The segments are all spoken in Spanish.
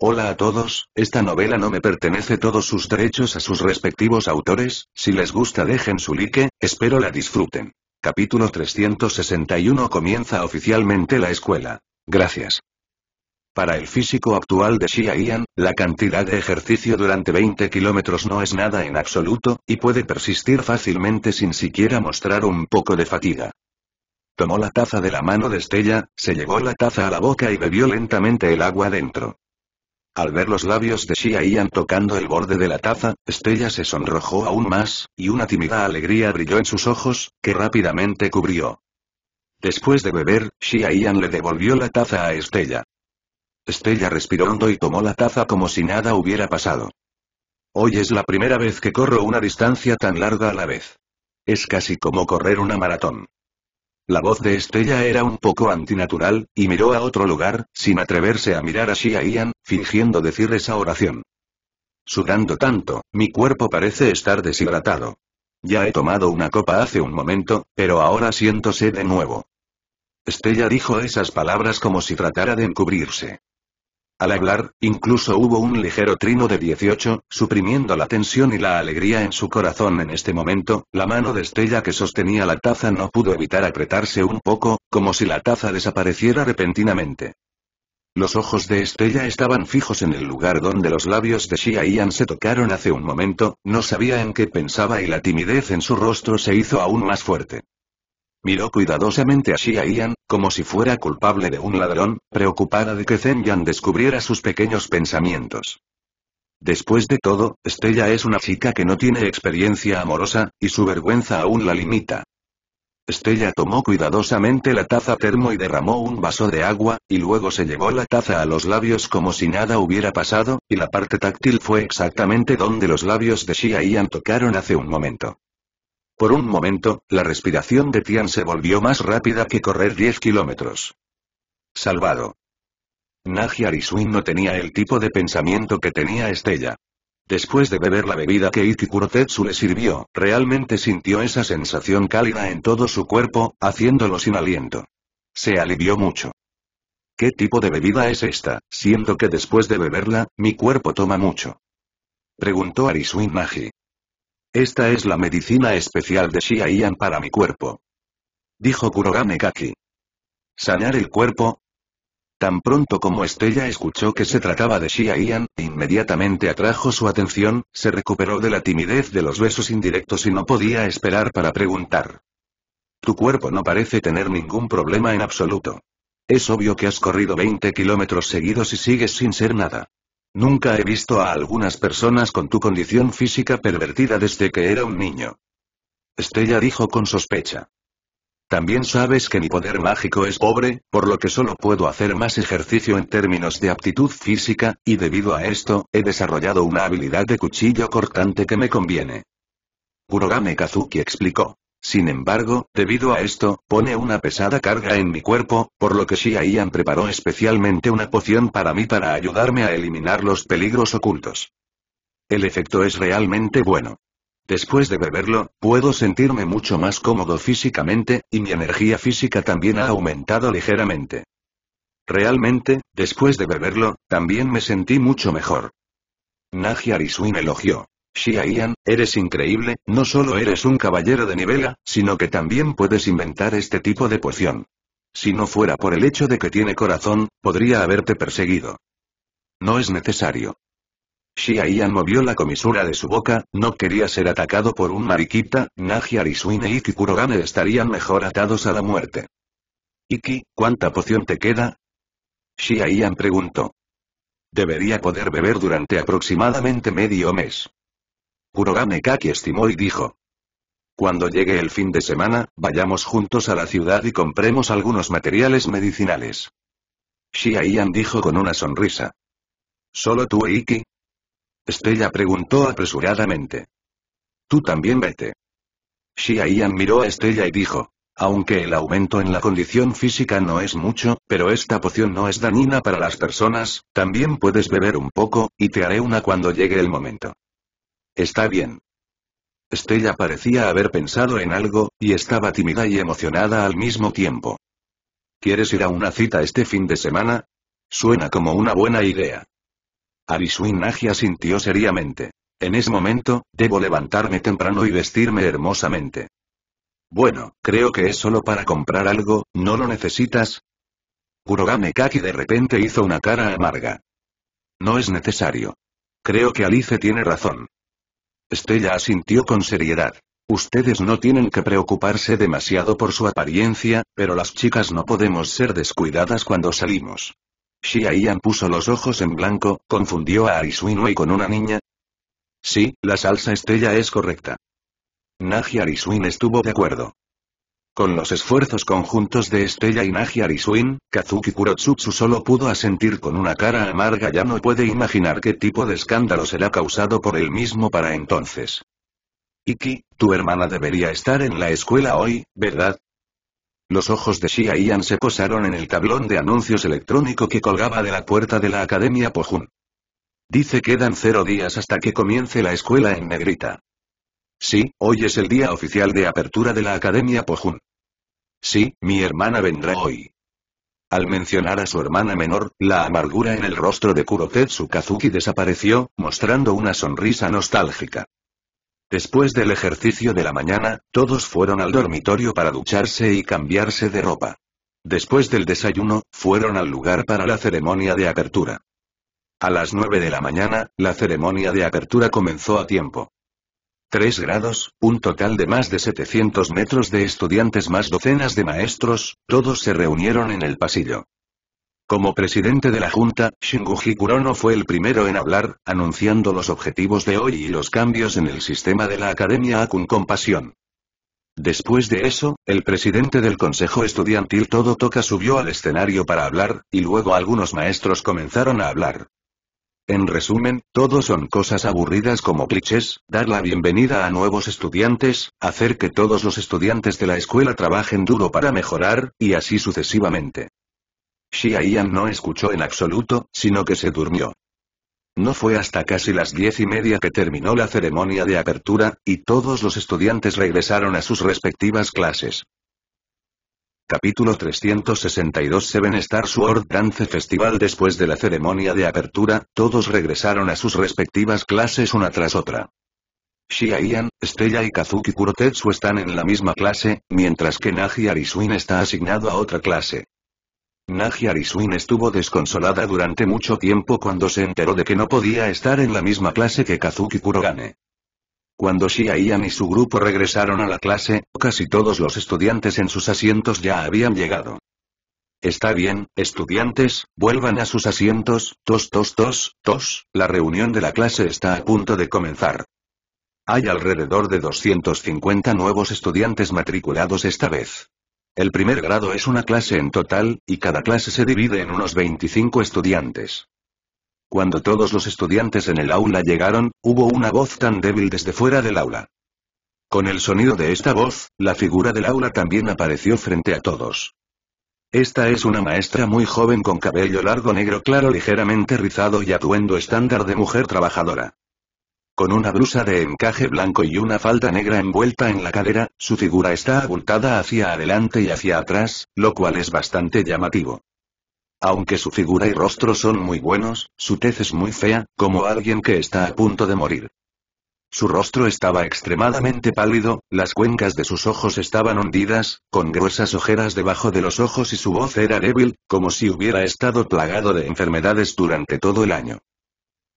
Hola a todos, esta novela no me pertenece todos sus derechos a sus respectivos autores, si les gusta dejen su like, espero la disfruten. Capítulo 361 Comienza oficialmente la escuela. Gracias. Para el físico actual de Xia Ian, la cantidad de ejercicio durante 20 kilómetros no es nada en absoluto, y puede persistir fácilmente sin siquiera mostrar un poco de fatiga. Tomó la taza de la mano de Estella, se llevó la taza a la boca y bebió lentamente el agua dentro. Al ver los labios de Xia Ian tocando el borde de la taza, Estella se sonrojó aún más, y una tímida alegría brilló en sus ojos, que rápidamente cubrió. Después de beber, Xia Ian le devolvió la taza a Estella. Estella respiró hondo y tomó la taza como si nada hubiera pasado. Hoy es la primera vez que corro una distancia tan larga a la vez. Es casi como correr una maratón. La voz de Estella era un poco antinatural, y miró a otro lugar, sin atreverse a mirar así a Ian, fingiendo decir esa oración. Sudando tanto, mi cuerpo parece estar deshidratado. Ya he tomado una copa hace un momento, pero ahora siento sed de nuevo. Estella dijo esas palabras como si tratara de encubrirse. Al hablar, incluso hubo un ligero trino de 18, suprimiendo la tensión y la alegría en su corazón en este momento, la mano de Estella que sostenía la taza no pudo evitar apretarse un poco, como si la taza desapareciera repentinamente. Los ojos de Estella estaban fijos en el lugar donde los labios de Shia Ian se tocaron hace un momento, no sabía en qué pensaba y la timidez en su rostro se hizo aún más fuerte. Miró cuidadosamente a Xia Ian, como si fuera culpable de un ladrón, preocupada de que Zen Yan descubriera sus pequeños pensamientos. Después de todo, Estella es una chica que no tiene experiencia amorosa, y su vergüenza aún la limita. Estella tomó cuidadosamente la taza termo y derramó un vaso de agua, y luego se llevó la taza a los labios como si nada hubiera pasado, y la parte táctil fue exactamente donde los labios de Xia Ian tocaron hace un momento. Por un momento, la respiración de Tian se volvió más rápida que correr 10 kilómetros. Salvado. Nagi Arisuin no tenía el tipo de pensamiento que tenía Estella. Después de beber la bebida que Ikikuro Tetsu le sirvió, realmente sintió esa sensación cálida en todo su cuerpo, haciéndolo sin aliento. Se alivió mucho. ¿Qué tipo de bebida es esta? Siento que después de beberla, mi cuerpo toma mucho. Preguntó Arisuin Nagi. Esta es la medicina especial de Shia para mi cuerpo. Dijo Kurogane Kaki. ¿Sanar el cuerpo? Tan pronto como Estella escuchó que se trataba de Shia inmediatamente atrajo su atención, se recuperó de la timidez de los besos indirectos y no podía esperar para preguntar. Tu cuerpo no parece tener ningún problema en absoluto. Es obvio que has corrido 20 kilómetros seguidos y sigues sin ser nada. Nunca he visto a algunas personas con tu condición física pervertida desde que era un niño. Estrella dijo con sospecha. También sabes que mi poder mágico es pobre, por lo que solo puedo hacer más ejercicio en términos de aptitud física, y debido a esto, he desarrollado una habilidad de cuchillo cortante que me conviene. Kurogame Kazuki explicó. Sin embargo, debido a esto, pone una pesada carga en mi cuerpo, por lo que Shia Ian preparó especialmente una poción para mí para ayudarme a eliminar los peligros ocultos. El efecto es realmente bueno. Después de beberlo, puedo sentirme mucho más cómodo físicamente, y mi energía física también ha aumentado ligeramente. Realmente, después de beberlo, también me sentí mucho mejor. Nagiar Arisuin elogió. Xiaian, eres increíble, no solo eres un caballero de nivela, sino que también puedes inventar este tipo de poción. Si no fuera por el hecho de que tiene corazón, podría haberte perseguido. No es necesario. Xia movió la comisura de su boca, no quería ser atacado por un mariquita, y Arisuine y Kikurogane estarían mejor atados a la muerte. Iki, ¿cuánta poción te queda? Xiaian preguntó. Debería poder beber durante aproximadamente medio mes. Kurogane Kaki estimó y dijo. Cuando llegue el fin de semana, vayamos juntos a la ciudad y compremos algunos materiales medicinales. Shia Ian dijo con una sonrisa. ¿Solo tú e Iki? preguntó apresuradamente. Tú también vete. Shia Ian miró a Estella y dijo. Aunque el aumento en la condición física no es mucho, pero esta poción no es dañina para las personas, también puedes beber un poco, y te haré una cuando llegue el momento. Está bien. Estella parecía haber pensado en algo, y estaba tímida y emocionada al mismo tiempo. ¿Quieres ir a una cita este fin de semana? Suena como una buena idea. Arisuin Nagia sintió seriamente. En ese momento, debo levantarme temprano y vestirme hermosamente. Bueno, creo que es solo para comprar algo, ¿no lo necesitas? Kurogame Kaki de repente hizo una cara amarga. No es necesario. Creo que Alice tiene razón. Estella asintió con seriedad. Ustedes no tienen que preocuparse demasiado por su apariencia, pero las chicas no podemos ser descuidadas cuando salimos. Xia puso los ojos en blanco, confundió a y con una niña. Sí, la salsa estella es correcta. Naji Ariswin estuvo de acuerdo. Con los esfuerzos conjuntos de Estella y Nagi y Kazuki Kurotsutsu solo pudo asentir con una cara amarga ya no puede imaginar qué tipo de escándalo será causado por él mismo para entonces. Iki, tu hermana debería estar en la escuela hoy, ¿verdad? Los ojos de Shia Ian se posaron en el tablón de anuncios electrónico que colgaba de la puerta de la Academia Pojun. Dice que quedan cero días hasta que comience la escuela en negrita. Sí, hoy es el día oficial de apertura de la Academia Pojun. Sí, mi hermana vendrá hoy. Al mencionar a su hermana menor, la amargura en el rostro de Kurotetsu Kazuki desapareció, mostrando una sonrisa nostálgica. Después del ejercicio de la mañana, todos fueron al dormitorio para ducharse y cambiarse de ropa. Después del desayuno, fueron al lugar para la ceremonia de apertura. A las nueve de la mañana, la ceremonia de apertura comenzó a tiempo. Tres grados, un total de más de 700 metros de estudiantes más docenas de maestros, todos se reunieron en el pasillo. Como presidente de la Junta, Shinguji Kurono fue el primero en hablar, anunciando los objetivos de hoy y los cambios en el sistema de la Academia Akun con Después de eso, el presidente del Consejo Estudiantil Todo Toca subió al escenario para hablar, y luego algunos maestros comenzaron a hablar. En resumen, todo son cosas aburridas como clichés, dar la bienvenida a nuevos estudiantes, hacer que todos los estudiantes de la escuela trabajen duro para mejorar, y así sucesivamente. Xia no escuchó en absoluto, sino que se durmió. No fue hasta casi las diez y media que terminó la ceremonia de apertura, y todos los estudiantes regresaron a sus respectivas clases. Capítulo 362 Seven Star Sword Dance Festival Después de la ceremonia de apertura, todos regresaron a sus respectivas clases una tras otra. Shia Ian, Stella y Kazuki Kurotetsu están en la misma clase, mientras que Nagi Arisuin está asignado a otra clase. Nagi Arisuin estuvo desconsolada durante mucho tiempo cuando se enteró de que no podía estar en la misma clase que Kazuki Kurogane. Cuando Xia Yan y su grupo regresaron a la clase, casi todos los estudiantes en sus asientos ya habían llegado. Está bien, estudiantes, vuelvan a sus asientos, tos tos tos, tos, la reunión de la clase está a punto de comenzar. Hay alrededor de 250 nuevos estudiantes matriculados esta vez. El primer grado es una clase en total, y cada clase se divide en unos 25 estudiantes. Cuando todos los estudiantes en el aula llegaron, hubo una voz tan débil desde fuera del aula. Con el sonido de esta voz, la figura del aula también apareció frente a todos. Esta es una maestra muy joven con cabello largo negro claro ligeramente rizado y atuendo estándar de mujer trabajadora. Con una blusa de encaje blanco y una falda negra envuelta en la cadera, su figura está abultada hacia adelante y hacia atrás, lo cual es bastante llamativo. Aunque su figura y rostro son muy buenos, su tez es muy fea, como alguien que está a punto de morir. Su rostro estaba extremadamente pálido, las cuencas de sus ojos estaban hundidas, con gruesas ojeras debajo de los ojos y su voz era débil, como si hubiera estado plagado de enfermedades durante todo el año.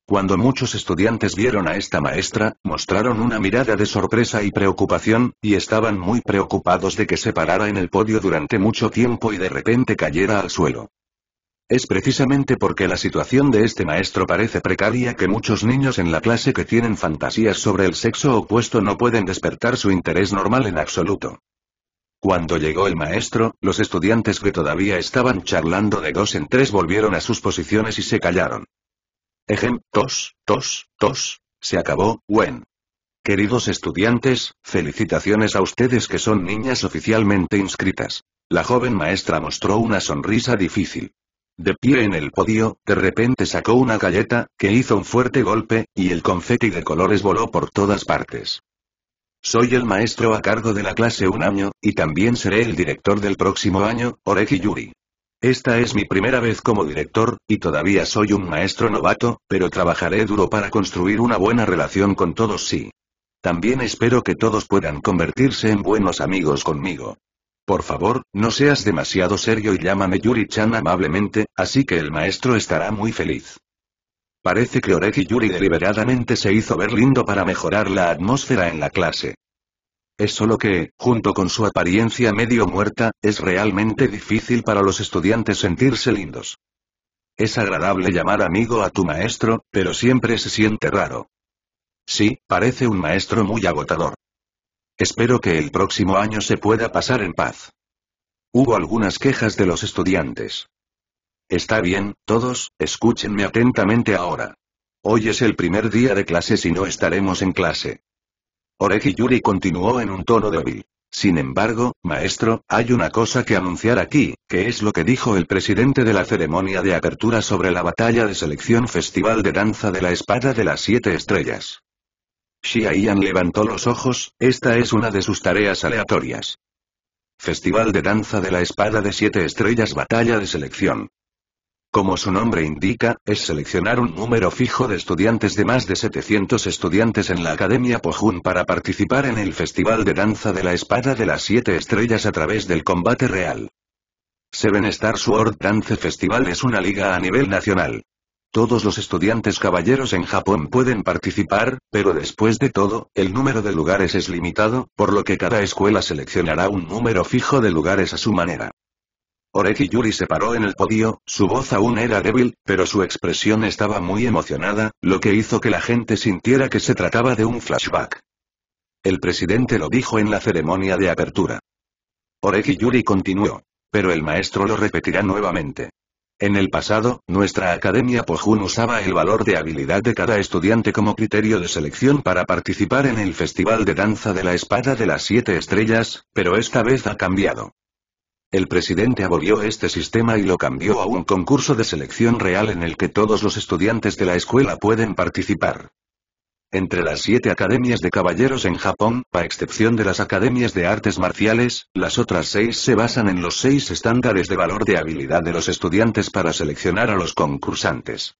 Cuando muchos estudiantes vieron a esta maestra, mostraron una mirada de sorpresa y preocupación, y estaban muy preocupados de que se parara en el podio durante mucho tiempo y de repente cayera al suelo. Es precisamente porque la situación de este maestro parece precaria que muchos niños en la clase que tienen fantasías sobre el sexo opuesto no pueden despertar su interés normal en absoluto. Cuando llegó el maestro, los estudiantes que todavía estaban charlando de dos en tres volvieron a sus posiciones y se callaron. Ejem, tos, tos, tos. Se acabó, Wen. Queridos estudiantes, felicitaciones a ustedes que son niñas oficialmente inscritas. La joven maestra mostró una sonrisa difícil. De pie en el podio, de repente sacó una galleta, que hizo un fuerte golpe, y el confeti de colores voló por todas partes. Soy el maestro a cargo de la clase un año, y también seré el director del próximo año, Oreki Yuri. Esta es mi primera vez como director, y todavía soy un maestro novato, pero trabajaré duro para construir una buena relación con todos sí. También espero que todos puedan convertirse en buenos amigos conmigo. Por favor, no seas demasiado serio y llámame Yuri-chan amablemente, así que el maestro estará muy feliz. Parece que Oreki Yuri deliberadamente se hizo ver lindo para mejorar la atmósfera en la clase. Es solo que, junto con su apariencia medio muerta, es realmente difícil para los estudiantes sentirse lindos. Es agradable llamar amigo a tu maestro, pero siempre se siente raro. Sí, parece un maestro muy agotador. Espero que el próximo año se pueda pasar en paz. Hubo algunas quejas de los estudiantes. Está bien, todos, escúchenme atentamente ahora. Hoy es el primer día de clase y no estaremos en clase. Oreki Yuri continuó en un tono débil. Sin embargo, maestro, hay una cosa que anunciar aquí, que es lo que dijo el presidente de la ceremonia de apertura sobre la batalla de selección Festival de Danza de la Espada de las Siete Estrellas. Shi levantó los ojos, esta es una de sus tareas aleatorias. Festival de Danza de la Espada de Siete Estrellas Batalla de Selección. Como su nombre indica, es seleccionar un número fijo de estudiantes de más de 700 estudiantes en la Academia Pojun para participar en el Festival de Danza de la Espada de las Siete Estrellas a través del combate real. Seven Star Sword Dance Festival es una liga a nivel nacional. Todos los estudiantes caballeros en Japón pueden participar, pero después de todo, el número de lugares es limitado, por lo que cada escuela seleccionará un número fijo de lugares a su manera. Oreki Yuri se paró en el podio, su voz aún era débil, pero su expresión estaba muy emocionada, lo que hizo que la gente sintiera que se trataba de un flashback. El presidente lo dijo en la ceremonia de apertura. Oreki Yuri continuó. Pero el maestro lo repetirá nuevamente. En el pasado, nuestra Academia Pojun usaba el valor de habilidad de cada estudiante como criterio de selección para participar en el Festival de Danza de la Espada de las Siete Estrellas, pero esta vez ha cambiado. El presidente abolió este sistema y lo cambió a un concurso de selección real en el que todos los estudiantes de la escuela pueden participar. Entre las siete academias de caballeros en Japón, a excepción de las academias de artes marciales, las otras seis se basan en los seis estándares de valor de habilidad de los estudiantes para seleccionar a los concursantes.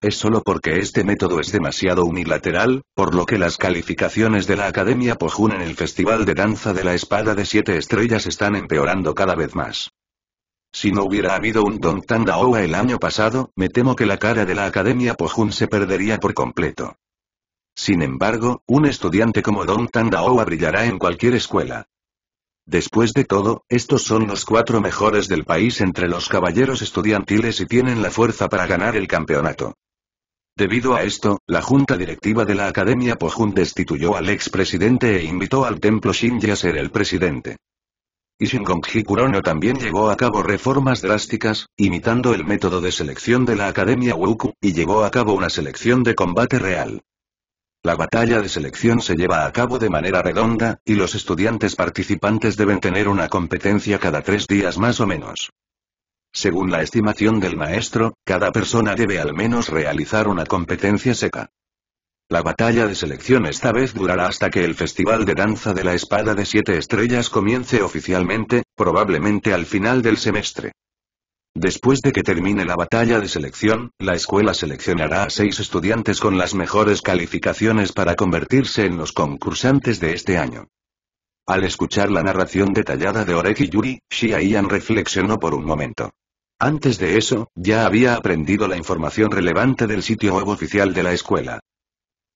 Es solo porque este método es demasiado unilateral, por lo que las calificaciones de la Academia Pojun en el Festival de Danza de la Espada de Siete Estrellas están empeorando cada vez más. Si no hubiera habido un Don Tandaoa el año pasado, me temo que la cara de la Academia Pojun se perdería por completo. Sin embargo, un estudiante como Don Tandaoa brillará en cualquier escuela. Después de todo, estos son los cuatro mejores del país entre los caballeros estudiantiles y tienen la fuerza para ganar el campeonato. Debido a esto, la junta directiva de la Academia Pohun destituyó al expresidente e invitó al templo Shinji a ser el presidente. Y shinkong Hikurono también llevó a cabo reformas drásticas, imitando el método de selección de la Academia Wuku, y llevó a cabo una selección de combate real. La batalla de selección se lleva a cabo de manera redonda, y los estudiantes participantes deben tener una competencia cada tres días más o menos. Según la estimación del maestro, cada persona debe al menos realizar una competencia seca. La batalla de selección esta vez durará hasta que el Festival de Danza de la Espada de Siete Estrellas comience oficialmente, probablemente al final del semestre. Después de que termine la batalla de selección, la escuela seleccionará a seis estudiantes con las mejores calificaciones para convertirse en los concursantes de este año. Al escuchar la narración detallada de Oreki Yuri, Shia reflexionó por un momento. Antes de eso, ya había aprendido la información relevante del sitio web oficial de la escuela.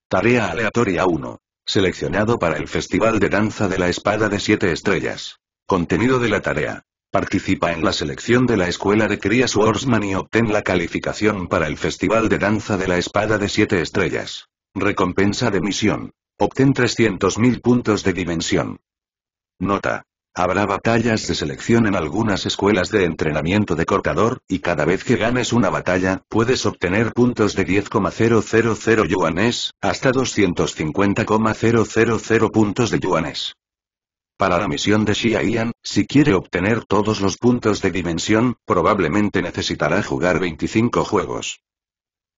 Tarea aleatoria 1. Seleccionado para el Festival de Danza de la Espada de Siete Estrellas. Contenido de la tarea. Participa en la selección de la escuela de Crías Swordsman y obtén la calificación para el Festival de Danza de la Espada de 7 estrellas. Recompensa de misión. Obtén 300.000 puntos de dimensión. Nota. Habrá batallas de selección en algunas escuelas de entrenamiento de cortador, y cada vez que ganes una batalla, puedes obtener puntos de 10,000 yuanes, hasta 250,000 puntos de yuanes. Para la misión de Xia si quiere obtener todos los puntos de dimensión, probablemente necesitará jugar 25 juegos.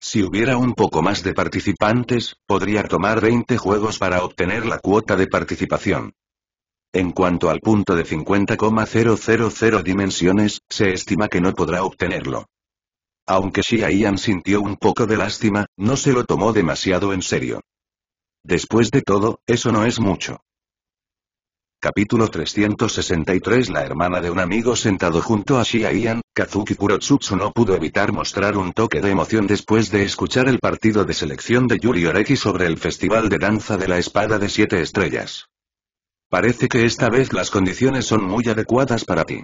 Si hubiera un poco más de participantes, podría tomar 20 juegos para obtener la cuota de participación. En cuanto al punto de 50,000 dimensiones, se estima que no podrá obtenerlo. Aunque Ian sintió un poco de lástima, no se lo tomó demasiado en serio. Después de todo, eso no es mucho. Capítulo 363 La hermana de un amigo sentado junto a Shia Kazuki Kurotsutsu no pudo evitar mostrar un toque de emoción después de escuchar el partido de selección de Yuri Oreki sobre el Festival de Danza de la Espada de Siete Estrellas. Parece que esta vez las condiciones son muy adecuadas para ti.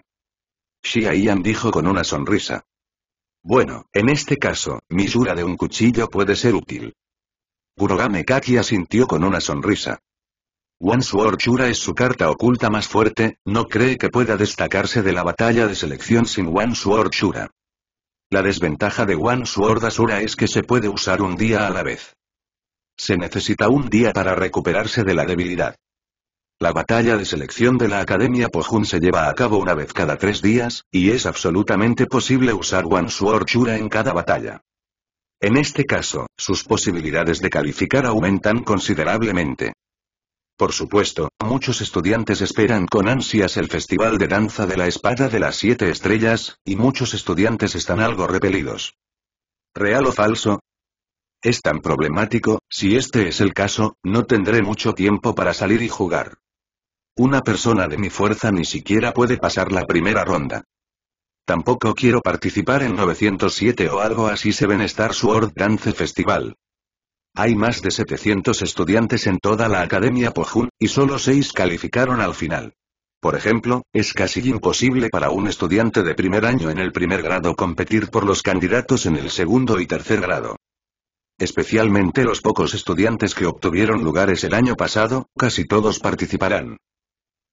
Shia Ian dijo con una sonrisa. Bueno, en este caso, misura de un cuchillo puede ser útil. Kurogame Kaki asintió con una sonrisa. One Sword Shura es su carta oculta más fuerte, no cree que pueda destacarse de la batalla de selección sin One Sword Shura. La desventaja de One Sword Asura es que se puede usar un día a la vez. Se necesita un día para recuperarse de la debilidad. La batalla de selección de la Academia Pohun se lleva a cabo una vez cada tres días, y es absolutamente posible usar One Sword Shura en cada batalla. En este caso, sus posibilidades de calificar aumentan considerablemente. Por supuesto, muchos estudiantes esperan con ansias el Festival de Danza de la Espada de las Siete Estrellas, y muchos estudiantes están algo repelidos. ¿Real o falso? Es tan problemático, si este es el caso, no tendré mucho tiempo para salir y jugar. Una persona de mi fuerza ni siquiera puede pasar la primera ronda. Tampoco quiero participar en 907 o algo así se ven Star Sword Dance Festival. Hay más de 700 estudiantes en toda la Academia Pojun, y solo 6 calificaron al final. Por ejemplo, es casi imposible para un estudiante de primer año en el primer grado competir por los candidatos en el segundo y tercer grado. Especialmente los pocos estudiantes que obtuvieron lugares el año pasado, casi todos participarán.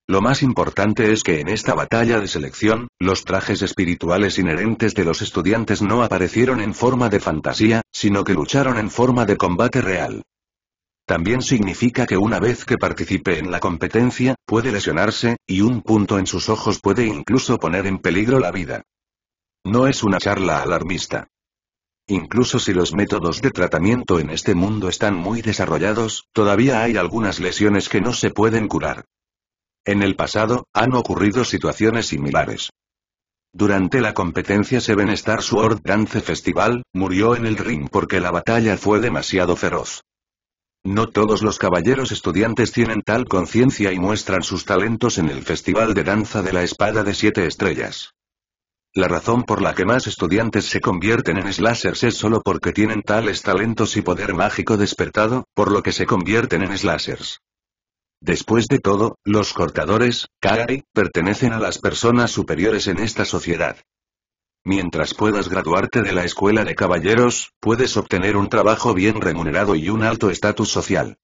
Lo más importante es que en esta batalla de selección, los trajes espirituales inherentes de los estudiantes no aparecieron en forma de fantasía, sino que lucharon en forma de combate real. También significa que una vez que participe en la competencia, puede lesionarse, y un punto en sus ojos puede incluso poner en peligro la vida. No es una charla alarmista. Incluso si los métodos de tratamiento en este mundo están muy desarrollados, todavía hay algunas lesiones que no se pueden curar. En el pasado, han ocurrido situaciones similares. Durante la competencia Seven Star Sword Dance Festival, murió en el ring porque la batalla fue demasiado feroz. No todos los caballeros estudiantes tienen tal conciencia y muestran sus talentos en el Festival de Danza de la Espada de Siete Estrellas. La razón por la que más estudiantes se convierten en slashers es solo porque tienen tales talentos y poder mágico despertado, por lo que se convierten en slashers. Después de todo, los cortadores, Kari, pertenecen a las personas superiores en esta sociedad. Mientras puedas graduarte de la escuela de caballeros, puedes obtener un trabajo bien remunerado y un alto estatus social.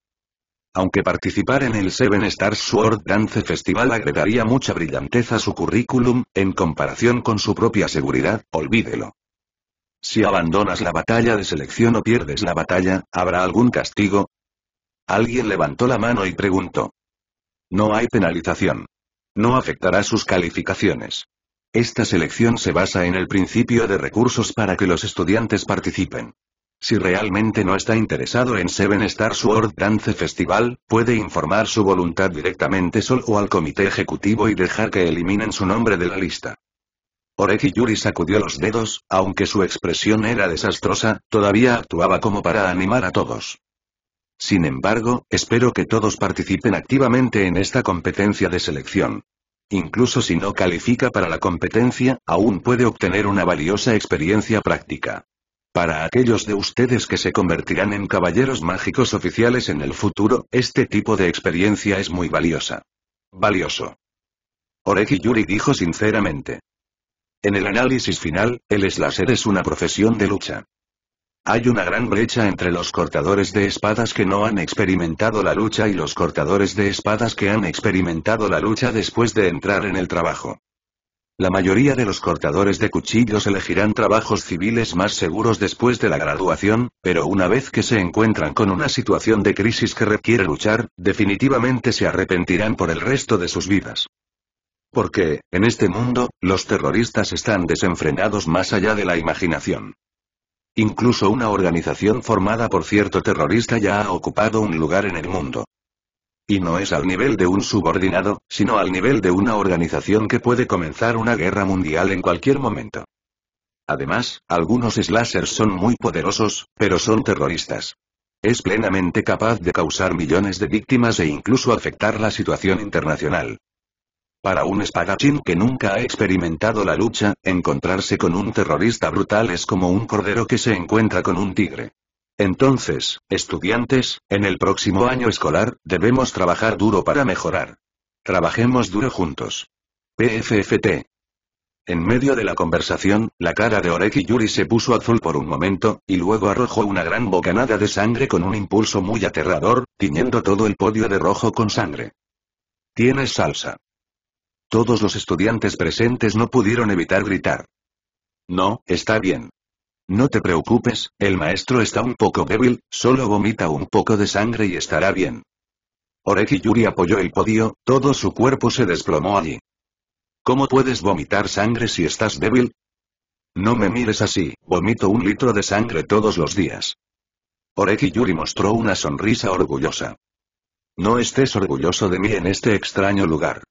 Aunque participar en el Seven Stars Sword Dance Festival agregaría mucha brillantez a su currículum, en comparación con su propia seguridad, olvídelo. Si abandonas la batalla de selección o pierdes la batalla, ¿habrá algún castigo? Alguien levantó la mano y preguntó. No hay penalización. No afectará sus calificaciones. Esta selección se basa en el principio de recursos para que los estudiantes participen. Si realmente no está interesado en Seven Star Sword Dance Festival, puede informar su voluntad directamente solo o al comité ejecutivo y dejar que eliminen su nombre de la lista. Oreki Yuri sacudió los dedos, aunque su expresión era desastrosa, todavía actuaba como para animar a todos. Sin embargo, espero que todos participen activamente en esta competencia de selección. Incluso si no califica para la competencia, aún puede obtener una valiosa experiencia práctica. Para aquellos de ustedes que se convertirán en caballeros mágicos oficiales en el futuro, este tipo de experiencia es muy valiosa. Valioso. Oreki Yuri dijo sinceramente. En el análisis final, el slasher es una profesión de lucha. Hay una gran brecha entre los cortadores de espadas que no han experimentado la lucha y los cortadores de espadas que han experimentado la lucha después de entrar en el trabajo. La mayoría de los cortadores de cuchillos elegirán trabajos civiles más seguros después de la graduación, pero una vez que se encuentran con una situación de crisis que requiere luchar, definitivamente se arrepentirán por el resto de sus vidas. Porque, en este mundo, los terroristas están desenfrenados más allá de la imaginación. Incluso una organización formada por cierto terrorista ya ha ocupado un lugar en el mundo. Y no es al nivel de un subordinado, sino al nivel de una organización que puede comenzar una guerra mundial en cualquier momento. Además, algunos slashers son muy poderosos, pero son terroristas. Es plenamente capaz de causar millones de víctimas e incluso afectar la situación internacional. Para un espadachín que nunca ha experimentado la lucha, encontrarse con un terrorista brutal es como un cordero que se encuentra con un tigre. Entonces, estudiantes, en el próximo año escolar, debemos trabajar duro para mejorar. Trabajemos duro juntos. PFFT. En medio de la conversación, la cara de Oreki Yuri se puso azul por un momento, y luego arrojó una gran bocanada de sangre con un impulso muy aterrador, tiñendo todo el podio de rojo con sangre. Tienes salsa. Todos los estudiantes presentes no pudieron evitar gritar. No, está bien. No te preocupes, el maestro está un poco débil, solo vomita un poco de sangre y estará bien. Oreki Yuri apoyó el podio, todo su cuerpo se desplomó allí. ¿Cómo puedes vomitar sangre si estás débil? No me mires así, vomito un litro de sangre todos los días. Oreki Yuri mostró una sonrisa orgullosa. No estés orgulloso de mí en este extraño lugar.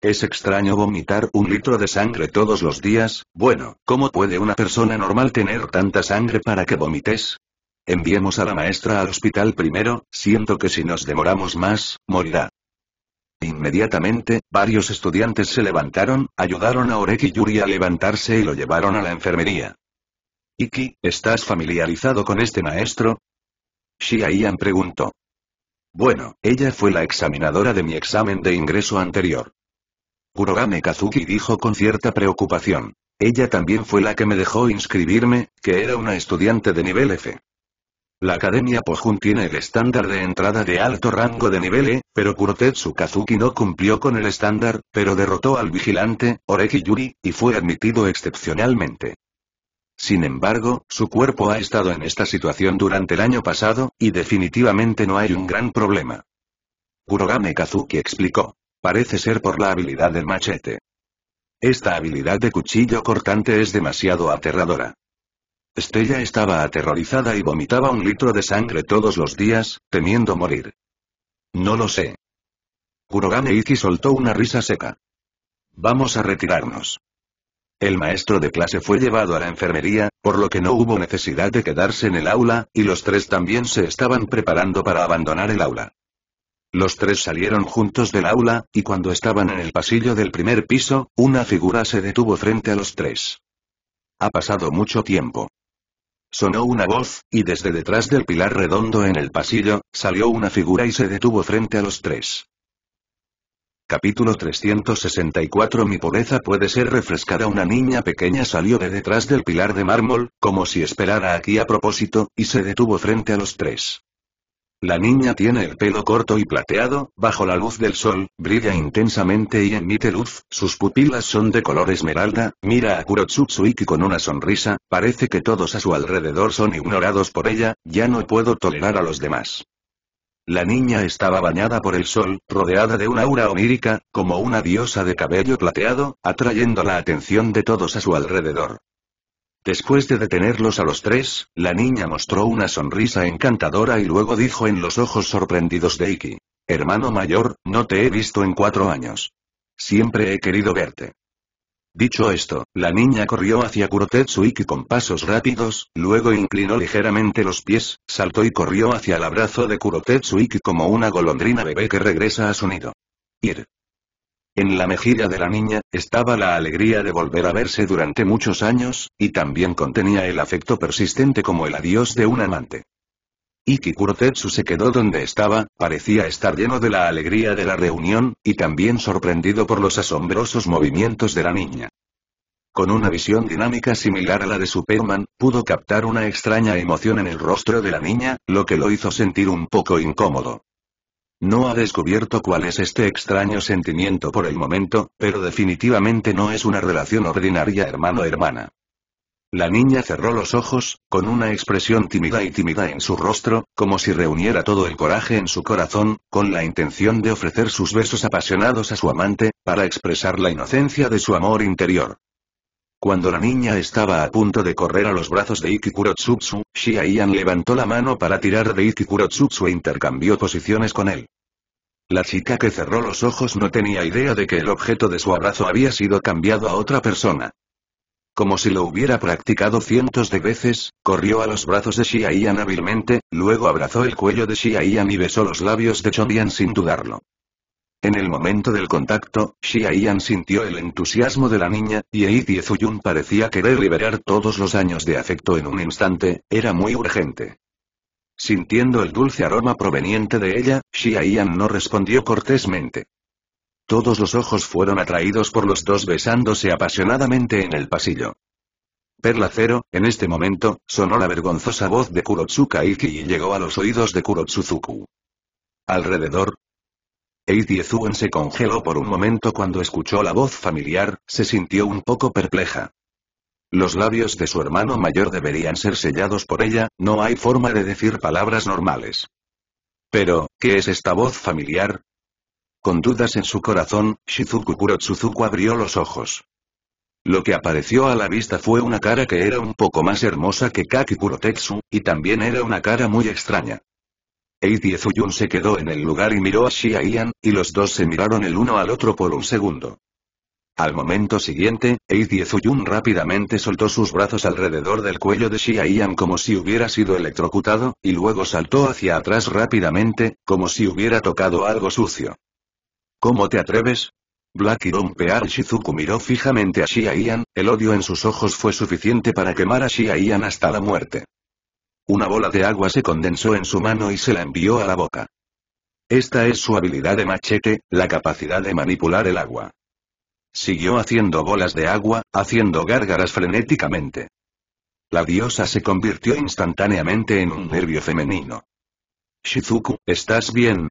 Es extraño vomitar un litro de sangre todos los días, bueno, ¿cómo puede una persona normal tener tanta sangre para que vomites? Enviemos a la maestra al hospital primero, siento que si nos demoramos más, morirá. Inmediatamente, varios estudiantes se levantaron, ayudaron a Oreki Yuri a levantarse y lo llevaron a la enfermería. Iki, ¿estás familiarizado con este maestro? Shia preguntó. Bueno, ella fue la examinadora de mi examen de ingreso anterior. Kurogane Kazuki dijo con cierta preocupación. Ella también fue la que me dejó inscribirme, que era una estudiante de nivel F. La Academia Pojun tiene el estándar de entrada de alto rango de nivel E, pero Kurotetsu Kazuki no cumplió con el estándar, pero derrotó al vigilante, Oreki Yuri, y fue admitido excepcionalmente. Sin embargo, su cuerpo ha estado en esta situación durante el año pasado, y definitivamente no hay un gran problema. Kurogane Kazuki explicó. Parece ser por la habilidad del machete. Esta habilidad de cuchillo cortante es demasiado aterradora. Estella estaba aterrorizada y vomitaba un litro de sangre todos los días, temiendo morir. No lo sé. Kurogane soltó una risa seca. Vamos a retirarnos. El maestro de clase fue llevado a la enfermería, por lo que no hubo necesidad de quedarse en el aula, y los tres también se estaban preparando para abandonar el aula. Los tres salieron juntos del aula, y cuando estaban en el pasillo del primer piso, una figura se detuvo frente a los tres. Ha pasado mucho tiempo. Sonó una voz, y desde detrás del pilar redondo en el pasillo, salió una figura y se detuvo frente a los tres. Capítulo 364 Mi pobreza puede ser refrescada Una niña pequeña salió de detrás del pilar de mármol, como si esperara aquí a propósito, y se detuvo frente a los tres. La niña tiene el pelo corto y plateado, bajo la luz del sol, brilla intensamente y emite luz, sus pupilas son de color esmeralda, mira a Kurotsutsuiki con una sonrisa, parece que todos a su alrededor son ignorados por ella, ya no puedo tolerar a los demás. La niña estaba bañada por el sol, rodeada de una aura onírica, como una diosa de cabello plateado, atrayendo la atención de todos a su alrededor. Después de detenerlos a los tres, la niña mostró una sonrisa encantadora y luego dijo en los ojos sorprendidos de Iki. Hermano mayor, no te he visto en cuatro años. Siempre he querido verte. Dicho esto, la niña corrió hacia Kurotetsu Iki con pasos rápidos, luego inclinó ligeramente los pies, saltó y corrió hacia el abrazo de Kurotetsu Iki como una golondrina bebé que regresa a su nido. Ir. En la mejilla de la niña, estaba la alegría de volver a verse durante muchos años, y también contenía el afecto persistente como el adiós de un amante. Ikikuro Tetsu se quedó donde estaba, parecía estar lleno de la alegría de la reunión, y también sorprendido por los asombrosos movimientos de la niña. Con una visión dinámica similar a la de Superman, pudo captar una extraña emoción en el rostro de la niña, lo que lo hizo sentir un poco incómodo. No ha descubierto cuál es este extraño sentimiento por el momento, pero definitivamente no es una relación ordinaria hermano-hermana. La niña cerró los ojos, con una expresión tímida y tímida en su rostro, como si reuniera todo el coraje en su corazón, con la intención de ofrecer sus besos apasionados a su amante, para expresar la inocencia de su amor interior. Cuando la niña estaba a punto de correr a los brazos de Ikikuro Tsutsu, Shiaian levantó la mano para tirar de Ikikuro e intercambió posiciones con él. La chica que cerró los ojos no tenía idea de que el objeto de su abrazo había sido cambiado a otra persona. Como si lo hubiera practicado cientos de veces, corrió a los brazos de Shiaian hábilmente, luego abrazó el cuello de Shiaian y besó los labios de Yan sin dudarlo. En el momento del contacto, Xia sintió el entusiasmo de la niña, y Eiji Zuyun parecía querer liberar todos los años de afecto en un instante, era muy urgente. Sintiendo el dulce aroma proveniente de ella, Xia no respondió cortésmente. Todos los ojos fueron atraídos por los dos besándose apasionadamente en el pasillo. Perla Cero, en este momento, sonó la vergonzosa voz de Kurotsuka Iki y llegó a los oídos de Kurotsuzuku. Alrededor, Heidi en se congeló por un momento cuando escuchó la voz familiar, se sintió un poco perpleja. Los labios de su hermano mayor deberían ser sellados por ella, no hay forma de decir palabras normales. Pero, ¿qué es esta voz familiar? Con dudas en su corazón, Shizuku Kurotsuzuku abrió los ojos. Lo que apareció a la vista fue una cara que era un poco más hermosa que Kaki Tetsu, y también era una cara muy extraña. Eidie Zuyun se quedó en el lugar y miró a Xia Ian, y los dos se miraron el uno al otro por un segundo. Al momento siguiente, Eidie Zuyun rápidamente soltó sus brazos alrededor del cuello de Xia Ian como si hubiera sido electrocutado, y luego saltó hacia atrás rápidamente, como si hubiera tocado algo sucio. ¿Cómo te atreves? Black y Shizuku miró fijamente a Xia Ian, el odio en sus ojos fue suficiente para quemar a Xia Ian hasta la muerte. Una bola de agua se condensó en su mano y se la envió a la boca. Esta es su habilidad de machete, la capacidad de manipular el agua. Siguió haciendo bolas de agua, haciendo gárgaras frenéticamente. La diosa se convirtió instantáneamente en un nervio femenino. Shizuku, ¿estás bien?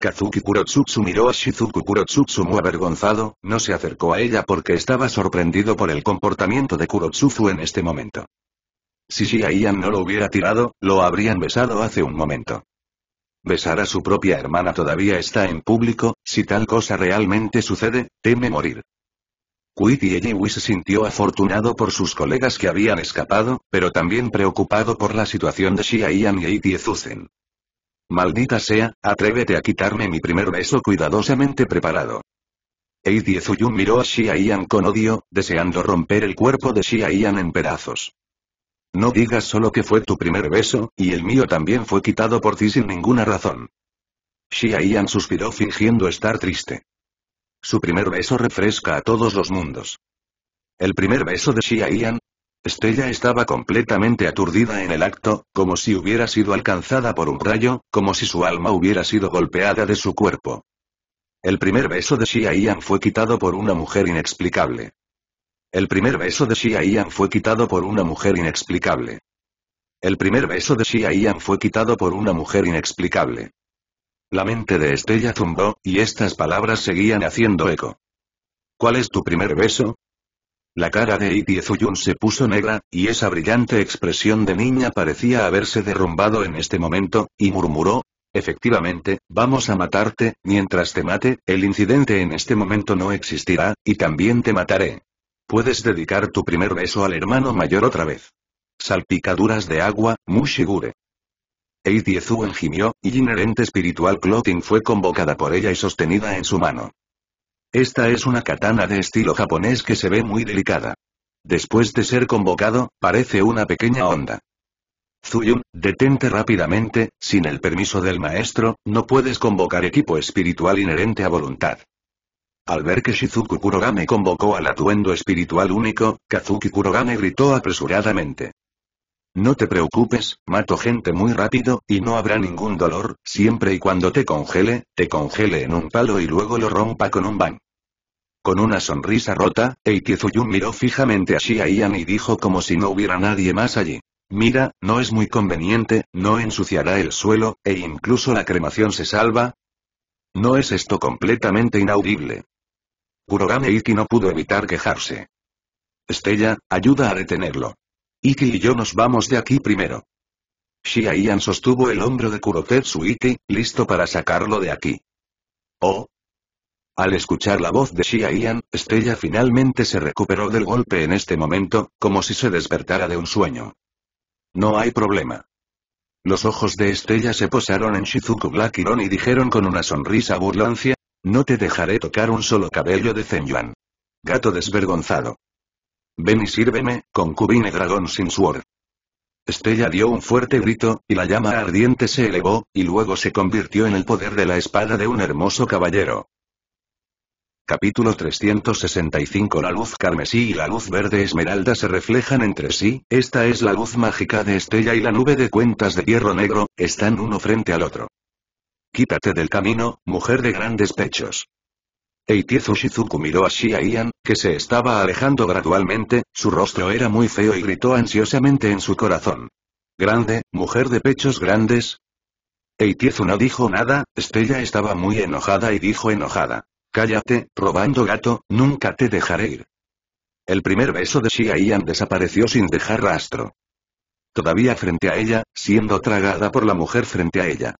Kazuki Kurotsutsu miró a Shizuku Kurotsutsu muy avergonzado, no se acercó a ella porque estaba sorprendido por el comportamiento de Kurotsutsu en este momento. Si Xia no lo hubiera tirado, lo habrían besado hace un momento. Besar a su propia hermana todavía está en público, si tal cosa realmente sucede, teme morir. y Ejiwi se sintió afortunado por sus colegas que habían escapado, pero también preocupado por la situación de Xia Ian y Eiti Zuzen. Maldita sea, atrévete a quitarme mi primer beso cuidadosamente preparado. Eidie Zuyun miró a Xia Ian con odio, deseando romper el cuerpo de Xia Ian en pedazos. No digas solo que fue tu primer beso, y el mío también fue quitado por ti sin ninguna razón. Xia suspiró fingiendo estar triste. Su primer beso refresca a todos los mundos. El primer beso de Xia Ian... Estella estaba completamente aturdida en el acto, como si hubiera sido alcanzada por un rayo, como si su alma hubiera sido golpeada de su cuerpo. El primer beso de Xia Ian fue quitado por una mujer inexplicable. El primer beso de Xia Ian fue quitado por una mujer inexplicable. El primer beso de Xia Ian fue quitado por una mujer inexplicable. La mente de Estella zumbó, y estas palabras seguían haciendo eco. ¿Cuál es tu primer beso? La cara de Itie Zuyun se puso negra, y esa brillante expresión de niña parecía haberse derrumbado en este momento, y murmuró, Efectivamente, vamos a matarte, mientras te mate, el incidente en este momento no existirá, y también te mataré. Puedes dedicar tu primer beso al hermano mayor otra vez. Salpicaduras de agua, Mushigure. Ezu gimió, y inherente espiritual clothing fue convocada por ella y sostenida en su mano. Esta es una katana de estilo japonés que se ve muy delicada. Después de ser convocado, parece una pequeña onda. Zuyun, detente rápidamente, sin el permiso del maestro, no puedes convocar equipo espiritual inherente a voluntad. Al ver que Shizuku Kurogane convocó al atuendo espiritual único, Kazuki Kurogane gritó apresuradamente. No te preocupes, mato gente muy rápido, y no habrá ningún dolor, siempre y cuando te congele, te congele en un palo y luego lo rompa con un bang. Con una sonrisa rota, Eikizuyun miró fijamente a Shia y dijo como si no hubiera nadie más allí. Mira, no es muy conveniente, no ensuciará el suelo, e incluso la cremación se salva. ¿No es esto completamente inaudible? Kurogane Iki no pudo evitar quejarse. Estella, ayuda a detenerlo. Iki y yo nos vamos de aquí primero. Shia Ian sostuvo el hombro de Kurotetsu Iki, listo para sacarlo de aquí. Oh. Al escuchar la voz de Shia Ian, Estella finalmente se recuperó del golpe en este momento, como si se despertara de un sueño. No hay problema. Los ojos de Estella se posaron en Shizuku Blackiron y dijeron con una sonrisa burlancia, no te dejaré tocar un solo cabello de Zenyuan. Gato desvergonzado. Ven y sírveme, concubine dragón sin sword. Estella dio un fuerte grito, y la llama ardiente se elevó, y luego se convirtió en el poder de la espada de un hermoso caballero. Capítulo 365 La luz carmesí y la luz verde esmeralda se reflejan entre sí, esta es la luz mágica de Estella y la nube de cuentas de hierro negro, están uno frente al otro. Quítate del camino, mujer de grandes pechos. Eitiezu Shizuku miró a Shia que se estaba alejando gradualmente, su rostro era muy feo y gritó ansiosamente en su corazón. Grande, mujer de pechos grandes. Eitiezu no dijo nada, Estrella estaba muy enojada y dijo enojada. Cállate, robando gato, nunca te dejaré ir. El primer beso de Shia desapareció sin dejar rastro. Todavía frente a ella, siendo tragada por la mujer frente a ella.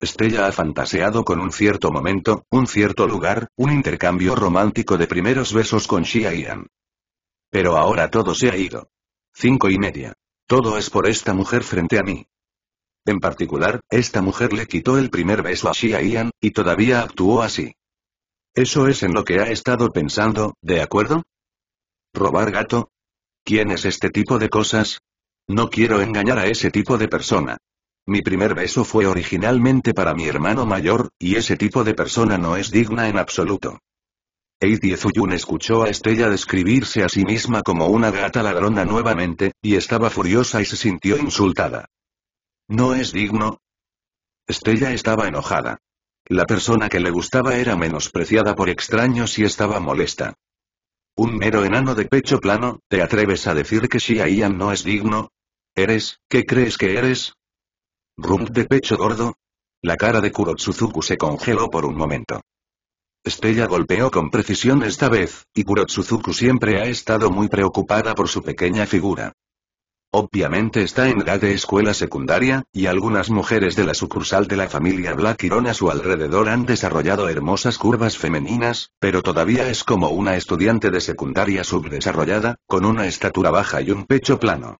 Estrella ha fantaseado con un cierto momento, un cierto lugar, un intercambio romántico de primeros besos con Shia Ian. Pero ahora todo se ha ido. Cinco y media. Todo es por esta mujer frente a mí. En particular, esta mujer le quitó el primer beso a Shia Ian, y todavía actuó así. Eso es en lo que ha estado pensando, ¿de acuerdo? ¿Robar gato? ¿Quién es este tipo de cosas? No quiero engañar a ese tipo de persona. Mi primer beso fue originalmente para mi hermano mayor, y ese tipo de persona no es digna en absoluto. Eiji Zuyun escuchó a Estella describirse a sí misma como una gata ladrona nuevamente, y estaba furiosa y se sintió insultada. ¿No es digno? Estella estaba enojada. La persona que le gustaba era menospreciada por extraños y estaba molesta. Un mero enano de pecho plano, ¿te atreves a decir que Shia Ian no es digno? ¿Eres, qué crees que eres? Rump de pecho gordo. La cara de Kurotsuzuku se congeló por un momento. Estella golpeó con precisión esta vez, y Kurotsuzuku siempre ha estado muy preocupada por su pequeña figura. Obviamente está en edad de escuela secundaria, y algunas mujeres de la sucursal de la familia Black Iron a su alrededor han desarrollado hermosas curvas femeninas, pero todavía es como una estudiante de secundaria subdesarrollada, con una estatura baja y un pecho plano.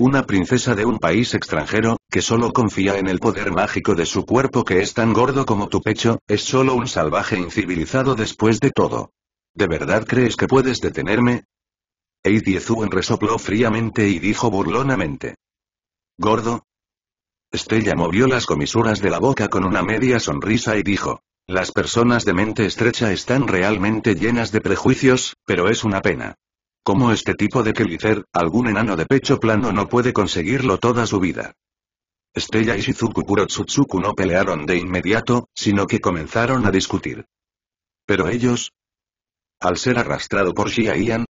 Una princesa de un país extranjero, que solo confía en el poder mágico de su cuerpo que es tan gordo como tu pecho, es solo un salvaje incivilizado después de todo. ¿De verdad crees que puedes detenerme? en resopló fríamente y dijo burlonamente. ¿Gordo? Estella movió las comisuras de la boca con una media sonrisa y dijo. Las personas de mente estrecha están realmente llenas de prejuicios, pero es una pena. Como este tipo de Kelicer, algún enano de pecho plano no puede conseguirlo toda su vida. Estella y Shizuku Kurotsutsuku no pelearon de inmediato, sino que comenzaron a discutir. Pero ellos... Al ser arrastrado por Shia Ian,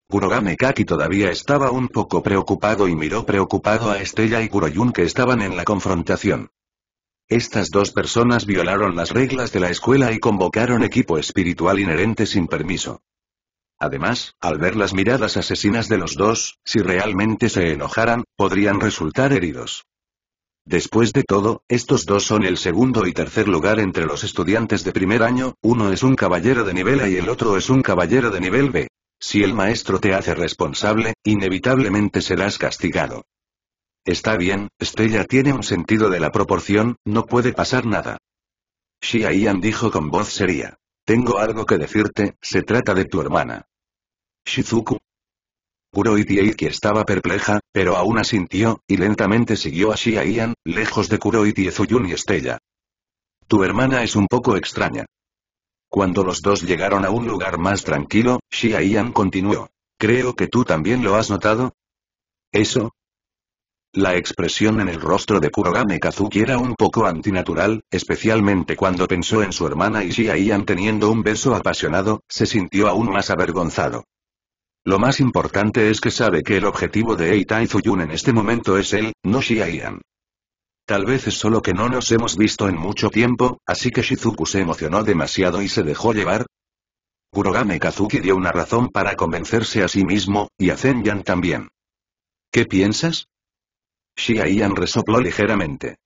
Kaki todavía estaba un poco preocupado y miró preocupado a Estella y Kuroyun que estaban en la confrontación. Estas dos personas violaron las reglas de la escuela y convocaron equipo espiritual inherente sin permiso. Además, al ver las miradas asesinas de los dos, si realmente se enojaran, podrían resultar heridos. Después de todo, estos dos son el segundo y tercer lugar entre los estudiantes de primer año, uno es un caballero de nivel A y el otro es un caballero de nivel B. Si el maestro te hace responsable, inevitablemente serás castigado. Está bien, Estrella tiene un sentido de la proporción, no puede pasar nada. Xia Ian dijo con voz seria. Tengo algo que decirte, se trata de tu hermana. Shizuku. Kuroi Tieiki estaba perpleja, pero aún asintió, y lentamente siguió a Shia lejos de Kuroi Tiezuyun y Estella. Tu hermana es un poco extraña. Cuando los dos llegaron a un lugar más tranquilo, Shia continuó. Creo que tú también lo has notado. ¿Eso? La expresión en el rostro de Kurogame Kazuki era un poco antinatural, especialmente cuando pensó en su hermana y Shia Ian teniendo un beso apasionado, se sintió aún más avergonzado. Lo más importante es que sabe que el objetivo de y Zuyun en este momento es él, no Shiaian. Tal vez es solo que no nos hemos visto en mucho tiempo, así que Shizuku se emocionó demasiado y se dejó llevar. Kurogame Kazuki dio una razón para convencerse a sí mismo, y a Zenyan también. ¿Qué piensas? Shiaian resopló ligeramente.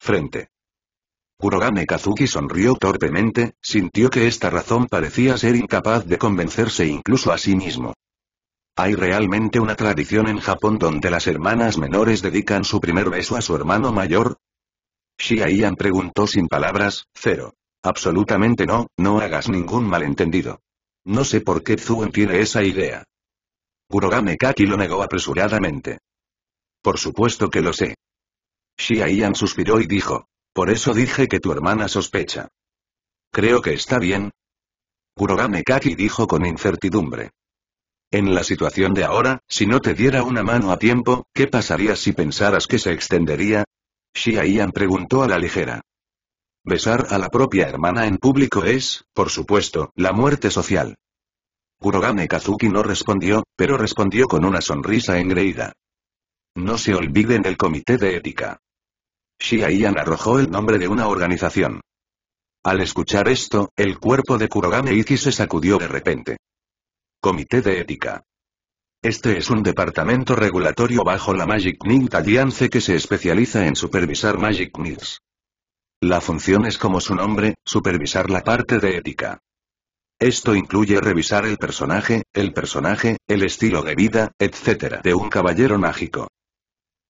Frente. Kurogane Kazuki sonrió torpemente, sintió que esta razón parecía ser incapaz de convencerse incluso a sí mismo. Hay realmente una tradición en Japón donde las hermanas menores dedican su primer beso a su hermano mayor. Shiaian preguntó sin palabras, cero. Absolutamente no, no hagas ningún malentendido. No sé por qué Zuen tiene esa idea. Kurogane Kaki lo negó apresuradamente. Por supuesto que lo sé. Shiaian suspiró y dijo, por eso dije que tu hermana sospecha. Creo que está bien. Kurogane Kaki dijo con incertidumbre. En la situación de ahora, si no te diera una mano a tiempo, ¿qué pasaría si pensaras que se extendería? Shia preguntó a la ligera. Besar a la propia hermana en público es, por supuesto, la muerte social. Kurogane Kazuki no respondió, pero respondió con una sonrisa engreída. No se olviden del comité de ética. Xia arrojó el nombre de una organización. Al escuchar esto, el cuerpo de Kurogane Iki se sacudió de repente. Comité de Ética. Este es un departamento regulatorio bajo la Magic Ninja Alliance que se especializa en supervisar Magic Nils. La función es como su nombre, supervisar la parte de ética. Esto incluye revisar el personaje, el personaje, el estilo de vida, etc. de un caballero mágico.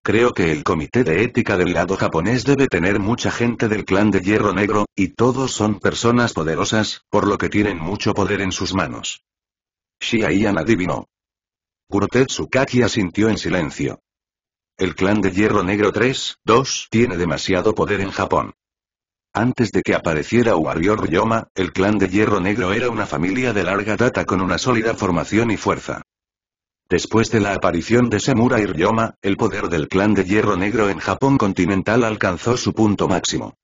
Creo que el comité de ética del lado japonés debe tener mucha gente del clan de Hierro Negro, y todos son personas poderosas, por lo que tienen mucho poder en sus manos. Shiayan adivinó. Kurotetsu Kaki asintió en silencio. El clan de Hierro Negro 3, 2 tiene demasiado poder en Japón. Antes de que apareciera Warrior Ryoma, el clan de Hierro Negro era una familia de larga data con una sólida formación y fuerza. Después de la aparición de Semura y Ryoma, el poder del clan de Hierro Negro en Japón continental alcanzó su punto máximo.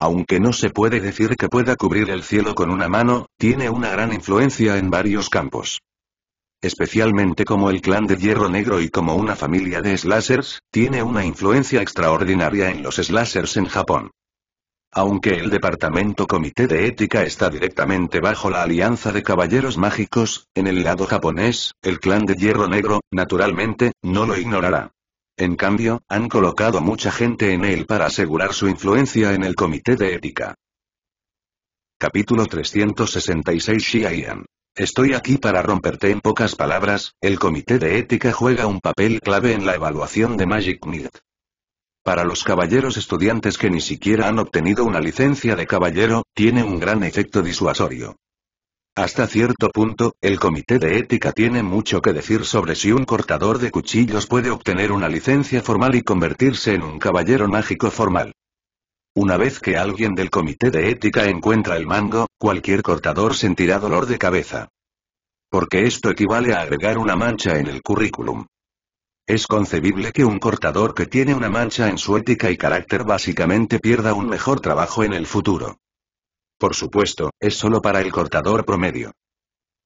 Aunque no se puede decir que pueda cubrir el cielo con una mano, tiene una gran influencia en varios campos. Especialmente como el clan de Hierro Negro y como una familia de slashers, tiene una influencia extraordinaria en los slashers en Japón. Aunque el Departamento Comité de Ética está directamente bajo la Alianza de Caballeros Mágicos, en el lado japonés, el clan de Hierro Negro, naturalmente, no lo ignorará. En cambio, han colocado mucha gente en él para asegurar su influencia en el Comité de Ética. Capítulo 366 Shiyan, Estoy aquí para romperte en pocas palabras, el Comité de Ética juega un papel clave en la evaluación de Magic Myth. Para los caballeros estudiantes que ni siquiera han obtenido una licencia de caballero, tiene un gran efecto disuasorio. Hasta cierto punto, el comité de ética tiene mucho que decir sobre si un cortador de cuchillos puede obtener una licencia formal y convertirse en un caballero mágico formal. Una vez que alguien del comité de ética encuentra el mango, cualquier cortador sentirá dolor de cabeza. Porque esto equivale a agregar una mancha en el currículum. Es concebible que un cortador que tiene una mancha en su ética y carácter básicamente pierda un mejor trabajo en el futuro. Por supuesto, es solo para el cortador promedio.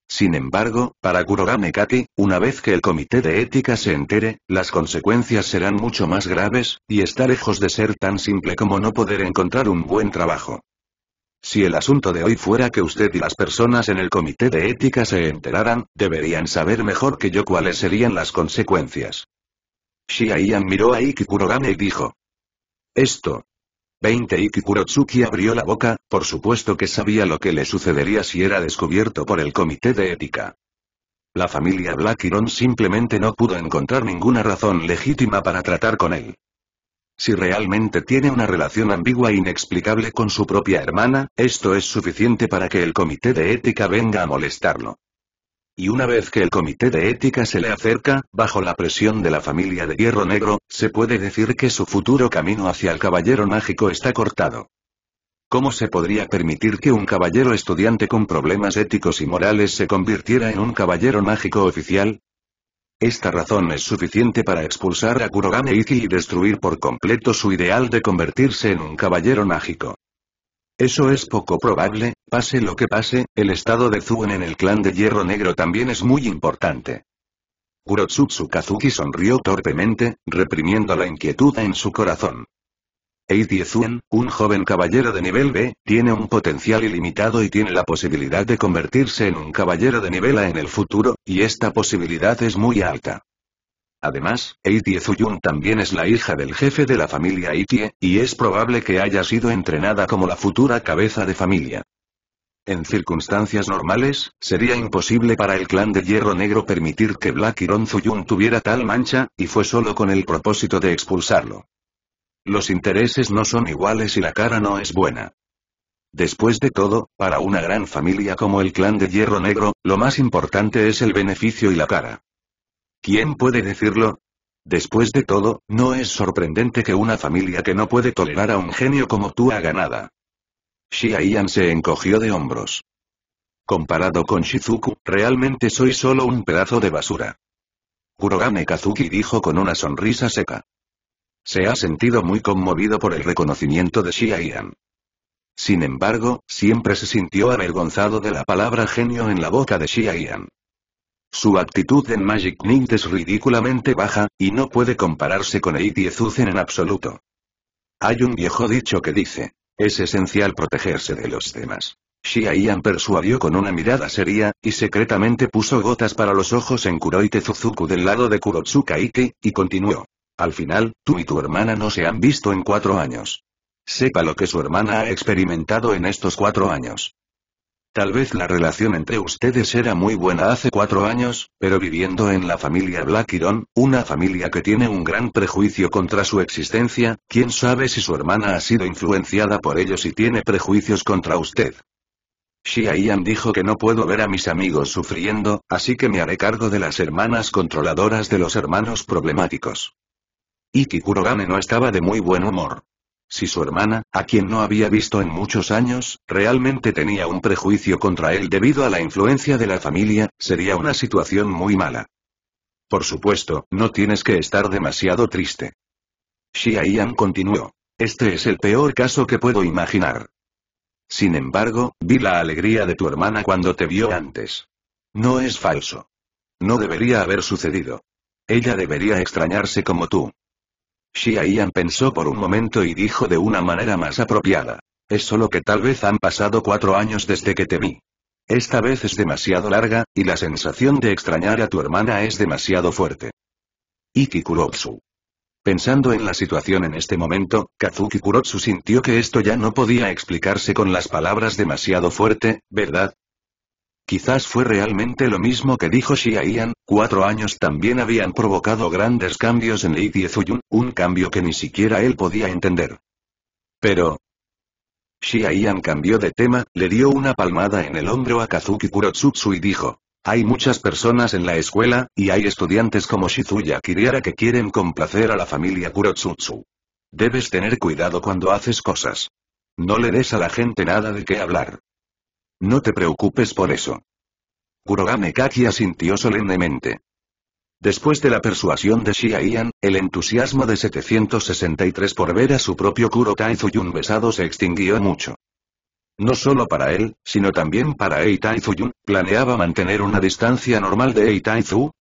Sin embargo, para Kurogane Kaki, una vez que el comité de ética se entere, las consecuencias serán mucho más graves, y está lejos de ser tan simple como no poder encontrar un buen trabajo. Si el asunto de hoy fuera que usted y las personas en el comité de ética se enteraran, deberían saber mejor que yo cuáles serían las consecuencias. Shiaian miró a Ikikurogane y dijo. Esto. 20 Ikikurotsuki abrió la boca, por supuesto que sabía lo que le sucedería si era descubierto por el comité de ética. La familia Blackiron simplemente no pudo encontrar ninguna razón legítima para tratar con él. Si realmente tiene una relación ambigua e inexplicable con su propia hermana, esto es suficiente para que el comité de ética venga a molestarlo. Y una vez que el comité de ética se le acerca, bajo la presión de la familia de Hierro Negro, se puede decir que su futuro camino hacia el caballero mágico está cortado. ¿Cómo se podría permitir que un caballero estudiante con problemas éticos y morales se convirtiera en un caballero mágico oficial? Esta razón es suficiente para expulsar a Kurogane y destruir por completo su ideal de convertirse en un caballero mágico. Eso es poco probable, pase lo que pase, el estado de Zuen en el clan de Hierro Negro también es muy importante. Kurotsutsu Kazuki sonrió torpemente, reprimiendo la inquietud en su corazón. Aitie Zuen, un joven caballero de nivel B, tiene un potencial ilimitado y tiene la posibilidad de convertirse en un caballero de nivel A en el futuro, y esta posibilidad es muy alta. Además, Eitie Zuyun también es la hija del jefe de la familia Itie, y es probable que haya sido entrenada como la futura cabeza de familia. En circunstancias normales, sería imposible para el clan de Hierro Negro permitir que Black Iron Zuyun tuviera tal mancha, y fue solo con el propósito de expulsarlo. Los intereses no son iguales y la cara no es buena. Después de todo, para una gran familia como el clan de Hierro Negro, lo más importante es el beneficio y la cara. ¿Quién puede decirlo? Después de todo, no es sorprendente que una familia que no puede tolerar a un genio como tú haga nada. Shia se encogió de hombros. Comparado con Shizuku, realmente soy solo un pedazo de basura. Kurogane Kazuki dijo con una sonrisa seca. Se ha sentido muy conmovido por el reconocimiento de Shia Ian. Sin embargo, siempre se sintió avergonzado de la palabra genio en la boca de Shia Ian. Su actitud en Magic Knight es ridículamente baja, y no puede compararse con Eiti Ezuzen en absoluto. Hay un viejo dicho que dice, es esencial protegerse de los demás. Shia Ian persuadió con una mirada seria, y secretamente puso gotas para los ojos en Kuroite del lado de Kurotsuka y continuó. Al final, tú y tu hermana no se han visto en cuatro años. Sepa lo que su hermana ha experimentado en estos cuatro años. Tal vez la relación entre ustedes era muy buena hace cuatro años, pero viviendo en la familia Blackiron, una familia que tiene un gran prejuicio contra su existencia, quién sabe si su hermana ha sido influenciada por ellos y tiene prejuicios contra usted. Shia Ian dijo que no puedo ver a mis amigos sufriendo, así que me haré cargo de las hermanas controladoras de los hermanos problemáticos. Y Kurogane no estaba de muy buen humor. Si su hermana, a quien no había visto en muchos años, realmente tenía un prejuicio contra él debido a la influencia de la familia, sería una situación muy mala. Por supuesto, no tienes que estar demasiado triste. Xia continuó. Este es el peor caso que puedo imaginar. Sin embargo, vi la alegría de tu hermana cuando te vio antes. No es falso. No debería haber sucedido. Ella debería extrañarse como tú. Shiayan pensó por un momento y dijo de una manera más apropiada. Es solo que tal vez han pasado cuatro años desde que te vi. Esta vez es demasiado larga, y la sensación de extrañar a tu hermana es demasiado fuerte. Iki Kurotsu. Pensando en la situación en este momento, Kazuki Kurotsu sintió que esto ya no podía explicarse con las palabras demasiado fuerte, ¿verdad? Quizás fue realmente lo mismo que dijo Xia Ian, cuatro años también habían provocado grandes cambios en Lee Zuyun, un cambio que ni siquiera él podía entender. Pero... Xia Ian cambió de tema, le dio una palmada en el hombro a Kazuki Kurotsutsu y dijo. Hay muchas personas en la escuela, y hay estudiantes como Shizuya Kiriara que quieren complacer a la familia Kurotsutsu. Debes tener cuidado cuando haces cosas. No le des a la gente nada de qué hablar. No te preocupes por eso. Kurogane Kaki asintió solemnemente. Después de la persuasión de Xia Ian, el entusiasmo de 763 por ver a su propio Kuro Taizuyun besado se extinguió mucho. No solo para él, sino también para Ei planeaba mantener una distancia normal de Ei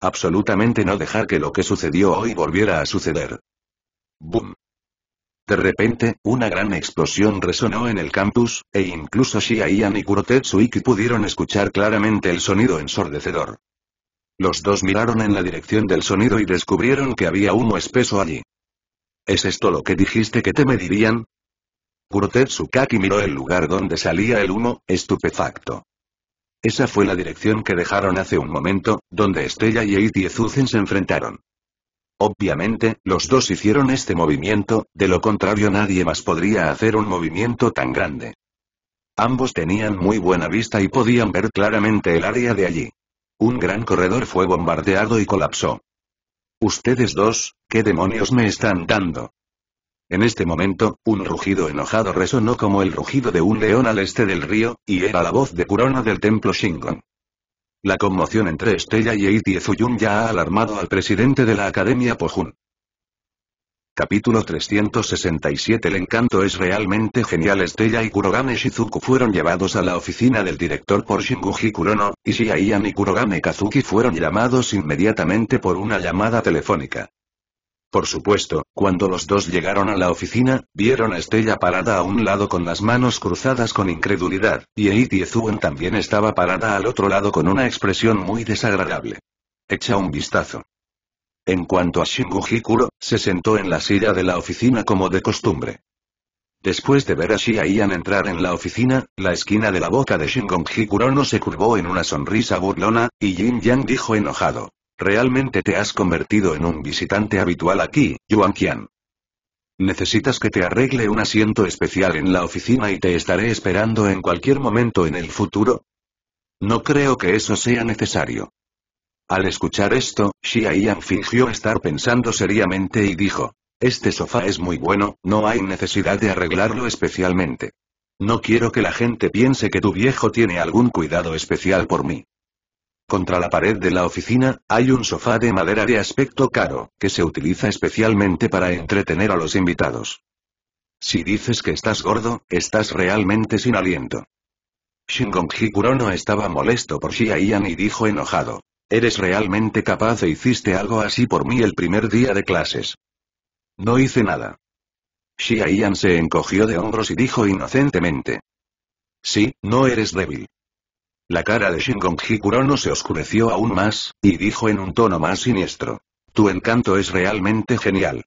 absolutamente no dejar que lo que sucedió hoy volviera a suceder. Boom. De repente, una gran explosión resonó en el campus, e incluso Shia y Kurotetsuiki pudieron escuchar claramente el sonido ensordecedor. Los dos miraron en la dirección del sonido y descubrieron que había humo espeso allí. ¿Es esto lo que dijiste que te medirían? Kurotetsu Kaki miró el lugar donde salía el humo, estupefacto. Esa fue la dirección que dejaron hace un momento, donde Estella y Eiti Ezuzin se enfrentaron. Obviamente, los dos hicieron este movimiento, de lo contrario nadie más podría hacer un movimiento tan grande. Ambos tenían muy buena vista y podían ver claramente el área de allí. Un gran corredor fue bombardeado y colapsó. Ustedes dos, ¿qué demonios me están dando? En este momento, un rugido enojado resonó como el rugido de un león al este del río, y era la voz de Kurona del templo Shingon. La conmoción entre Estella y Eiji Ezuyun ya ha alarmado al presidente de la Academia Pohun. Capítulo 367 El encanto es realmente genial Estella y Kurogane Shizuku fueron llevados a la oficina del director por Shinguji Kurono, y Shiaian y Kurogane Kazuki fueron llamados inmediatamente por una llamada telefónica. Por supuesto, cuando los dos llegaron a la oficina, vieron a Estella parada a un lado con las manos cruzadas con incredulidad, y Eiti también estaba parada al otro lado con una expresión muy desagradable. Echa un vistazo. En cuanto a Shingu Hikuro, se sentó en la silla de la oficina como de costumbre. Después de ver a Shia Ian entrar en la oficina, la esquina de la boca de Shingon Hikuro no se curvó en una sonrisa burlona, y Jin Yang dijo enojado. Realmente te has convertido en un visitante habitual aquí, Yuan Qian. Necesitas que te arregle un asiento especial en la oficina y te estaré esperando en cualquier momento en el futuro. No creo que eso sea necesario. Al escuchar esto, Xia Yan fingió estar pensando seriamente y dijo, este sofá es muy bueno, no hay necesidad de arreglarlo especialmente. No quiero que la gente piense que tu viejo tiene algún cuidado especial por mí. Contra la pared de la oficina, hay un sofá de madera de aspecto caro, que se utiliza especialmente para entretener a los invitados. Si dices que estás gordo, estás realmente sin aliento. Shingon Hikuro no estaba molesto por Xiaoyan y dijo enojado. Eres realmente capaz e hiciste algo así por mí el primer día de clases. No hice nada. Xiaoyan se encogió de hombros y dijo inocentemente. Sí, no eres débil. La cara de Shingon no se oscureció aún más, y dijo en un tono más siniestro. Tu encanto es realmente genial.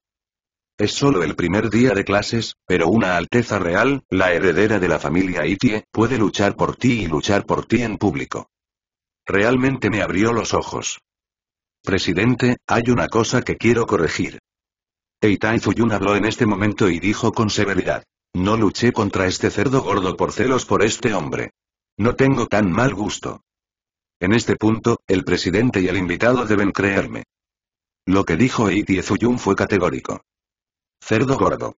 Es solo el primer día de clases, pero una Alteza Real, la heredera de la familia Itie, puede luchar por ti y luchar por ti en público. Realmente me abrió los ojos. Presidente, hay una cosa que quiero corregir. Eitai Fuyun habló en este momento y dijo con severidad. No luché contra este cerdo gordo por celos por este hombre. No tengo tan mal gusto. En este punto, el presidente y el invitado deben creerme. Lo que dijo Eiti Zuyun fue categórico. Cerdo gordo.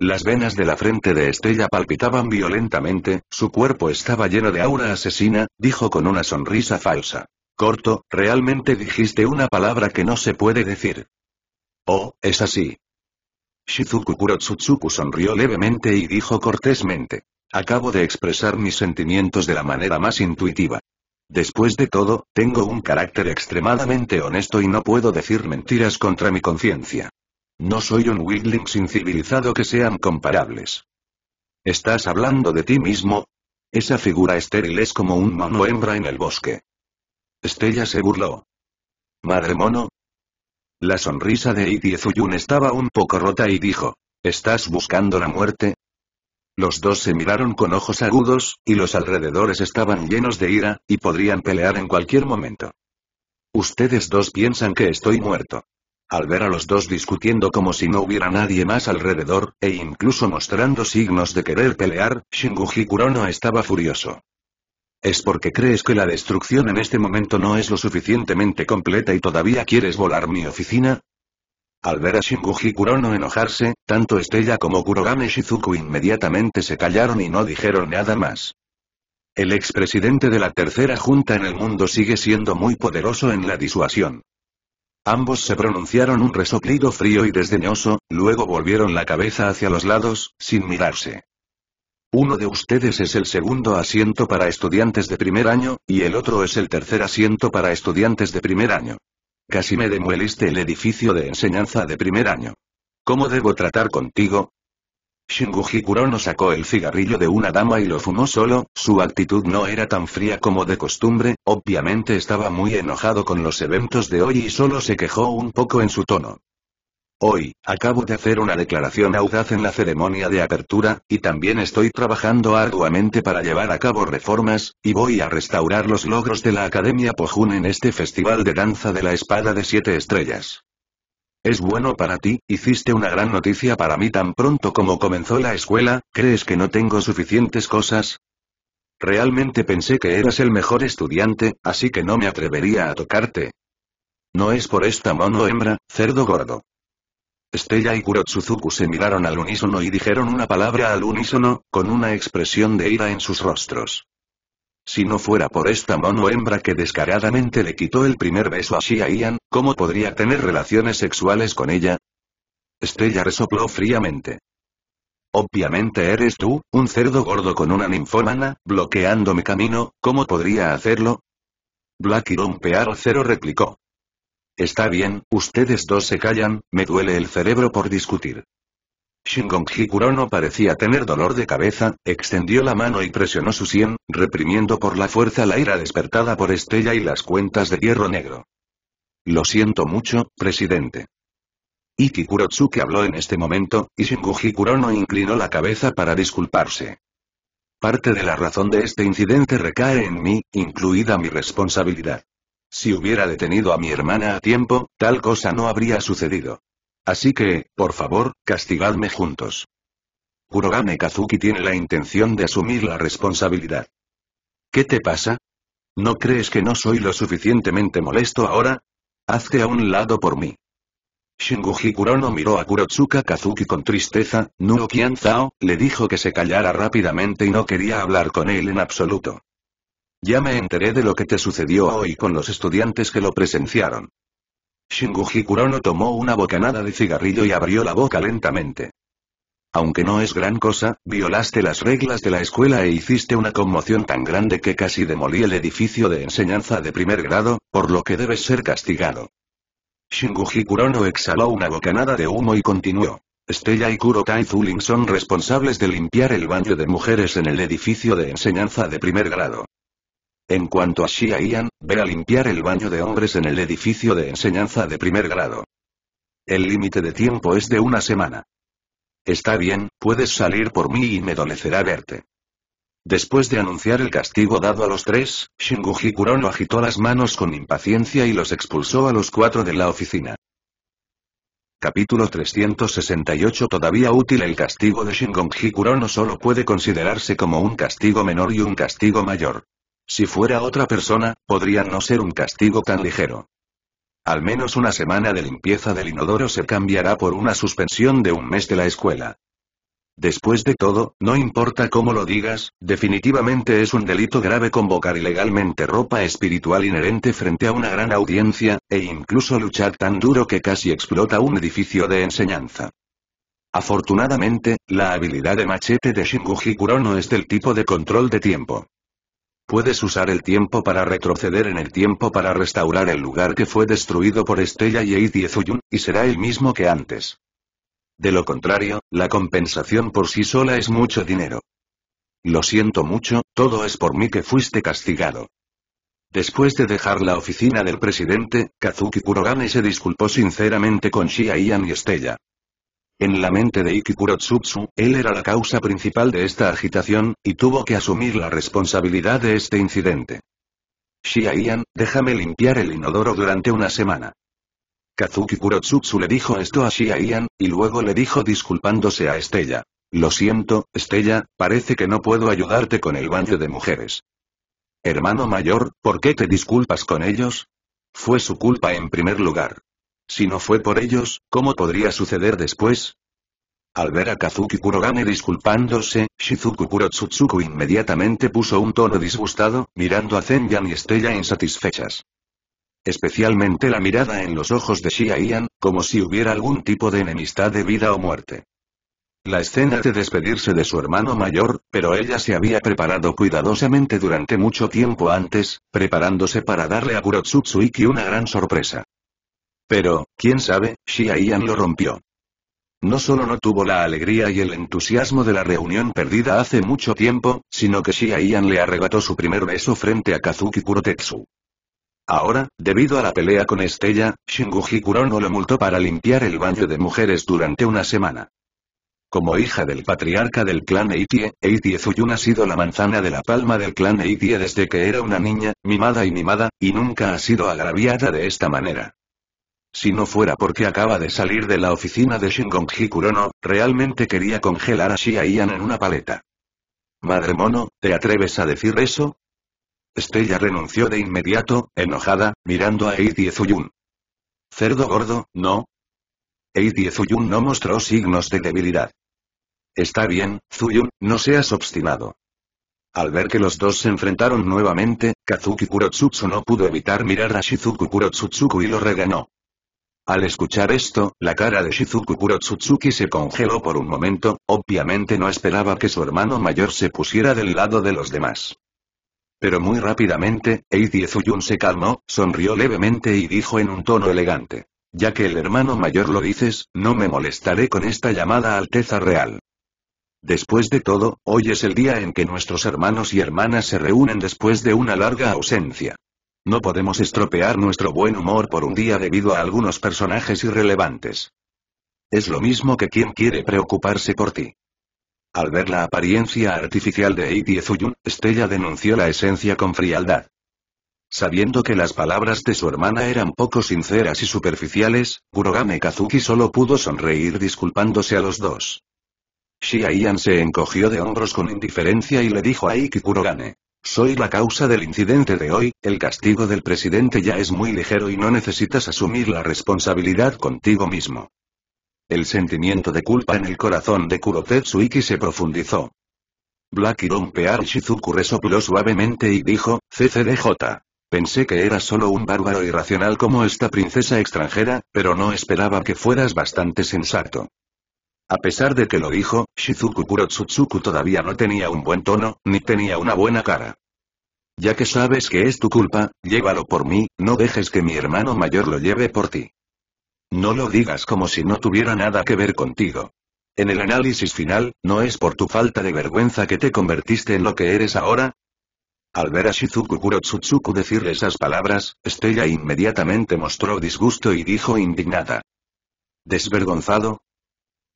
Las venas de la frente de Estrella palpitaban violentamente, su cuerpo estaba lleno de aura asesina, dijo con una sonrisa falsa. Corto, realmente dijiste una palabra que no se puede decir. Oh, es así. Shizuku Kurotsutsuku sonrió levemente y dijo cortésmente. Acabo de expresar mis sentimientos de la manera más intuitiva. Después de todo, tengo un carácter extremadamente honesto y no puedo decir mentiras contra mi conciencia. No soy un Wigling civilizado que sean comparables. ¿Estás hablando de ti mismo? Esa figura estéril es como un mono hembra en el bosque. Estella se burló. ¿Madre mono? La sonrisa de Idi Zuyun estaba un poco rota y dijo, ¿estás buscando la muerte? Los dos se miraron con ojos agudos, y los alrededores estaban llenos de ira, y podrían pelear en cualquier momento. Ustedes dos piensan que estoy muerto. Al ver a los dos discutiendo como si no hubiera nadie más alrededor, e incluso mostrando signos de querer pelear, Shinguji Kurono estaba furioso. ¿Es porque crees que la destrucción en este momento no es lo suficientemente completa y todavía quieres volar mi oficina? Al ver a Shinguji Kurono enojarse, tanto Estella como Kurogane Shizuku inmediatamente se callaron y no dijeron nada más. El expresidente de la tercera junta en el mundo sigue siendo muy poderoso en la disuasión. Ambos se pronunciaron un resoplido frío y desdeñoso, luego volvieron la cabeza hacia los lados, sin mirarse. Uno de ustedes es el segundo asiento para estudiantes de primer año, y el otro es el tercer asiento para estudiantes de primer año. Casi me demueliste el edificio de enseñanza de primer año. ¿Cómo debo tratar contigo? Shinguji Kurono sacó el cigarrillo de una dama y lo fumó solo, su actitud no era tan fría como de costumbre, obviamente estaba muy enojado con los eventos de hoy y solo se quejó un poco en su tono. Hoy, acabo de hacer una declaración audaz en la ceremonia de apertura, y también estoy trabajando arduamente para llevar a cabo reformas, y voy a restaurar los logros de la Academia Pojun en este Festival de Danza de la Espada de Siete Estrellas. Es bueno para ti, hiciste una gran noticia para mí tan pronto como comenzó la escuela, ¿crees que no tengo suficientes cosas? Realmente pensé que eras el mejor estudiante, así que no me atrevería a tocarte. No es por esta mono hembra, cerdo gordo. Estella y Kurotsuzuku se miraron al unísono y dijeron una palabra al unísono, con una expresión de ira en sus rostros. Si no fuera por esta mono hembra que descaradamente le quitó el primer beso a Shia Ian, ¿cómo podría tener relaciones sexuales con ella? Estella resopló fríamente. Obviamente eres tú, un cerdo gordo con una ninfómana, bloqueando mi camino, ¿cómo podría hacerlo? Black rompe Cero replicó. Está bien, ustedes dos se callan, me duele el cerebro por discutir. Shingon Hikurono parecía tener dolor de cabeza, extendió la mano y presionó su sien, reprimiendo por la fuerza la ira despertada por Estella y las cuentas de hierro negro. Lo siento mucho, presidente. Ikikurotsuke habló en este momento, y Shingon Hikurono inclinó la cabeza para disculparse. Parte de la razón de este incidente recae en mí, incluida mi responsabilidad. Si hubiera detenido a mi hermana a tiempo, tal cosa no habría sucedido. Así que, por favor, castigadme juntos. Kurogane Kazuki tiene la intención de asumir la responsabilidad. ¿Qué te pasa? ¿No crees que no soy lo suficientemente molesto ahora? Hazte a un lado por mí. Shinguji Kurono miró a Kurotsuka Kazuki con tristeza, Nuo Kianzao le dijo que se callara rápidamente y no quería hablar con él en absoluto. Ya me enteré de lo que te sucedió hoy con los estudiantes que lo presenciaron. Shinguji Kurono tomó una bocanada de cigarrillo y abrió la boca lentamente. Aunque no es gran cosa, violaste las reglas de la escuela e hiciste una conmoción tan grande que casi demolí el edificio de enseñanza de primer grado, por lo que debes ser castigado. Shinguji Kurono exhaló una bocanada de humo y continuó. Estella y Kuro Zuling son responsables de limpiar el baño de mujeres en el edificio de enseñanza de primer grado. En cuanto a Shia Ian, ve a limpiar el baño de hombres en el edificio de enseñanza de primer grado. El límite de tiempo es de una semana. Está bien, puedes salir por mí y me dolecerá verte. Después de anunciar el castigo dado a los tres, Shinguji Hikurono agitó las manos con impaciencia y los expulsó a los cuatro de la oficina. Capítulo 368 Todavía útil el castigo de Shingon Hikurono solo puede considerarse como un castigo menor y un castigo mayor. Si fuera otra persona, podría no ser un castigo tan ligero. Al menos una semana de limpieza del inodoro se cambiará por una suspensión de un mes de la escuela. Después de todo, no importa cómo lo digas, definitivamente es un delito grave convocar ilegalmente ropa espiritual inherente frente a una gran audiencia, e incluso luchar tan duro que casi explota un edificio de enseñanza. Afortunadamente, la habilidad de machete de Shinguji Kuro no es del tipo de control de tiempo. Puedes usar el tiempo para retroceder en el tiempo para restaurar el lugar que fue destruido por Estella y Zuyun, y será el mismo que antes. De lo contrario, la compensación por sí sola es mucho dinero. Lo siento mucho, todo es por mí que fuiste castigado. Después de dejar la oficina del presidente, Kazuki Kurogane se disculpó sinceramente con Shia Ian y Estella. En la mente de Ikikurotsutsu, él era la causa principal de esta agitación, y tuvo que asumir la responsabilidad de este incidente. Shia Ian, déjame limpiar el inodoro durante una semana. Kazuki Kurotsutsu le dijo esto a Shia Ian, y luego le dijo disculpándose a Estella. Lo siento, Estella, parece que no puedo ayudarte con el baño de mujeres. Hermano mayor, ¿por qué te disculpas con ellos? Fue su culpa en primer lugar. Si no fue por ellos, ¿cómo podría suceder después? Al ver a Kazuki Kurogane disculpándose, Shizuku Kurotsutsuku inmediatamente puso un tono disgustado, mirando a Zenyan y Estella insatisfechas. Especialmente la mirada en los ojos de Shia como si hubiera algún tipo de enemistad de vida o muerte. La escena de despedirse de su hermano mayor, pero ella se había preparado cuidadosamente durante mucho tiempo antes, preparándose para darle a Kurotsutsuiki una gran sorpresa. Pero, quién sabe, Xia Ian lo rompió. No solo no tuvo la alegría y el entusiasmo de la reunión perdida hace mucho tiempo, sino que Xia Ian le arrebató su primer beso frente a Kazuki Kurotetsu. Ahora, debido a la pelea con Estella, Shinguji no lo multó para limpiar el baño de mujeres durante una semana. Como hija del patriarca del clan Eitie, Eitie Zuyun ha sido la manzana de la palma del clan Eitie desde que era una niña, mimada y mimada, y nunca ha sido agraviada de esta manera. Si no fuera porque acaba de salir de la oficina de Shingon Hikurono, realmente quería congelar a Shia Ian en una paleta. Madre mono, ¿te atreves a decir eso? Estella renunció de inmediato, enojada, mirando a Eiji Ezuyun. Cerdo gordo, ¿no? Eiji Ezuyun no mostró signos de debilidad. Está bien, Zuyun, no seas obstinado. Al ver que los dos se enfrentaron nuevamente, Kazuki Kurotsutsu no pudo evitar mirar a Shizuku Kurotsutsuku y lo regañó. Al escuchar esto, la cara de Shizuku Kurotsutsuki se congeló por un momento, obviamente no esperaba que su hermano mayor se pusiera del lado de los demás. Pero muy rápidamente, Eiji Zuyun se calmó, sonrió levemente y dijo en un tono elegante. Ya que el hermano mayor lo dices, no me molestaré con esta llamada Alteza Real. Después de todo, hoy es el día en que nuestros hermanos y hermanas se reúnen después de una larga ausencia. No podemos estropear nuestro buen humor por un día debido a algunos personajes irrelevantes. Es lo mismo que quien quiere preocuparse por ti. Al ver la apariencia artificial de Eiji Ezuyun, Stella denunció la esencia con frialdad. Sabiendo que las palabras de su hermana eran poco sinceras y superficiales, Kurogane Kazuki solo pudo sonreír disculpándose a los dos. Ian se encogió de hombros con indiferencia y le dijo a Iki Kurogane. Soy la causa del incidente de hoy, el castigo del presidente ya es muy ligero y no necesitas asumir la responsabilidad contigo mismo. El sentimiento de culpa en el corazón de Kurotetsuiki se profundizó. Black Pear Shizuku resopló suavemente y dijo, CCDJ. Pensé que eras solo un bárbaro irracional como esta princesa extranjera, pero no esperaba que fueras bastante sensato. A pesar de que lo dijo, Shizuku Kurotsutsuku todavía no tenía un buen tono, ni tenía una buena cara. Ya que sabes que es tu culpa, llévalo por mí, no dejes que mi hermano mayor lo lleve por ti. No lo digas como si no tuviera nada que ver contigo. En el análisis final, ¿no es por tu falta de vergüenza que te convertiste en lo que eres ahora? Al ver a Shizuku Kurotsutsuku decir esas palabras, Estella inmediatamente mostró disgusto y dijo indignada. Desvergonzado,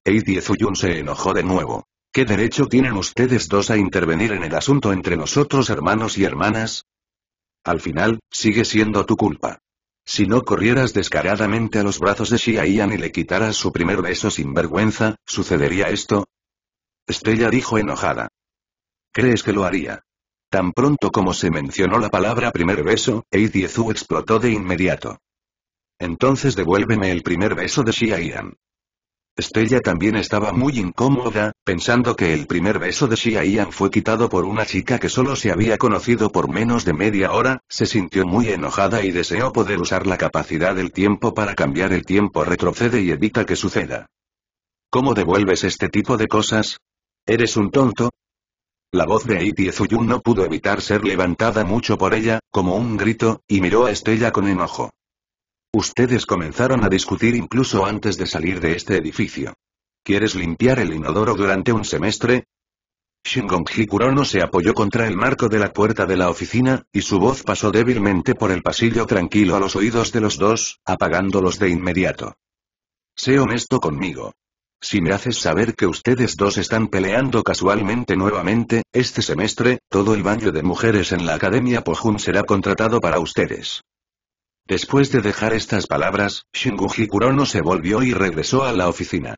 Eiji Yun se enojó de nuevo. ¿Qué derecho tienen ustedes dos a intervenir en el asunto entre nosotros hermanos y hermanas? Al final, sigue siendo tu culpa. Si no corrieras descaradamente a los brazos de Xia Ian y le quitaras su primer beso sin vergüenza, ¿sucedería esto? Estrella dijo enojada. ¿Crees que lo haría? Tan pronto como se mencionó la palabra primer beso, Eidiezu explotó de inmediato. Entonces devuélveme el primer beso de Xia Ian. Estella también estaba muy incómoda, pensando que el primer beso de Shi Ian fue quitado por una chica que solo se había conocido por menos de media hora, se sintió muy enojada y deseó poder usar la capacidad del tiempo para cambiar el tiempo retrocede y evita que suceda. ¿Cómo devuelves este tipo de cosas? ¿Eres un tonto? La voz de Aitie Zuyun no pudo evitar ser levantada mucho por ella, como un grito, y miró a Estella con enojo. Ustedes comenzaron a discutir incluso antes de salir de este edificio. ¿Quieres limpiar el inodoro durante un semestre? Shingon Hikurono se apoyó contra el marco de la puerta de la oficina, y su voz pasó débilmente por el pasillo tranquilo a los oídos de los dos, apagándolos de inmediato. Sé honesto conmigo. Si me haces saber que ustedes dos están peleando casualmente nuevamente, este semestre, todo el baño de mujeres en la Academia Pojun será contratado para ustedes. Después de dejar estas palabras, Shingon Kurono se volvió y regresó a la oficina.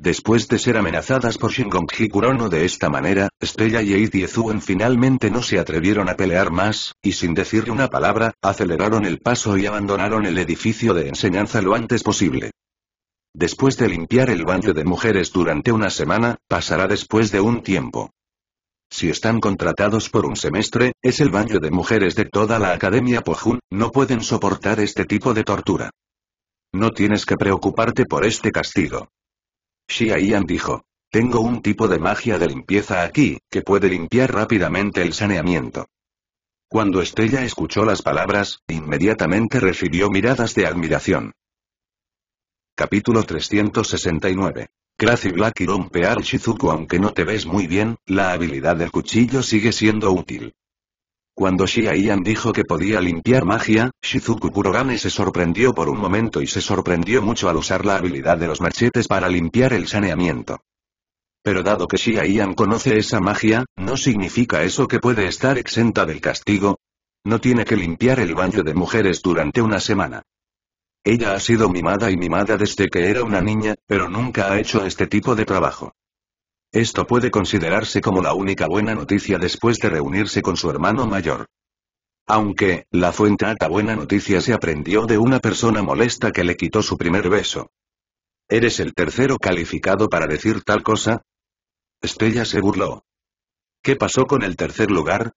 Después de ser amenazadas por Shingon Kurono de esta manera, Stella y Eiji Zuen finalmente no se atrevieron a pelear más, y sin decirle una palabra, aceleraron el paso y abandonaron el edificio de enseñanza lo antes posible. Después de limpiar el bante de mujeres durante una semana, pasará después de un tiempo. Si están contratados por un semestre, es el baño de mujeres de toda la Academia Pojun, no pueden soportar este tipo de tortura. No tienes que preocuparte por este castigo. Xia dijo. Tengo un tipo de magia de limpieza aquí, que puede limpiar rápidamente el saneamiento. Cuando Estella escuchó las palabras, inmediatamente recibió miradas de admiración. Capítulo 369 Crazy Black y rompear Shizuku aunque no te ves muy bien, la habilidad del cuchillo sigue siendo útil. Cuando Shia Ian dijo que podía limpiar magia, Shizuku Kurogane se sorprendió por un momento y se sorprendió mucho al usar la habilidad de los machetes para limpiar el saneamiento. Pero dado que Shia Ian conoce esa magia, ¿no significa eso que puede estar exenta del castigo? No tiene que limpiar el baño de mujeres durante una semana. Ella ha sido mimada y mimada desde que era una niña, pero nunca ha hecho este tipo de trabajo. Esto puede considerarse como la única buena noticia después de reunirse con su hermano mayor. Aunque, la fuente Ata Buena Noticia se aprendió de una persona molesta que le quitó su primer beso. ¿Eres el tercero calificado para decir tal cosa? Estella se burló. ¿Qué pasó con el tercer lugar?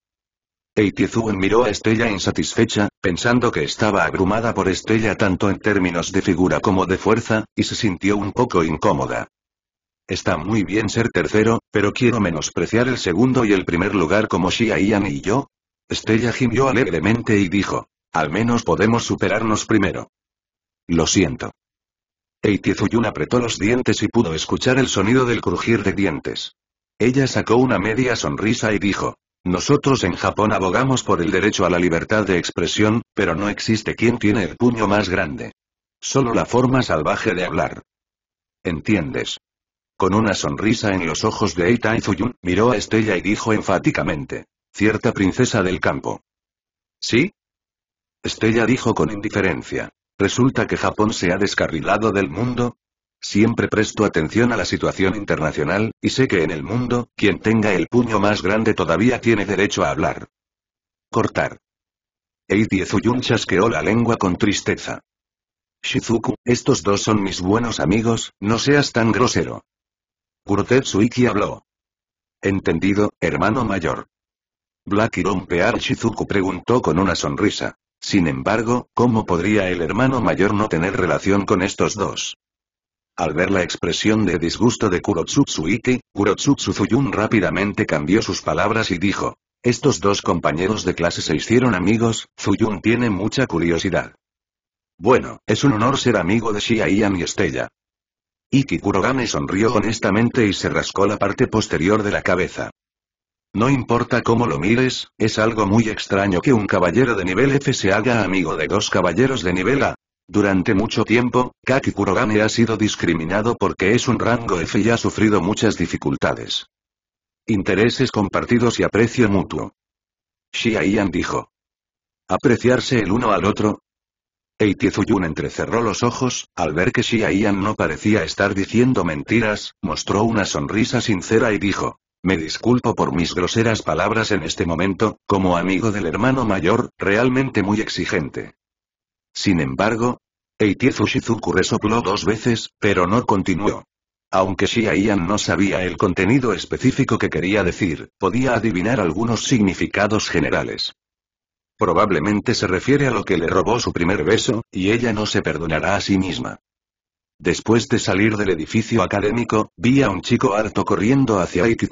Eikizuen miró a Estella insatisfecha, pensando que estaba abrumada por Estella tanto en términos de figura como de fuerza, y se sintió un poco incómoda. Está muy bien ser tercero, pero quiero menospreciar el segundo y el primer lugar como Shia y yo. Estella gimió alegremente y dijo. Al menos podemos superarnos primero. Lo siento. Eitizuyun apretó los dientes y pudo escuchar el sonido del crujir de dientes. Ella sacó una media sonrisa y dijo, nosotros en Japón abogamos por el derecho a la libertad de expresión, pero no existe quien tiene el puño más grande. Solo la forma salvaje de hablar. ¿Entiendes? Con una sonrisa en los ojos de Eitai Fuyun, miró a Estella y dijo enfáticamente. Cierta princesa del campo. ¿Sí? Estella dijo con indiferencia. Resulta que Japón se ha descarrilado del mundo, Siempre presto atención a la situación internacional, y sé que en el mundo, quien tenga el puño más grande todavía tiene derecho a hablar. Cortar. Eiti Ezuyun chasqueó la lengua con tristeza. Shizuku, estos dos son mis buenos amigos, no seas tan grosero. Kuretsuiki habló. Entendido, hermano mayor. Black Rompear Shizuku preguntó con una sonrisa. Sin embargo, ¿cómo podría el hermano mayor no tener relación con estos dos? Al ver la expresión de disgusto de Kurotsutsu Zuyun rápidamente cambió sus palabras y dijo. Estos dos compañeros de clase se hicieron amigos, Zuyun tiene mucha curiosidad. Bueno, es un honor ser amigo de Shia Ian y Estella. Iki Kurogane sonrió honestamente y se rascó la parte posterior de la cabeza. No importa cómo lo mires, es algo muy extraño que un caballero de nivel F se haga amigo de dos caballeros de nivel A. Durante mucho tiempo, Kaki Kurogane ha sido discriminado porque es un rango F y ha sufrido muchas dificultades. Intereses compartidos y aprecio mutuo. Shia dijo. ¿Apreciarse el uno al otro? Eitizuyun entrecerró los ojos, al ver que Shia no parecía estar diciendo mentiras, mostró una sonrisa sincera y dijo. Me disculpo por mis groseras palabras en este momento, como amigo del hermano mayor, realmente muy exigente. Sin embargo, Eitetsu Shizuku resopló dos veces, pero no continuó. Aunque Shiayan no sabía el contenido específico que quería decir, podía adivinar algunos significados generales. Probablemente se refiere a lo que le robó su primer beso, y ella no se perdonará a sí misma. Después de salir del edificio académico, vi a un chico harto corriendo hacia Eiki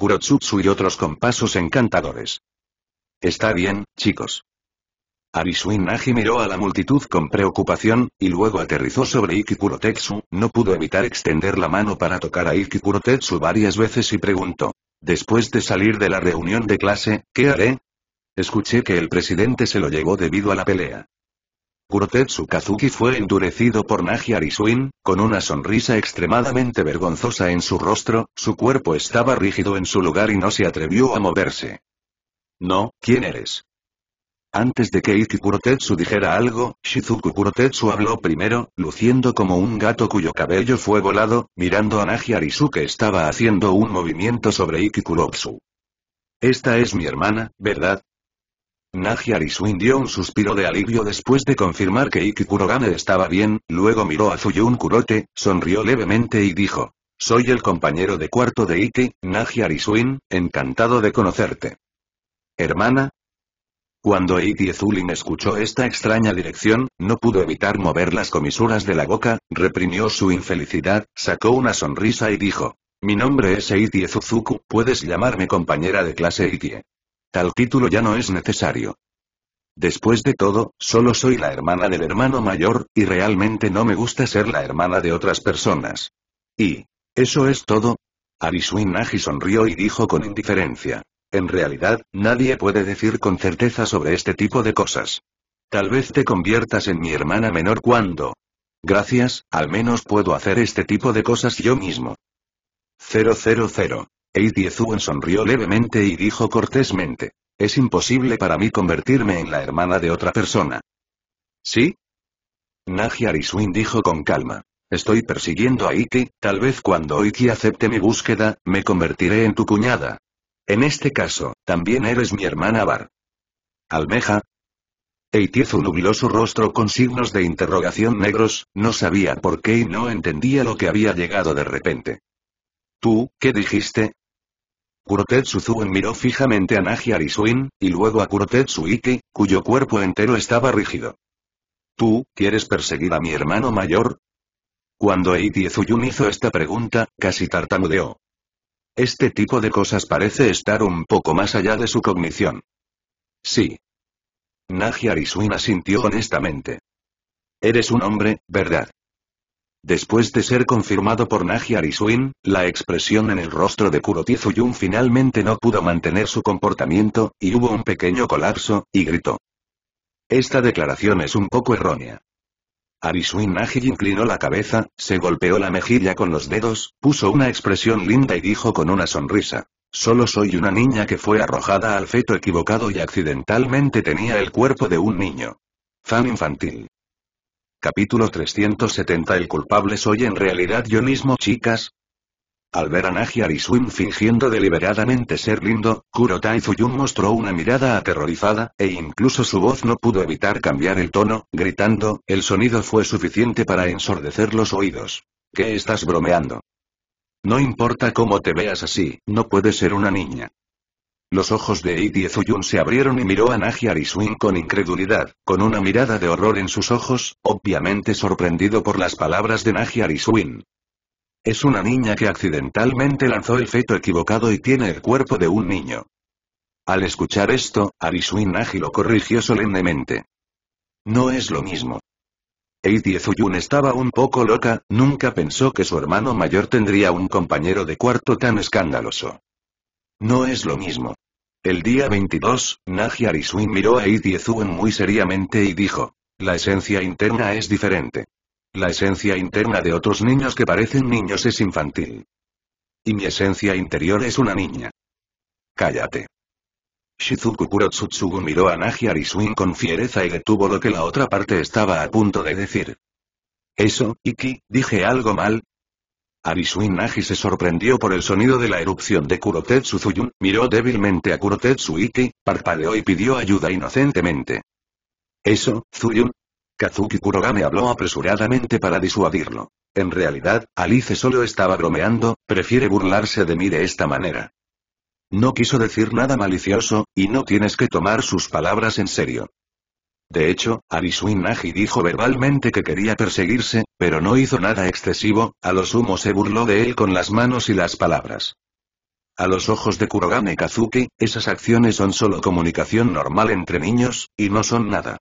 y otros con pasos encantadores. Está bien, chicos. Arisuin naji miró a la multitud con preocupación, y luego aterrizó sobre Ikikurotetsu, no pudo evitar extender la mano para tocar a Ikikurotetsu varias veces y preguntó. Después de salir de la reunión de clase, ¿qué haré? Escuché que el presidente se lo llevó debido a la pelea. Kurotetsu Kazuki fue endurecido por Naji Arisuin, con una sonrisa extremadamente vergonzosa en su rostro, su cuerpo estaba rígido en su lugar y no se atrevió a moverse. No, ¿quién eres? Antes de que Iki Tetsu dijera algo, Shizuku habló primero, luciendo como un gato cuyo cabello fue volado, mirando a Nagi Arisu que estaba haciendo un movimiento sobre Iki Esta es mi hermana, ¿verdad? Nagi Arisuin dio un suspiro de alivio después de confirmar que Iki Kurogane estaba bien, luego miró a Zuyun Kurote, sonrió levemente y dijo. Soy el compañero de cuarto de Iki, Nagi encantado de conocerte. Hermana, cuando Iggy Zulin escuchó esta extraña dirección, no pudo evitar mover las comisuras de la boca, reprimió su infelicidad, sacó una sonrisa y dijo. Mi nombre es Eitie Zuzuku, puedes llamarme compañera de clase Eitie. Tal título ya no es necesario. Después de todo, solo soy la hermana del hermano mayor, y realmente no me gusta ser la hermana de otras personas. Y... ¿Eso es todo? Arisuin Nagi sonrió y dijo con indiferencia. En realidad, nadie puede decir con certeza sobre este tipo de cosas. Tal vez te conviertas en mi hermana menor cuando... Gracias, al menos puedo hacer este tipo de cosas yo mismo. 000. Eidie sonrió levemente y dijo cortésmente. Es imposible para mí convertirme en la hermana de otra persona. ¿Sí? Nagia Ariswin dijo con calma. Estoy persiguiendo a Iki, tal vez cuando Iki acepte mi búsqueda, me convertiré en tu cuñada. En este caso, también eres mi hermana Bar. Almeja. Eitiezu nubló su rostro con signos de interrogación negros, no sabía por qué y no entendía lo que había llegado de repente. ¿Tú, qué dijiste? Kurotetsu miró fijamente a Nagiarisuin y luego a Kurotetsu cuyo cuerpo entero estaba rígido. ¿Tú, quieres perseguir a mi hermano mayor? Cuando Eitiezuyun hizo esta pregunta, casi tartamudeó. Este tipo de cosas parece estar un poco más allá de su cognición. Sí. Nagy Arisuin asintió honestamente. Eres un hombre, ¿verdad? Después de ser confirmado por Nagy Arisuin, la expresión en el rostro de yun finalmente no pudo mantener su comportamiento, y hubo un pequeño colapso, y gritó. Esta declaración es un poco errónea. Ariswin Ágil inclinó la cabeza, se golpeó la mejilla con los dedos, puso una expresión linda y dijo con una sonrisa. Solo soy una niña que fue arrojada al feto equivocado y accidentalmente tenía el cuerpo de un niño. Fan infantil. Capítulo 370 El culpable soy en realidad yo mismo chicas, al ver a Nagia Swim fingiendo deliberadamente ser lindo, Kuro Zuyun mostró una mirada aterrorizada, e incluso su voz no pudo evitar cambiar el tono, gritando, el sonido fue suficiente para ensordecer los oídos. ¿Qué estás bromeando? No importa cómo te veas así, no puedes ser una niña. Los ojos de Idi Zuyun se abrieron y miró a Nagia Swin con incredulidad, con una mirada de horror en sus ojos, obviamente sorprendido por las palabras de Nagia Swin. Es una niña que accidentalmente lanzó el feto equivocado y tiene el cuerpo de un niño. Al escuchar esto, Ariswin Naji lo corrigió solemnemente. No es lo mismo. Eitie Zuyun estaba un poco loca, nunca pensó que su hermano mayor tendría un compañero de cuarto tan escandaloso. No es lo mismo. El día 22, Nagi Ariswin miró a Eitie Zuyun muy seriamente y dijo, la esencia interna es diferente. La esencia interna de otros niños que parecen niños es infantil. Y mi esencia interior es una niña. Cállate. Shizuku Kurotsutsugu miró a Nagi Arisuin con fiereza y detuvo lo que la otra parte estaba a punto de decir. Eso, Iki, dije algo mal, Arisuin Nagi se sorprendió por el sonido de la erupción de Kurotetsu Zuyun, miró débilmente a Kurotetsu Iki, parpadeó y pidió ayuda inocentemente. Eso, Zuyun, Kazuki Kurogane habló apresuradamente para disuadirlo. En realidad, Alice solo estaba bromeando, prefiere burlarse de mí de esta manera. No quiso decir nada malicioso, y no tienes que tomar sus palabras en serio. De hecho, Arisuin Nagi dijo verbalmente que quería perseguirse, pero no hizo nada excesivo, a lo sumo se burló de él con las manos y las palabras. A los ojos de Kurogane Kazuki, esas acciones son solo comunicación normal entre niños, y no son nada.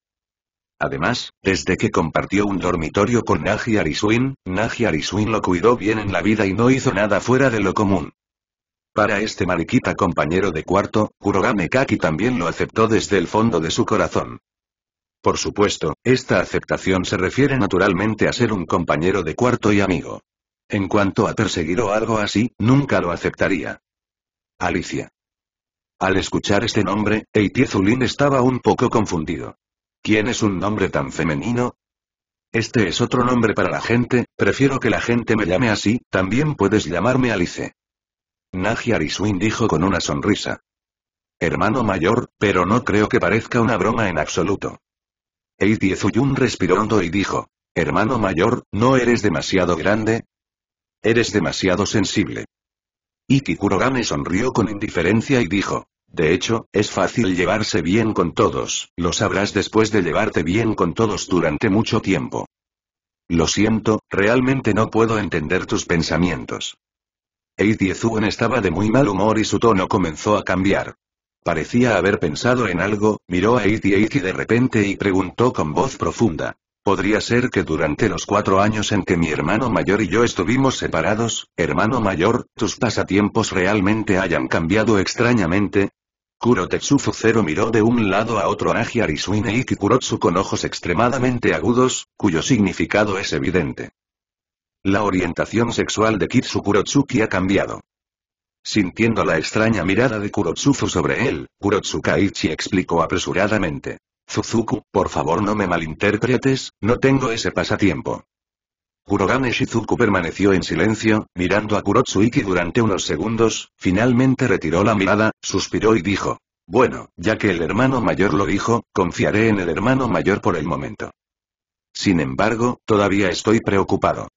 Además, desde que compartió un dormitorio con Naji Ariswin Naji Ariswin lo cuidó bien en la vida y no hizo nada fuera de lo común. Para este mariquita compañero de cuarto, Kurogame Kaki también lo aceptó desde el fondo de su corazón. Por supuesto, esta aceptación se refiere naturalmente a ser un compañero de cuarto y amigo. En cuanto a perseguir o algo así, nunca lo aceptaría. Alicia. Al escuchar este nombre, Eitie Zulin estaba un poco confundido. «¿Quién es un nombre tan femenino? Este es otro nombre para la gente, prefiero que la gente me llame así, también puedes llamarme Alice. Naji Ariswin dijo con una sonrisa. Hermano mayor, pero no creo que parezca una broma en absoluto. Eiti Ezuyun respiró hondo y dijo. Hermano mayor, ¿no eres demasiado grande? Eres demasiado sensible. Iki Kurogane sonrió con indiferencia y dijo. De hecho, es fácil llevarse bien con todos, lo sabrás después de llevarte bien con todos durante mucho tiempo. Lo siento, realmente no puedo entender tus pensamientos. Eiji estaba de muy mal humor y su tono comenzó a cambiar. Parecía haber pensado en algo, miró a Eiji de repente y preguntó con voz profunda. Podría ser que durante los cuatro años en que mi hermano mayor y yo estuvimos separados, hermano mayor, tus pasatiempos realmente hayan cambiado extrañamente, Kuro Tetsufu Zero miró de un lado a otro a Nagi Arisuine y Kikurotsu con ojos extremadamente agudos, cuyo significado es evidente. La orientación sexual de Kitsu Kurotsuki ha cambiado. Sintiendo la extraña mirada de Kurotsufu sobre él, Kurotsukaichi explicó apresuradamente. «Zuzuku, por favor no me malinterpretes, no tengo ese pasatiempo. Kurogane Shizuku permaneció en silencio, mirando a Kurotsuiki durante unos segundos, finalmente retiró la mirada, suspiró y dijo. Bueno, ya que el hermano mayor lo dijo, confiaré en el hermano mayor por el momento. Sin embargo, todavía estoy preocupado.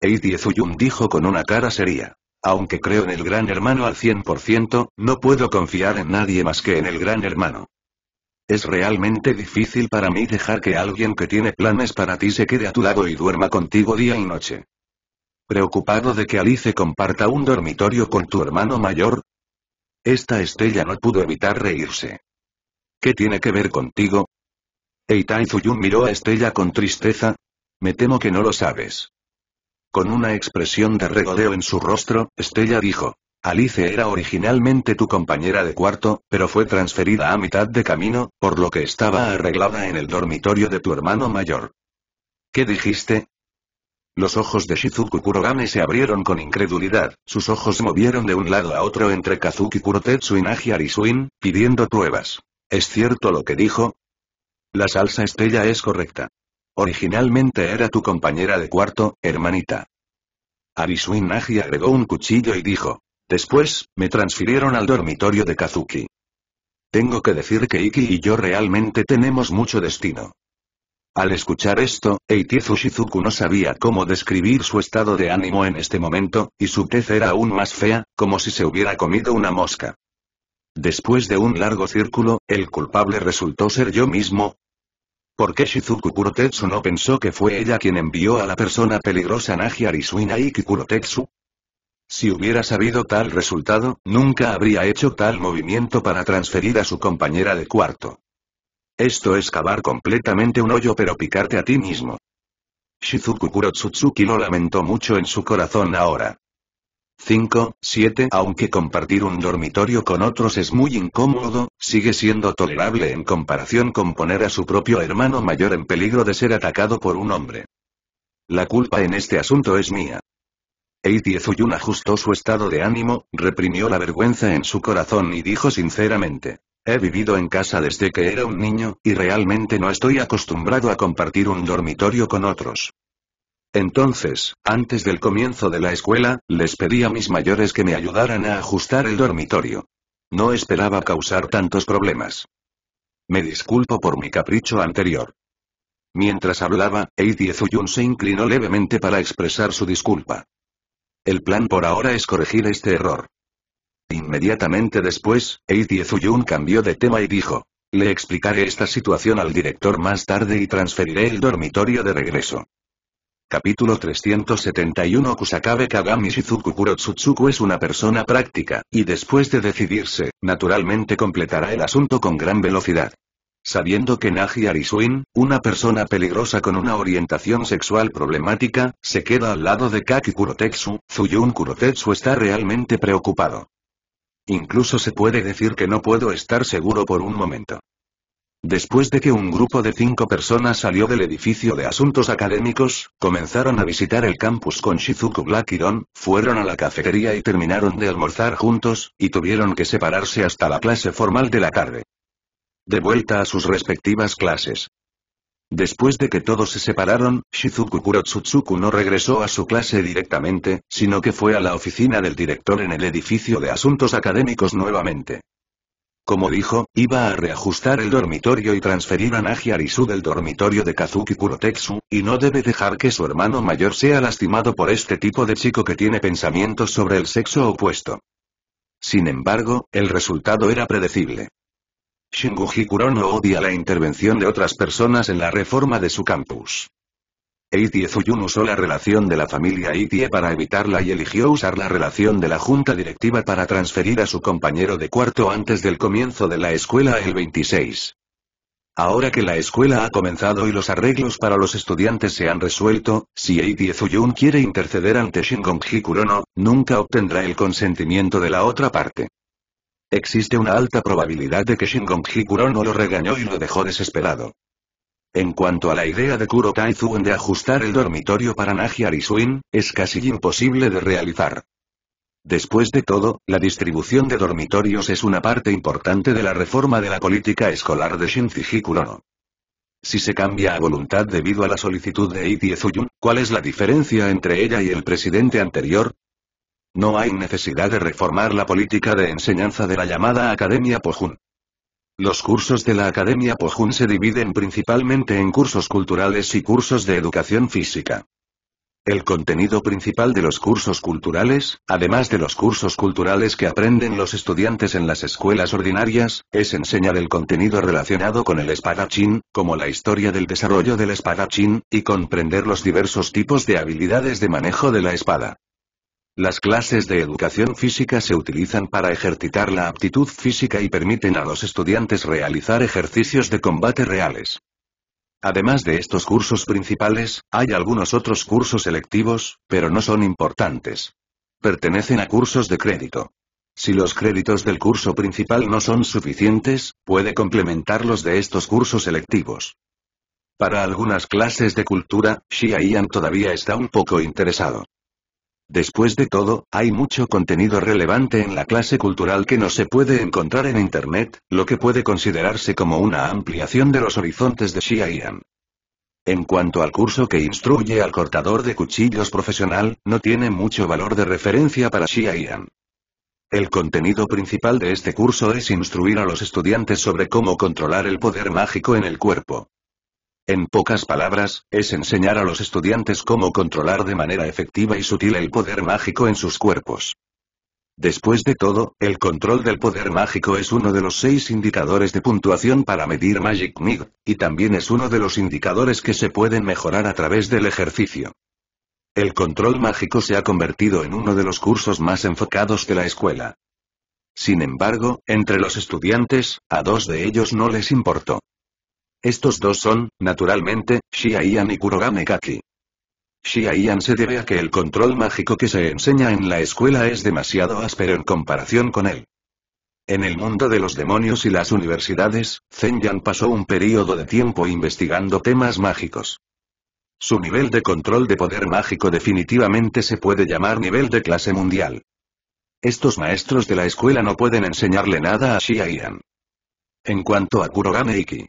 Eiji Ezuyun dijo con una cara seria. Aunque creo en el gran hermano al 100%, no puedo confiar en nadie más que en el gran hermano. Es realmente difícil para mí dejar que alguien que tiene planes para ti se quede a tu lado y duerma contigo día y noche. ¿Preocupado de que Alice comparta un dormitorio con tu hermano mayor? Esta estrella no pudo evitar reírse. ¿Qué tiene que ver contigo? Eitai Zuyun miró a Estella con tristeza. Me temo que no lo sabes. Con una expresión de regodeo en su rostro, Estella dijo. Alice era originalmente tu compañera de cuarto, pero fue transferida a mitad de camino, por lo que estaba arreglada en el dormitorio de tu hermano mayor. ¿Qué dijiste? Los ojos de Shizuku Kurogane se abrieron con incredulidad, sus ojos movieron de un lado a otro entre Kazuki Kurotetsu y Nagi Arisuin, pidiendo pruebas. ¿Es cierto lo que dijo? La salsa estrella es correcta. Originalmente era tu compañera de cuarto, hermanita. Arisuin agregó un cuchillo y dijo, Después, me transfirieron al dormitorio de Kazuki. Tengo que decir que Iki y yo realmente tenemos mucho destino. Al escuchar esto, Eitizu Shizuku no sabía cómo describir su estado de ánimo en este momento, y su tez era aún más fea, como si se hubiera comido una mosca. Después de un largo círculo, el culpable resultó ser yo mismo. ¿Por qué Shizuku Kurotetsu no pensó que fue ella quien envió a la persona peligrosa Naji Arisuina Iki Kurotetsu? Si hubiera sabido tal resultado, nunca habría hecho tal movimiento para transferir a su compañera de cuarto. Esto es cavar completamente un hoyo pero picarte a ti mismo. Shizuku Kurotsutsuki lo lamentó mucho en su corazón ahora. 5, 7 Aunque compartir un dormitorio con otros es muy incómodo, sigue siendo tolerable en comparación con poner a su propio hermano mayor en peligro de ser atacado por un hombre. La culpa en este asunto es mía. Eiji Ezuyun ajustó su estado de ánimo, reprimió la vergüenza en su corazón y dijo sinceramente. He vivido en casa desde que era un niño, y realmente no estoy acostumbrado a compartir un dormitorio con otros. Entonces, antes del comienzo de la escuela, les pedí a mis mayores que me ayudaran a ajustar el dormitorio. No esperaba causar tantos problemas. Me disculpo por mi capricho anterior. Mientras hablaba, Eiji Ezuyun se inclinó levemente para expresar su disculpa. El plan por ahora es corregir este error. Inmediatamente después, Eidie Zuyun cambió de tema y dijo. Le explicaré esta situación al director más tarde y transferiré el dormitorio de regreso. Capítulo 371 Kusakabe Kagami Shizuku Kurotsutsuku es una persona práctica, y después de decidirse, naturalmente completará el asunto con gran velocidad. Sabiendo que Naji Suin, una persona peligrosa con una orientación sexual problemática, se queda al lado de Kaki Kurotetsu, Zuyun Kurotetsu está realmente preocupado. Incluso se puede decir que no puedo estar seguro por un momento. Después de que un grupo de cinco personas salió del edificio de asuntos académicos, comenzaron a visitar el campus con Shizuku Black fueron a la cafetería y terminaron de almorzar juntos, y tuvieron que separarse hasta la clase formal de la tarde de vuelta a sus respectivas clases. Después de que todos se separaron, Shizuku Kurotsutsuku no regresó a su clase directamente, sino que fue a la oficina del director en el edificio de asuntos académicos nuevamente. Como dijo, iba a reajustar el dormitorio y transferir a Nagi Arisu del dormitorio de Kazuki Kurotetsu, y no debe dejar que su hermano mayor sea lastimado por este tipo de chico que tiene pensamientos sobre el sexo opuesto. Sin embargo, el resultado era predecible. Shinguji Hikurono odia la intervención de otras personas en la reforma de su campus. Eitie Zuyun usó la relación de la familia Eitie para evitarla y eligió usar la relación de la junta directiva para transferir a su compañero de cuarto antes del comienzo de la escuela el 26. Ahora que la escuela ha comenzado y los arreglos para los estudiantes se han resuelto, si Eitie Zuyun quiere interceder ante Shingon Hikurono, nunca obtendrá el consentimiento de la otra parte. Existe una alta probabilidad de que Shingon Hikurono no lo regañó y lo dejó desesperado. En cuanto a la idea de Kuro Taizuen de ajustar el dormitorio para Nagi Arisuin, es casi imposible de realizar. Después de todo, la distribución de dormitorios es una parte importante de la reforma de la política escolar de Shinji Kurono. Si se cambia a voluntad debido a la solicitud de Eiji Ezuyun, ¿cuál es la diferencia entre ella y el presidente anterior? No hay necesidad de reformar la política de enseñanza de la llamada Academia Pojun. Los cursos de la Academia Pojun se dividen principalmente en cursos culturales y cursos de educación física. El contenido principal de los cursos culturales, además de los cursos culturales que aprenden los estudiantes en las escuelas ordinarias, es enseñar el contenido relacionado con el espadachín, como la historia del desarrollo del espadachín, y comprender los diversos tipos de habilidades de manejo de la espada. Las clases de educación física se utilizan para ejercitar la aptitud física y permiten a los estudiantes realizar ejercicios de combate reales. Además de estos cursos principales, hay algunos otros cursos selectivos, pero no son importantes. Pertenecen a cursos de crédito. Si los créditos del curso principal no son suficientes, puede complementarlos de estos cursos selectivos. Para algunas clases de cultura, Xiaoyan todavía está un poco interesado. Después de todo, hay mucho contenido relevante en la clase cultural que no se puede encontrar en Internet, lo que puede considerarse como una ampliación de los horizontes de Xi'an. En cuanto al curso que instruye al cortador de cuchillos profesional, no tiene mucho valor de referencia para Ian. El contenido principal de este curso es instruir a los estudiantes sobre cómo controlar el poder mágico en el cuerpo. En pocas palabras, es enseñar a los estudiantes cómo controlar de manera efectiva y sutil el poder mágico en sus cuerpos. Después de todo, el control del poder mágico es uno de los seis indicadores de puntuación para medir Magic Mig, y también es uno de los indicadores que se pueden mejorar a través del ejercicio. El control mágico se ha convertido en uno de los cursos más enfocados de la escuela. Sin embargo, entre los estudiantes, a dos de ellos no les importó. Estos dos son, naturalmente, Ian y Kurogane Kaki. Ian se debe a que el control mágico que se enseña en la escuela es demasiado áspero en comparación con él. En el mundo de los demonios y las universidades, Zhenyan pasó un periodo de tiempo investigando temas mágicos. Su nivel de control de poder mágico definitivamente se puede llamar nivel de clase mundial. Estos maestros de la escuela no pueden enseñarle nada a Ian. En cuanto a Kurogane Iki,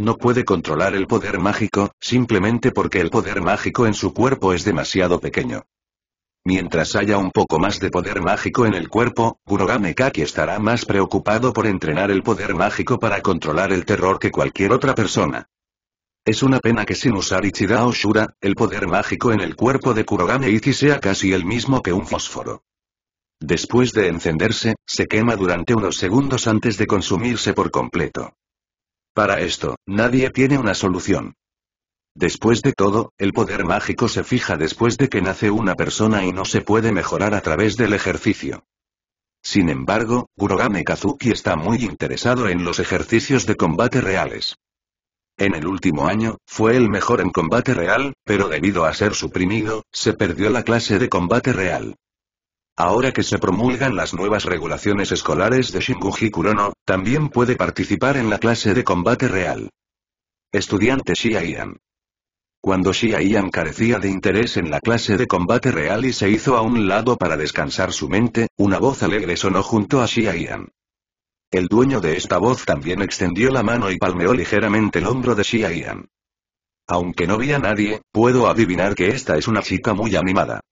no puede controlar el poder mágico, simplemente porque el poder mágico en su cuerpo es demasiado pequeño. Mientras haya un poco más de poder mágico en el cuerpo, Kurogame Kaki estará más preocupado por entrenar el poder mágico para controlar el terror que cualquier otra persona. Es una pena que sin usar Ichida el poder mágico en el cuerpo de Kurogame Ichi sea casi el mismo que un fósforo. Después de encenderse, se quema durante unos segundos antes de consumirse por completo. Para esto, nadie tiene una solución. Después de todo, el poder mágico se fija después de que nace una persona y no se puede mejorar a través del ejercicio. Sin embargo, Kurogane Kazuki está muy interesado en los ejercicios de combate reales. En el último año, fue el mejor en combate real, pero debido a ser suprimido, se perdió la clase de combate real. Ahora que se promulgan las nuevas regulaciones escolares de Shinguji Kurono, también puede participar en la clase de combate real. Estudiante Shia Cuando Shia carecía de interés en la clase de combate real y se hizo a un lado para descansar su mente, una voz alegre sonó junto a Shia Ian. El dueño de esta voz también extendió la mano y palmeó ligeramente el hombro de Shia Aunque no vi a nadie, puedo adivinar que esta es una chica muy animada.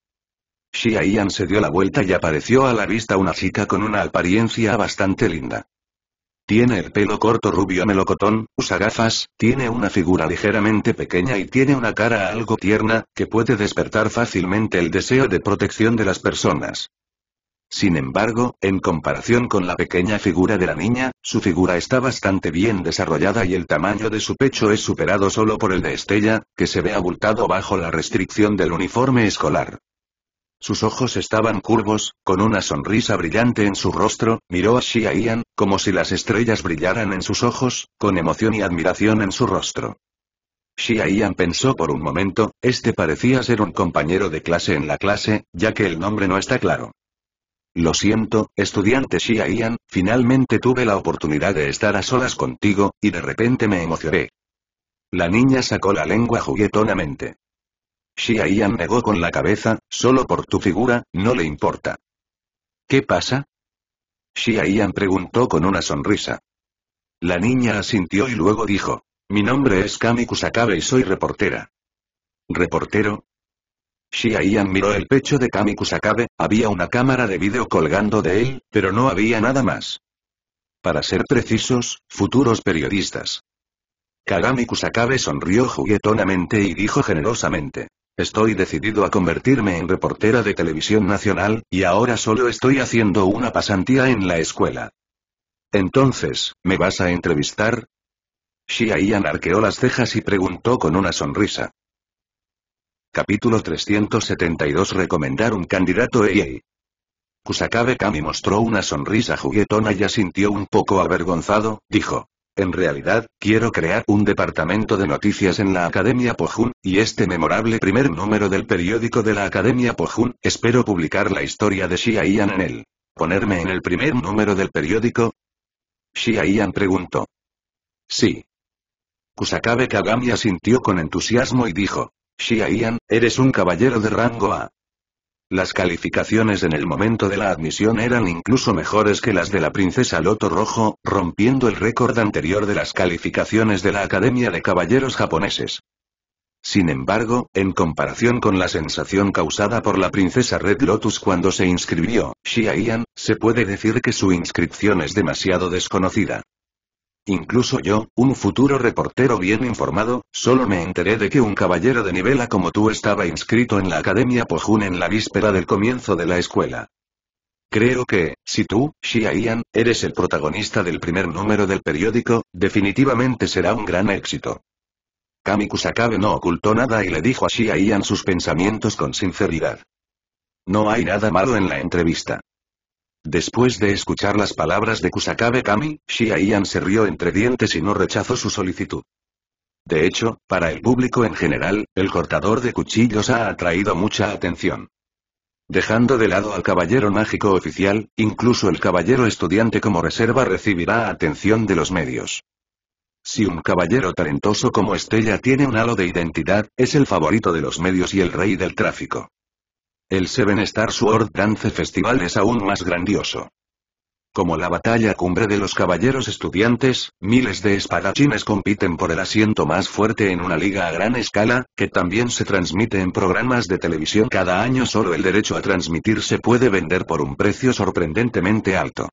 Shia se dio la vuelta y apareció a la vista una chica con una apariencia bastante linda. Tiene el pelo corto rubio melocotón, usa gafas, tiene una figura ligeramente pequeña y tiene una cara algo tierna, que puede despertar fácilmente el deseo de protección de las personas. Sin embargo, en comparación con la pequeña figura de la niña, su figura está bastante bien desarrollada y el tamaño de su pecho es superado solo por el de Estella, que se ve abultado bajo la restricción del uniforme escolar. Sus ojos estaban curvos, con una sonrisa brillante en su rostro, miró a Xia Ian, como si las estrellas brillaran en sus ojos, con emoción y admiración en su rostro. Xia Ian pensó por un momento, este parecía ser un compañero de clase en la clase, ya que el nombre no está claro. Lo siento, estudiante Xia Ian, finalmente tuve la oportunidad de estar a solas contigo, y de repente me emocioné. La niña sacó la lengua juguetonamente. Shia negó con la cabeza, solo por tu figura, no le importa. ¿Qué pasa? Shia preguntó con una sonrisa. La niña asintió y luego dijo, mi nombre es Kami Kusakabe y soy reportera. ¿Reportero? Shia miró el pecho de Kami Kusakabe, había una cámara de vídeo colgando de él, pero no había nada más. Para ser precisos, futuros periodistas. Kagami Kusakabe sonrió juguetonamente y dijo generosamente. Estoy decidido a convertirme en reportera de televisión nacional, y ahora solo estoy haciendo una pasantía en la escuela. Entonces, ¿me vas a entrevistar? Shia Ian arqueó las cejas y preguntó con una sonrisa. Capítulo 372 Recomendar un candidato EA. Kusakabe Kami mostró una sonrisa juguetona y sintió un poco avergonzado, dijo. En realidad, quiero crear un departamento de noticias en la Academia Pojun, y este memorable primer número del periódico de la Academia Pojun, espero publicar la historia de Xia en él. ¿Ponerme en el primer número del periódico? Xia Ian preguntó. Sí. Kusakabe Kagami asintió con entusiasmo y dijo. Xia Ian, eres un caballero de rango A. Las calificaciones en el momento de la admisión eran incluso mejores que las de la princesa Loto Rojo, rompiendo el récord anterior de las calificaciones de la Academia de Caballeros japoneses. Sin embargo, en comparación con la sensación causada por la princesa Red Lotus cuando se inscribió, Xia se puede decir que su inscripción es demasiado desconocida. Incluso yo, un futuro reportero bien informado, solo me enteré de que un caballero de nivela como tú estaba inscrito en la Academia Pojun en la víspera del comienzo de la escuela. Creo que, si tú, Xia Ian, eres el protagonista del primer número del periódico, definitivamente será un gran éxito. Kami Kusakabe no ocultó nada y le dijo a Xia Ian sus pensamientos con sinceridad. No hay nada malo en la entrevista. Después de escuchar las palabras de Kusakabe Kami, Shia se rió entre dientes y no rechazó su solicitud. De hecho, para el público en general, el cortador de cuchillos ha atraído mucha atención. Dejando de lado al caballero mágico oficial, incluso el caballero estudiante como reserva recibirá atención de los medios. Si un caballero talentoso como Estella tiene un halo de identidad, es el favorito de los medios y el rey del tráfico. El Seven Star Sword Dance Festival es aún más grandioso. Como la batalla cumbre de los caballeros estudiantes, miles de espadachines compiten por el asiento más fuerte en una liga a gran escala, que también se transmite en programas de televisión cada año. Solo el derecho a transmitir se puede vender por un precio sorprendentemente alto.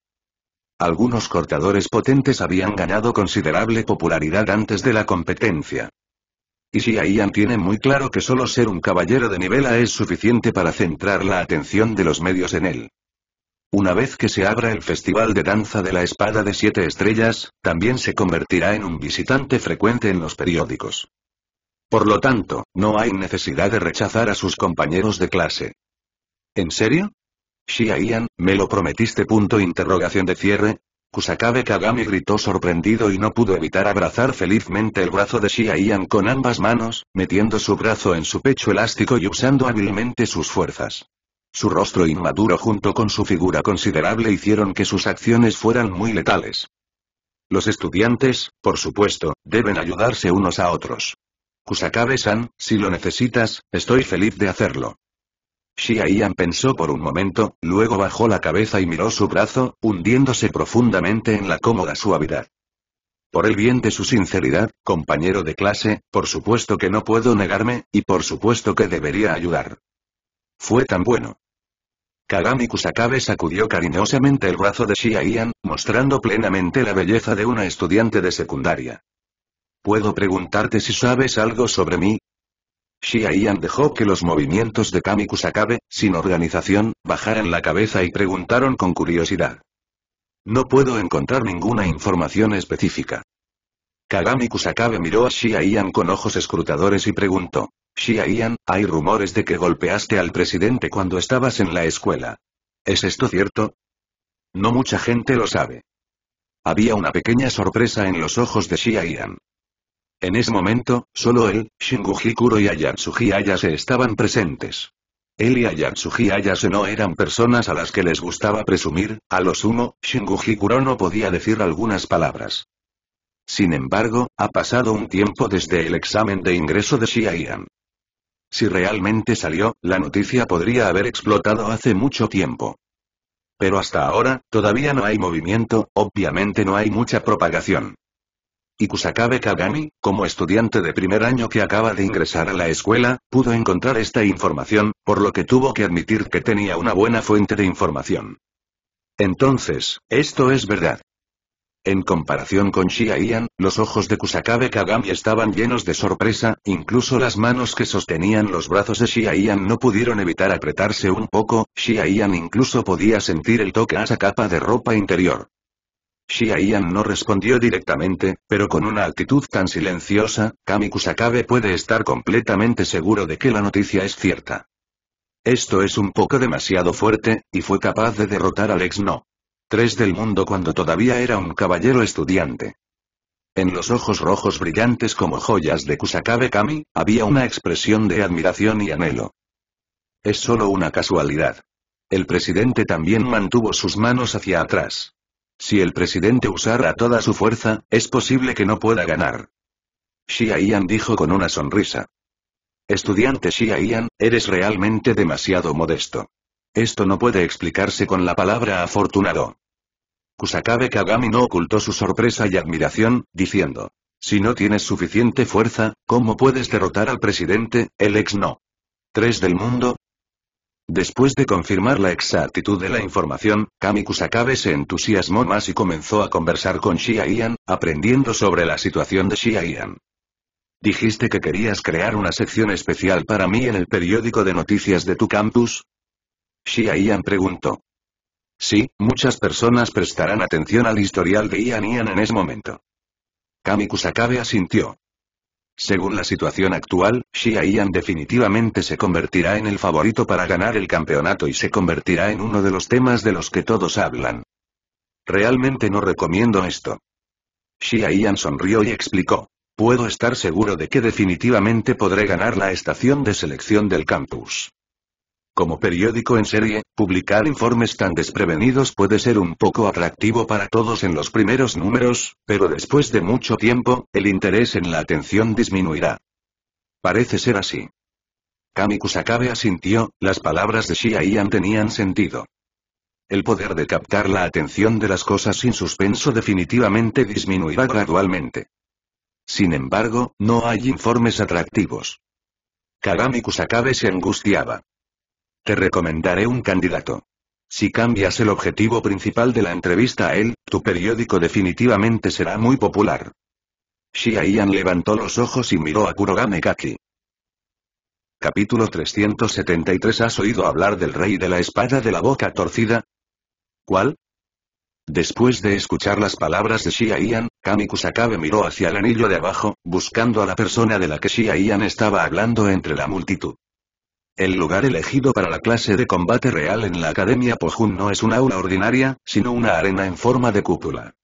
Algunos cortadores potentes habían ganado considerable popularidad antes de la competencia. Y si Ian tiene muy claro que solo ser un caballero de nivela es suficiente para centrar la atención de los medios en él. Una vez que se abra el Festival de Danza de la Espada de Siete Estrellas, también se convertirá en un visitante frecuente en los periódicos. Por lo tanto, no hay necesidad de rechazar a sus compañeros de clase. ¿En serio? Shia Ian, ¿me lo prometiste? Punto interrogación de cierre. Kusakabe Kagami gritó sorprendido y no pudo evitar abrazar felizmente el brazo de Ian con ambas manos, metiendo su brazo en su pecho elástico y usando hábilmente sus fuerzas. Su rostro inmaduro junto con su figura considerable hicieron que sus acciones fueran muy letales. Los estudiantes, por supuesto, deben ayudarse unos a otros. Kusakabe-san, si lo necesitas, estoy feliz de hacerlo. Xia pensó por un momento, luego bajó la cabeza y miró su brazo, hundiéndose profundamente en la cómoda suavidad. Por el bien de su sinceridad, compañero de clase, por supuesto que no puedo negarme, y por supuesto que debería ayudar. Fue tan bueno. Kagami Kusakabe sacudió cariñosamente el brazo de Shia Ian, mostrando plenamente la belleza de una estudiante de secundaria. ¿Puedo preguntarte si sabes algo sobre mí? Xia dejó que los movimientos de Kami Kusakabe, sin organización, bajaran la cabeza y preguntaron con curiosidad. No puedo encontrar ninguna información específica. Kagami Kusakabe miró a Xia con ojos escrutadores y preguntó. Xia hay rumores de que golpeaste al presidente cuando estabas en la escuela. ¿Es esto cierto? No mucha gente lo sabe. Había una pequeña sorpresa en los ojos de Xia en ese momento, solo él, Shinguji y Ayatsuji Ayase estaban presentes. Él y Ayansuji Ayase no eran personas a las que les gustaba presumir, a lo sumo, Shinguji no podía decir algunas palabras. Sin embargo, ha pasado un tiempo desde el examen de ingreso de Shiayan. Si realmente salió, la noticia podría haber explotado hace mucho tiempo. Pero hasta ahora, todavía no hay movimiento, obviamente no hay mucha propagación. Y Kusakabe Kagami, como estudiante de primer año que acaba de ingresar a la escuela, pudo encontrar esta información, por lo que tuvo que admitir que tenía una buena fuente de información. Entonces, esto es verdad. En comparación con Shia Ian, los ojos de Kusakabe Kagami estaban llenos de sorpresa, incluso las manos que sostenían los brazos de Shia Ian no pudieron evitar apretarse un poco, Shia Ian incluso podía sentir el toque a esa capa de ropa interior. Xia no respondió directamente, pero con una actitud tan silenciosa, Kami Kusakabe puede estar completamente seguro de que la noticia es cierta. Esto es un poco demasiado fuerte, y fue capaz de derrotar al ex no. 3 del mundo cuando todavía era un caballero estudiante. En los ojos rojos brillantes como joyas de Kusakabe Kami, había una expresión de admiración y anhelo. Es solo una casualidad. El presidente también mantuvo sus manos hacia atrás. Si el presidente usara toda su fuerza, es posible que no pueda ganar. Xia Ian dijo con una sonrisa. Estudiante Xia Ian, eres realmente demasiado modesto. Esto no puede explicarse con la palabra afortunado. Kusakabe Kagami no ocultó su sorpresa y admiración, diciendo. Si no tienes suficiente fuerza, ¿cómo puedes derrotar al presidente, el ex no? 3 del mundo, Después de confirmar la exactitud de la información, Kami se entusiasmó más y comenzó a conversar con Shia Ian, aprendiendo sobre la situación de Shia Ian. Dijiste que querías crear una sección especial para mí en el periódico de noticias de tu campus. Shia Ian preguntó. Sí, muchas personas prestarán atención al historial de Ian Ian en ese momento. Kami asintió. Según la situación actual, Xia Yan definitivamente se convertirá en el favorito para ganar el campeonato y se convertirá en uno de los temas de los que todos hablan. Realmente no recomiendo esto. Xia Ian sonrió y explicó. Puedo estar seguro de que definitivamente podré ganar la estación de selección del campus. Como periódico en serie, publicar informes tan desprevenidos puede ser un poco atractivo para todos en los primeros números, pero después de mucho tiempo, el interés en la atención disminuirá. Parece ser así. Kami Kusakabe asintió, las palabras de Shia tenían sentido. El poder de captar la atención de las cosas sin suspenso definitivamente disminuirá gradualmente. Sin embargo, no hay informes atractivos. Kagami Kusakabe se angustiaba. Te recomendaré un candidato. Si cambias el objetivo principal de la entrevista a él, tu periódico definitivamente será muy popular. Ian levantó los ojos y miró a Kurogane Kaki. Capítulo 373 ¿Has oído hablar del rey de la espada de la boca torcida? ¿Cuál? Después de escuchar las palabras de Shia Ian, Kami miró hacia el anillo de abajo, buscando a la persona de la que Shia Ian estaba hablando entre la multitud. El lugar elegido para la clase de combate real en la Academia Pojun no es una aula ordinaria, sino una arena en forma de cúpula.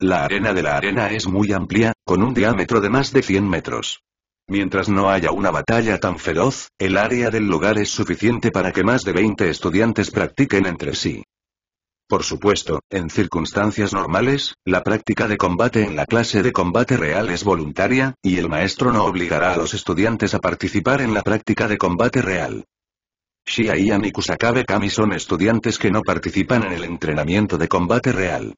La arena de la arena es muy amplia, con un diámetro de más de 100 metros. Mientras no haya una batalla tan feroz, el área del lugar es suficiente para que más de 20 estudiantes practiquen entre sí. Por supuesto, en circunstancias normales, la práctica de combate en la clase de combate real es voluntaria, y el maestro no obligará a los estudiantes a participar en la práctica de combate real. Shia y Kusakabe Kami son estudiantes que no participan en el entrenamiento de combate real.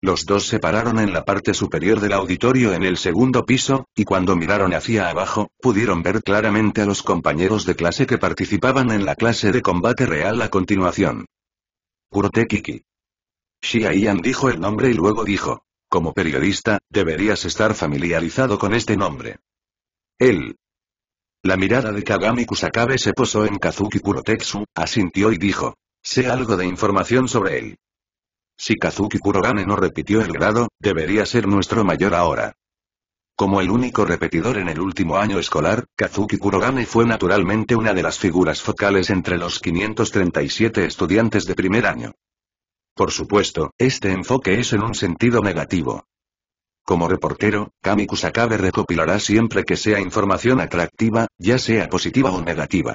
Los dos se pararon en la parte superior del auditorio en el segundo piso, y cuando miraron hacia abajo, pudieron ver claramente a los compañeros de clase que participaban en la clase de combate real a continuación. Kurotekiki. Kiki. dijo el nombre y luego dijo. Como periodista, deberías estar familiarizado con este nombre. Él. La mirada de Kagami Kusakabe se posó en Kazuki Kurotetsu, asintió y dijo. Sé algo de información sobre él. Si Kazuki Kurogane no repitió el grado, debería ser nuestro mayor ahora. Como el único repetidor en el último año escolar, Kazuki Kurogane fue naturalmente una de las figuras focales entre los 537 estudiantes de primer año. Por supuesto, este enfoque es en un sentido negativo. Como reportero, Kami Kusakabe recopilará siempre que sea información atractiva, ya sea positiva o negativa.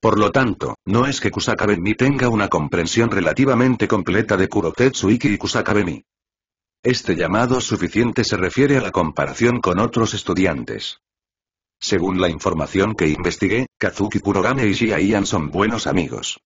Por lo tanto, no es que Kusakabe-mi tenga una comprensión relativamente completa de Kurotetsuiki y Kusakabe-mi. Este llamado suficiente se refiere a la comparación con otros estudiantes. Según la información que investigué, Kazuki Kurogane y Shia son buenos amigos.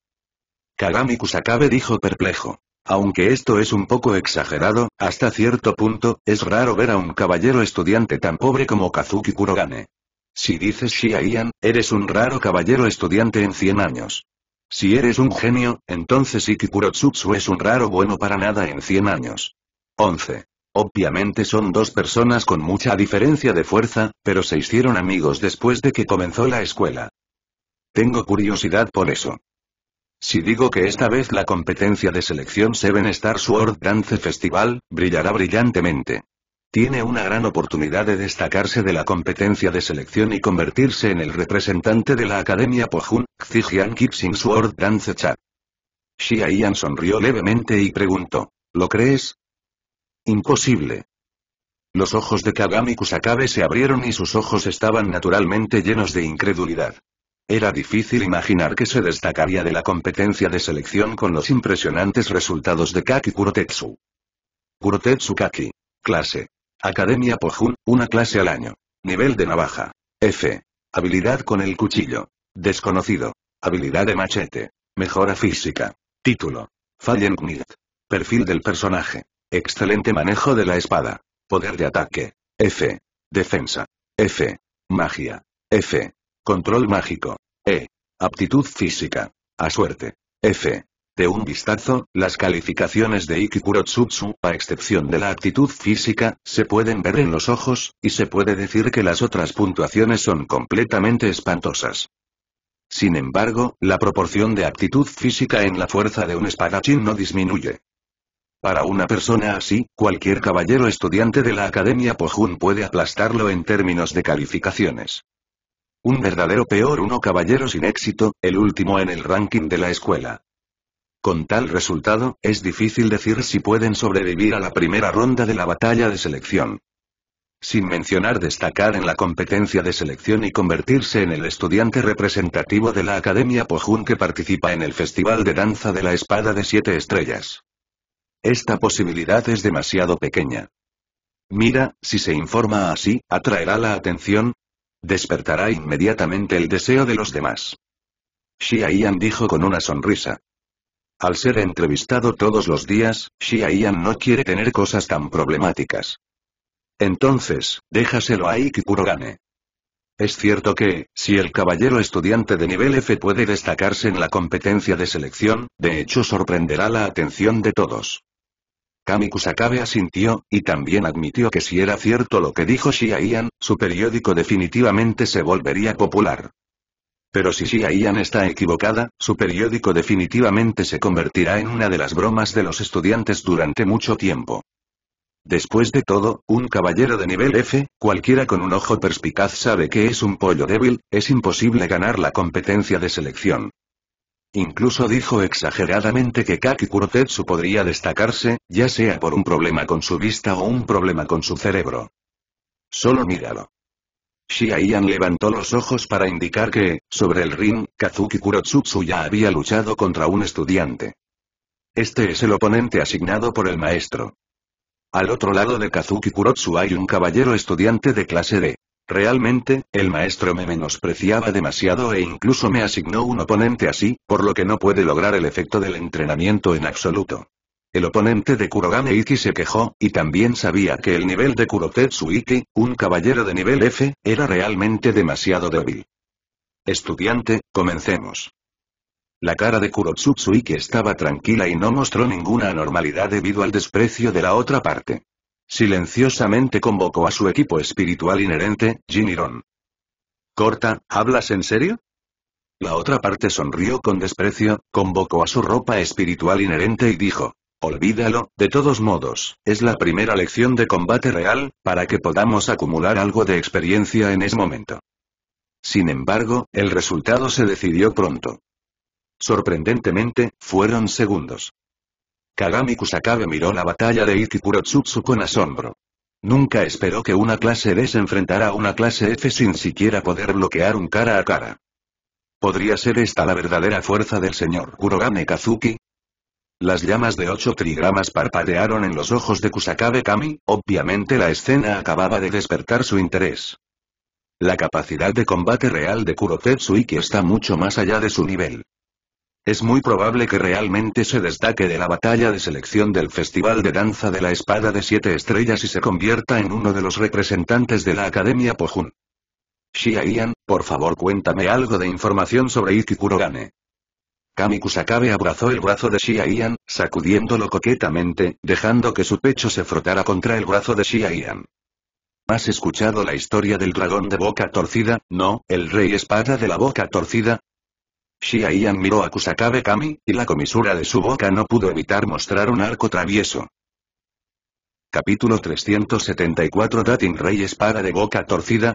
Kagami Kusakabe dijo perplejo. Aunque esto es un poco exagerado, hasta cierto punto, es raro ver a un caballero estudiante tan pobre como Kazuki Kurogane. Si dices Shia eres un raro caballero estudiante en 100 años. Si eres un genio, entonces Ikikurotsutsu es un raro bueno para nada en 100 años. 11. Obviamente son dos personas con mucha diferencia de fuerza, pero se hicieron amigos después de que comenzó la escuela. Tengo curiosidad por eso. Si digo que esta vez la competencia de selección Seven Star Sword Dance Festival, brillará brillantemente. Tiene una gran oportunidad de destacarse de la competencia de selección y convertirse en el representante de la Academia Pohun, Xijian Kipsing Sword Dance Chat. Xia Yan sonrió levemente y preguntó, ¿lo crees? Imposible. Los ojos de Kagami Kusakabe se abrieron y sus ojos estaban naturalmente llenos de incredulidad. Era difícil imaginar que se destacaría de la competencia de selección con los impresionantes resultados de Kaki Kurotetsu. Kurotetsu Kaki. Clase. Academia Pojun, una clase al año. Nivel de navaja. F. Habilidad con el cuchillo. Desconocido. Habilidad de machete. Mejora física. Título. Fallen Knight, Perfil del personaje. Excelente manejo de la espada. Poder de ataque. F. Defensa. F. Magia. F. Control mágico. E. Aptitud física. A suerte. F. De un vistazo, las calificaciones de Ikikuro Tsutsu, a excepción de la aptitud física, se pueden ver en los ojos, y se puede decir que las otras puntuaciones son completamente espantosas. Sin embargo, la proporción de aptitud física en la fuerza de un espadachín no disminuye. Para una persona así, cualquier caballero estudiante de la Academia Pojun puede aplastarlo en términos de calificaciones. Un verdadero peor uno caballero sin éxito, el último en el ranking de la escuela. Con tal resultado, es difícil decir si pueden sobrevivir a la primera ronda de la batalla de selección. Sin mencionar destacar en la competencia de selección y convertirse en el estudiante representativo de la Academia Pojun que participa en el Festival de Danza de la Espada de Siete Estrellas. Esta posibilidad es demasiado pequeña. Mira, si se informa así, atraerá la atención. Despertará inmediatamente el deseo de los demás. Xia dijo con una sonrisa. Al ser entrevistado todos los días, Xia no quiere tener cosas tan problemáticas. Entonces, déjaselo ahí que puro Gane. Es cierto que, si el caballero estudiante de nivel F puede destacarse en la competencia de selección, de hecho sorprenderá la atención de todos. Kamikusa Kusakabe asintió, y también admitió que si era cierto lo que dijo Shia su periódico definitivamente se volvería popular. Pero si Shia Ian está equivocada, su periódico definitivamente se convertirá en una de las bromas de los estudiantes durante mucho tiempo. Después de todo, un caballero de nivel F, cualquiera con un ojo perspicaz sabe que es un pollo débil, es imposible ganar la competencia de selección. Incluso dijo exageradamente que Kaki Kurotetsu podría destacarse, ya sea por un problema con su vista o un problema con su cerebro. Solo míralo. Shiaian levantó los ojos para indicar que, sobre el ring, Kazuki Kurotsutsu ya había luchado contra un estudiante. Este es el oponente asignado por el maestro. Al otro lado de Kazuki Kurotsu hay un caballero estudiante de clase D. Realmente, el maestro me menospreciaba demasiado e incluso me asignó un oponente así, por lo que no puede lograr el efecto del entrenamiento en absoluto. El oponente de Kurogane Iki se quejó, y también sabía que el nivel de Kurotetsu un caballero de nivel F, era realmente demasiado débil. Estudiante, comencemos. La cara de Kurotsutsu estaba tranquila y no mostró ninguna anormalidad debido al desprecio de la otra parte. Silenciosamente convocó a su equipo espiritual inherente, Jinirón. Corta, ¿hablas en serio? La otra parte sonrió con desprecio, convocó a su ropa espiritual inherente y dijo, Olvídalo, de todos modos, es la primera lección de combate real, para que podamos acumular algo de experiencia en ese momento. Sin embargo, el resultado se decidió pronto. Sorprendentemente, fueron segundos. Kagami Kusakabe miró la batalla de Ikikurotsutsu con asombro. Nunca esperó que una clase D se enfrentara a una clase F sin siquiera poder bloquear un cara a cara. ¿Podría ser esta la verdadera fuerza del señor Kurogane Kazuki? Las llamas de ocho trigramas parpadearon en los ojos de Kusakabe Kami, obviamente la escena acababa de despertar su interés. La capacidad de combate real de Kurotetsuiki está mucho más allá de su nivel. Es muy probable que realmente se destaque de la batalla de selección del Festival de Danza de la Espada de Siete Estrellas y se convierta en uno de los representantes de la Academia Pojun. Shia Ian, por favor cuéntame algo de información sobre Iki Kurogane. Kami abrazó el brazo de Shia Ian, sacudiéndolo coquetamente, dejando que su pecho se frotara contra el brazo de Shia Ian. ¿Has escuchado la historia del dragón de boca torcida, no, el rey espada de la boca torcida? Shia miró a Kusakabe Kami, y la comisura de su boca no pudo evitar mostrar un arco travieso. Capítulo 374 Dating Rey Espada de Boca Torcida,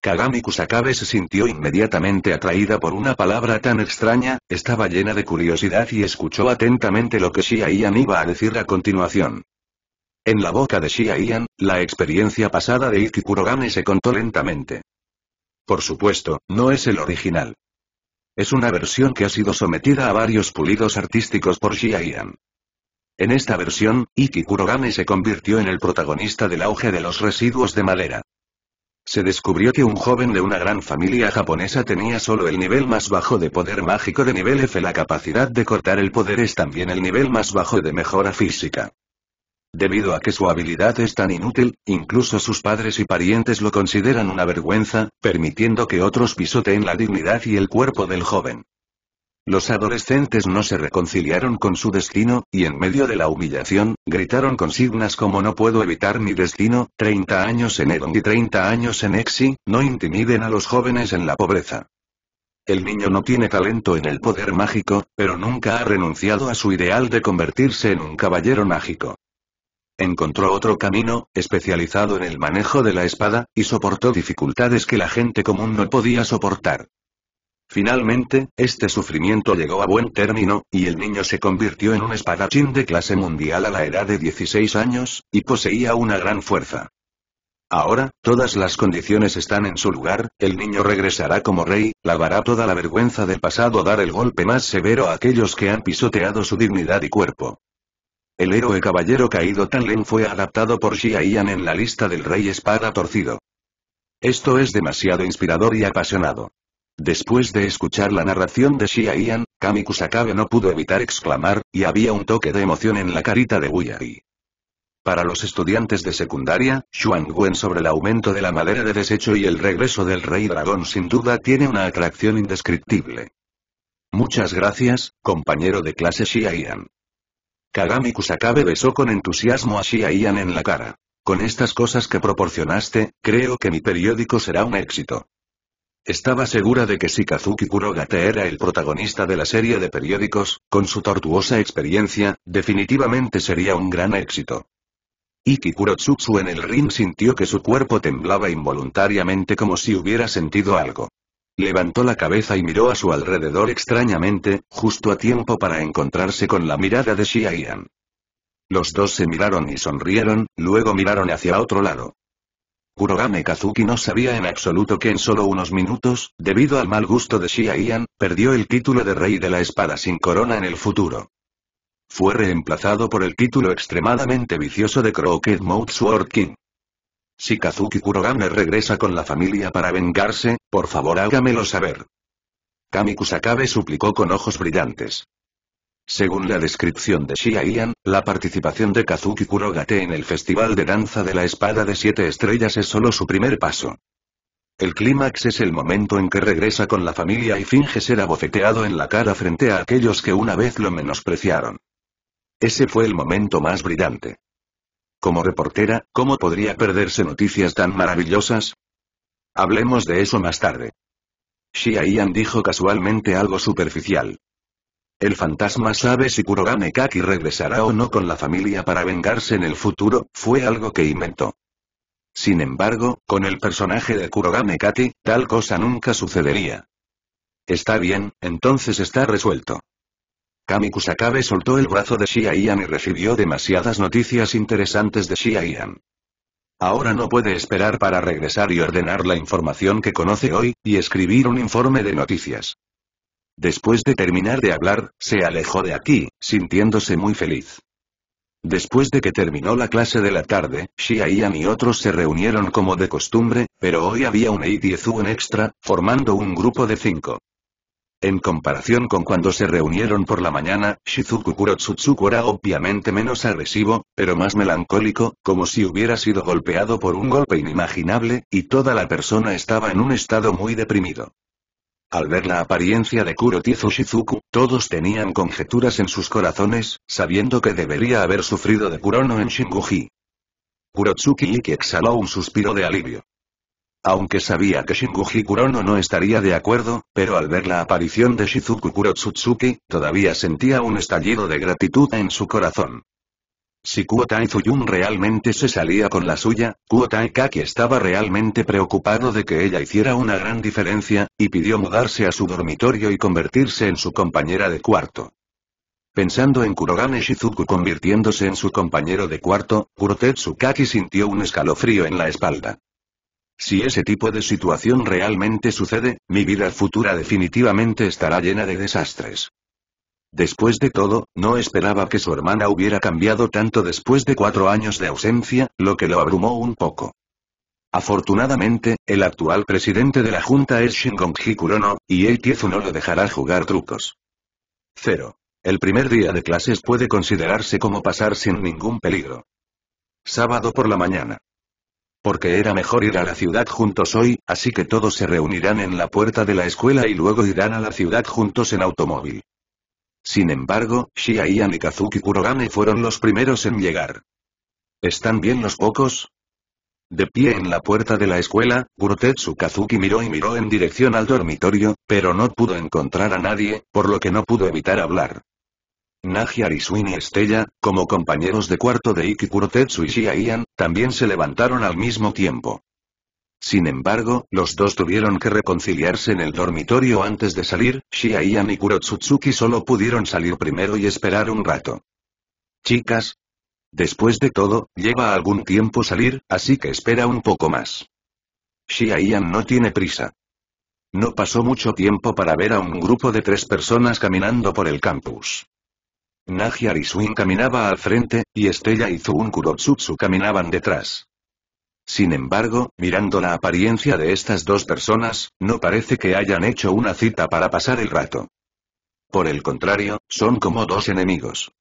Kagami Kusakabe se sintió inmediatamente atraída por una palabra tan extraña, estaba llena de curiosidad y escuchó atentamente lo que Shia iba a decir a continuación. En la boca de Shia la experiencia pasada de Kurogane se contó lentamente. Por supuesto, no es el original. Es una versión que ha sido sometida a varios pulidos artísticos por Shiaian. En esta versión, Iki Kurogane se convirtió en el protagonista del auge de los residuos de madera. Se descubrió que un joven de una gran familia japonesa tenía solo el nivel más bajo de poder mágico de nivel F. La capacidad de cortar el poder es también el nivel más bajo de mejora física. Debido a que su habilidad es tan inútil, incluso sus padres y parientes lo consideran una vergüenza, permitiendo que otros pisoteen la dignidad y el cuerpo del joven. Los adolescentes no se reconciliaron con su destino, y en medio de la humillación, gritaron consignas como no puedo evitar mi destino, 30 años en Edom» y 30 años en Exi, no intimiden a los jóvenes en la pobreza. El niño no tiene talento en el poder mágico, pero nunca ha renunciado a su ideal de convertirse en un caballero mágico encontró otro camino, especializado en el manejo de la espada, y soportó dificultades que la gente común no podía soportar. Finalmente, este sufrimiento llegó a buen término, y el niño se convirtió en un espadachín de clase mundial a la edad de 16 años, y poseía una gran fuerza. Ahora, todas las condiciones están en su lugar, el niño regresará como rey, lavará toda la vergüenza del pasado dar el golpe más severo a aquellos que han pisoteado su dignidad y cuerpo. El héroe caballero caído Tan Len fue adaptado por Xia en la lista del rey espada torcido. Esto es demasiado inspirador y apasionado. Después de escuchar la narración de Xia Yan, Kami no pudo evitar exclamar, y había un toque de emoción en la carita de Wuyari. Para los estudiantes de secundaria, Xuan Wen sobre el aumento de la madera de desecho y el regreso del rey dragón sin duda tiene una atracción indescriptible. Muchas gracias, compañero de clase Xia'ian. Kagami Kusakabe besó con entusiasmo a Shia Ian en la cara. Con estas cosas que proporcionaste, creo que mi periódico será un éxito. Estaba segura de que si Kazuki Kurogate era el protagonista de la serie de periódicos, con su tortuosa experiencia, definitivamente sería un gran éxito. Ikikuro Tsutsu en el ring sintió que su cuerpo temblaba involuntariamente como si hubiera sentido algo. Levantó la cabeza y miró a su alrededor extrañamente, justo a tiempo para encontrarse con la mirada de Xia Ian. Los dos se miraron y sonrieron, luego miraron hacia otro lado. Kurogame Kazuki no sabía en absoluto que en solo unos minutos, debido al mal gusto de Xia perdió el título de Rey de la Espada sin corona en el futuro. Fue reemplazado por el título extremadamente vicioso de Crooked Mouth Sword King. Si Kazuki Kurogane regresa con la familia para vengarse, por favor hágamelo saber. Kami Kusakabe suplicó con ojos brillantes. Según la descripción de Shia Ian, la participación de Kazuki Kurogate en el Festival de Danza de la Espada de Siete Estrellas es solo su primer paso. El clímax es el momento en que regresa con la familia y finge ser abofeteado en la cara frente a aquellos que una vez lo menospreciaron. Ese fue el momento más brillante como reportera, ¿cómo podría perderse noticias tan maravillosas? Hablemos de eso más tarde. Shia dijo casualmente algo superficial. El fantasma sabe si Kurogane Kaki regresará o no con la familia para vengarse en el futuro, fue algo que inventó. Sin embargo, con el personaje de Kurogane Kaki, tal cosa nunca sucedería. Está bien, entonces está resuelto. Kami Kusakabe soltó el brazo de Shia Ian y recibió demasiadas noticias interesantes de Shia Ian. Ahora no puede esperar para regresar y ordenar la información que conoce hoy, y escribir un informe de noticias. Después de terminar de hablar, se alejó de aquí, sintiéndose muy feliz. Después de que terminó la clase de la tarde, Shia y otros se reunieron como de costumbre, pero hoy había un en extra, formando un grupo de cinco. En comparación con cuando se reunieron por la mañana, Shizuku Kurotsutsuku era obviamente menos agresivo, pero más melancólico, como si hubiera sido golpeado por un golpe inimaginable, y toda la persona estaba en un estado muy deprimido. Al ver la apariencia de Kurotizu Shizuku, todos tenían conjeturas en sus corazones, sabiendo que debería haber sufrido de Kurono en Shinguji. Kurotsuki Iki exhaló un suspiro de alivio aunque sabía que Shinguji Kurono no estaría de acuerdo, pero al ver la aparición de Shizuku Kurotsutsuki, todavía sentía un estallido de gratitud en su corazón. Si Kuotai Zuyun realmente se salía con la suya, Kuotai Kaki estaba realmente preocupado de que ella hiciera una gran diferencia, y pidió mudarse a su dormitorio y convertirse en su compañera de cuarto. Pensando en Kurogane Shizuku convirtiéndose en su compañero de cuarto, Kurotetsu Kaki sintió un escalofrío en la espalda. Si ese tipo de situación realmente sucede, mi vida futura definitivamente estará llena de desastres. Después de todo, no esperaba que su hermana hubiera cambiado tanto después de cuatro años de ausencia, lo que lo abrumó un poco. Afortunadamente, el actual presidente de la Junta es Shingon Hikurono, y el no lo dejará jugar trucos. Cero. El primer día de clases puede considerarse como pasar sin ningún peligro. Sábado por la mañana porque era mejor ir a la ciudad juntos hoy, así que todos se reunirán en la puerta de la escuela y luego irán a la ciudad juntos en automóvil. Sin embargo, Shia Ian y Kazuki Kurogane fueron los primeros en llegar. ¿Están bien los pocos? De pie en la puerta de la escuela, Gurutetsu Kazuki miró y miró en dirección al dormitorio, pero no pudo encontrar a nadie, por lo que no pudo evitar hablar. Naji y y Estella, como compañeros de cuarto de Ikikuro y Shia Ian, también se levantaron al mismo tiempo. Sin embargo, los dos tuvieron que reconciliarse en el dormitorio antes de salir, Shia Ian y Kurotsutsuki solo pudieron salir primero y esperar un rato. Chicas. Después de todo, lleva algún tiempo salir, así que espera un poco más. Shia Ian no tiene prisa. No pasó mucho tiempo para ver a un grupo de tres personas caminando por el campus. Naji y caminaba al frente, y Estella y Zuun Kurotsutsu caminaban detrás. Sin embargo, mirando la apariencia de estas dos personas, no parece que hayan hecho una cita para pasar el rato. Por el contrario, son como dos enemigos.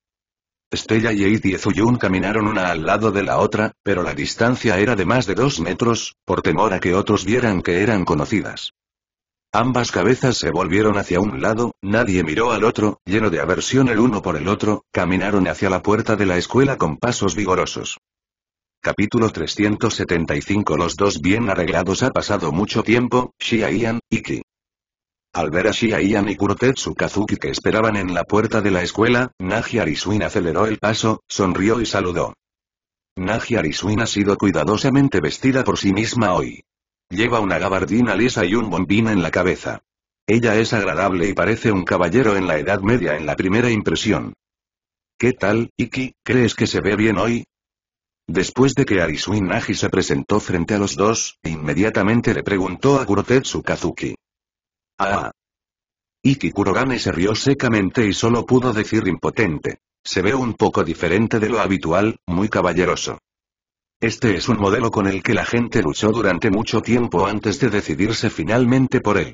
Estella y Eid y caminaron una al lado de la otra, pero la distancia era de más de dos metros, por temor a que otros vieran que eran conocidas. Ambas cabezas se volvieron hacia un lado, nadie miró al otro, lleno de aversión el uno por el otro, caminaron hacia la puerta de la escuela con pasos vigorosos. Capítulo 375 Los dos bien arreglados ha pasado mucho tiempo, Shia Ian, Iki. Al ver a Shia Ian y Kurotetsu Kazuki que esperaban en la puerta de la escuela, Naji Arisuin aceleró el paso, sonrió y saludó. Naji Arisuin ha sido cuidadosamente vestida por sí misma hoy. Lleva una gabardina lisa y un bombín en la cabeza. Ella es agradable y parece un caballero en la Edad Media en la primera impresión. ¿Qué tal, Iki, crees que se ve bien hoy? Después de que Arisui Nagi se presentó frente a los dos, inmediatamente le preguntó a Kurotetsu Kazuki. Ah. Iki Kurogane se rió secamente y solo pudo decir impotente. Se ve un poco diferente de lo habitual, muy caballeroso. Este es un modelo con el que la gente luchó durante mucho tiempo antes de decidirse finalmente por él.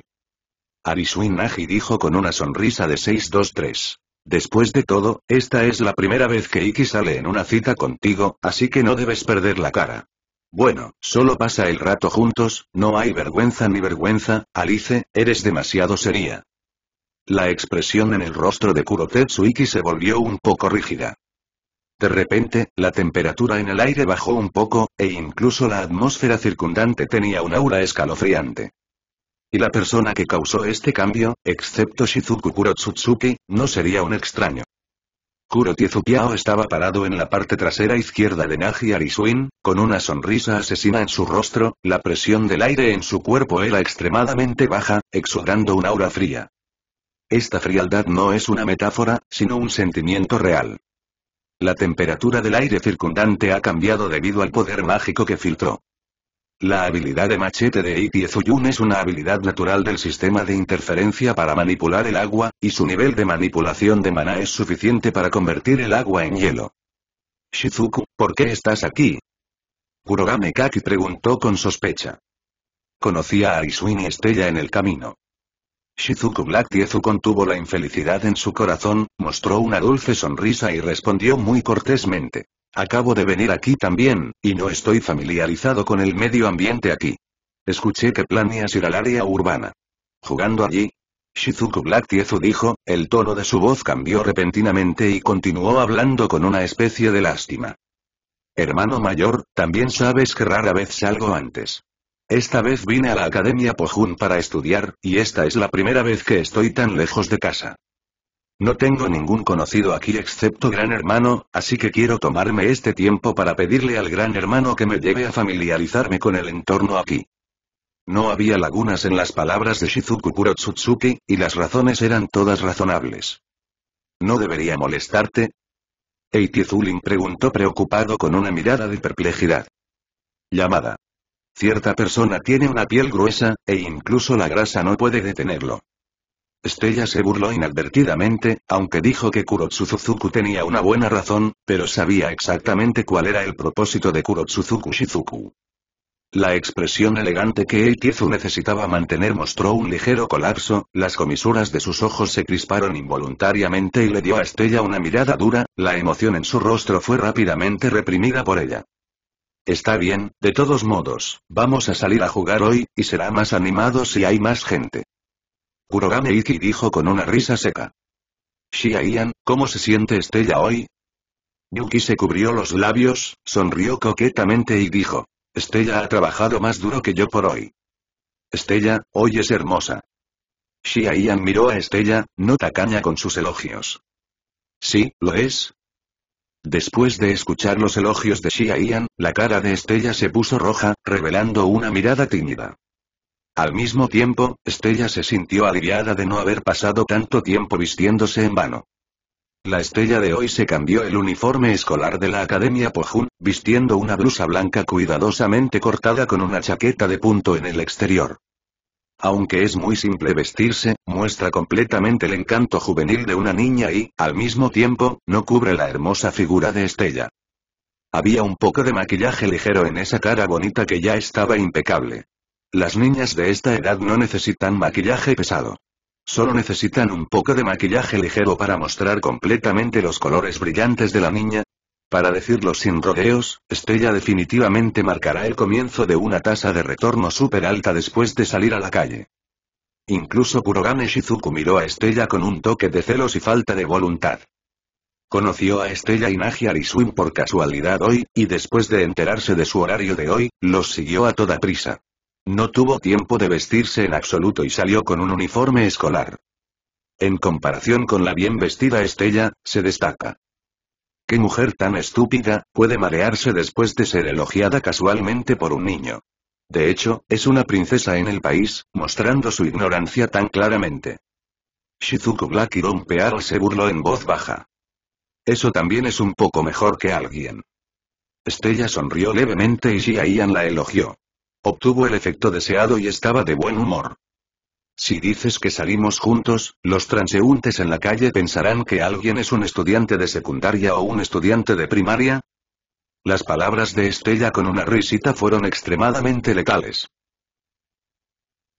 Arisuin dijo con una sonrisa de 623. Después de todo, esta es la primera vez que Iki sale en una cita contigo, así que no debes perder la cara. Bueno, solo pasa el rato juntos, no hay vergüenza ni vergüenza, Alice, eres demasiado seria. La expresión en el rostro de Kurotetsu Iki se volvió un poco rígida. De repente, la temperatura en el aire bajó un poco, e incluso la atmósfera circundante tenía un aura escalofriante. Y la persona que causó este cambio, excepto Shizuku Kuro no sería un extraño. Kuro estaba parado en la parte trasera izquierda de Nagi Arisuin, con una sonrisa asesina en su rostro, la presión del aire en su cuerpo era extremadamente baja, exudando un aura fría. Esta frialdad no es una metáfora, sino un sentimiento real. La temperatura del aire circundante ha cambiado debido al poder mágico que filtró. La habilidad de machete de Ipie Zuyun es una habilidad natural del sistema de interferencia para manipular el agua, y su nivel de manipulación de maná es suficiente para convertir el agua en hielo. Shizuku, ¿por qué estás aquí? Kurogame Kaki preguntó con sospecha. Conocía a Isuin y Estella en el camino. Shizuku Black Tiezu contuvo la infelicidad en su corazón, mostró una dulce sonrisa y respondió muy cortésmente. Acabo de venir aquí también, y no estoy familiarizado con el medio ambiente aquí. Escuché que planeas ir al área urbana. ¿Jugando allí? Shizuku Black Tiezu dijo, el tono de su voz cambió repentinamente y continuó hablando con una especie de lástima. Hermano mayor, también sabes que rara vez salgo antes. Esta vez vine a la Academia Pojun para estudiar, y esta es la primera vez que estoy tan lejos de casa. No tengo ningún conocido aquí excepto Gran Hermano, así que quiero tomarme este tiempo para pedirle al Gran Hermano que me lleve a familiarizarme con el entorno aquí. No había lagunas en las palabras de Shizuku Kurotsutsuki, y las razones eran todas razonables. ¿No debería molestarte? Eiti Zulin preguntó preocupado con una mirada de perplejidad. Llamada. Cierta persona tiene una piel gruesa, e incluso la grasa no puede detenerlo. Estella se burló inadvertidamente, aunque dijo que Kurotsuzuzuku tenía una buena razón, pero sabía exactamente cuál era el propósito de Kurotsuzuku Shizuku. La expresión elegante que Eikizu necesitaba mantener mostró un ligero colapso, las comisuras de sus ojos se crisparon involuntariamente y le dio a Estella una mirada dura, la emoción en su rostro fue rápidamente reprimida por ella. Está bien, de todos modos, vamos a salir a jugar hoy, y será más animado si hay más gente. Kurogame Iki dijo con una risa seca. Shia Ian, ¿cómo se siente Estella hoy? Yuki se cubrió los labios, sonrió coquetamente y dijo. Estella ha trabajado más duro que yo por hoy. Estella, hoy es hermosa. Shia Ian miró a Estella, no tacaña con sus elogios. Sí, lo es, Después de escuchar los elogios de Xia Ian, la cara de Estella se puso roja, revelando una mirada tímida. Al mismo tiempo, Estella se sintió aliviada de no haber pasado tanto tiempo vistiéndose en vano. La estrella de hoy se cambió el uniforme escolar de la Academia Pojun, vistiendo una blusa blanca cuidadosamente cortada con una chaqueta de punto en el exterior. Aunque es muy simple vestirse, muestra completamente el encanto juvenil de una niña y, al mismo tiempo, no cubre la hermosa figura de Estella. Había un poco de maquillaje ligero en esa cara bonita que ya estaba impecable. Las niñas de esta edad no necesitan maquillaje pesado. Solo necesitan un poco de maquillaje ligero para mostrar completamente los colores brillantes de la niña, para decirlo sin rodeos, Estrella definitivamente marcará el comienzo de una tasa de retorno súper alta después de salir a la calle. Incluso Kurogane Shizuku miró a Estrella con un toque de celos y falta de voluntad. Conoció a Estella y Nagi por casualidad hoy, y después de enterarse de su horario de hoy, los siguió a toda prisa. No tuvo tiempo de vestirse en absoluto y salió con un uniforme escolar. En comparación con la bien vestida estrella se destaca. ¿Qué mujer tan estúpida puede marearse después de ser elogiada casualmente por un niño? De hecho, es una princesa en el país, mostrando su ignorancia tan claramente. Shizuku Black y Don Pearl se burló en voz baja. Eso también es un poco mejor que alguien. Estella sonrió levemente y Xia la elogió. Obtuvo el efecto deseado y estaba de buen humor. Si dices que salimos juntos, los transeúntes en la calle pensarán que alguien es un estudiante de secundaria o un estudiante de primaria. Las palabras de Estella con una risita fueron extremadamente letales.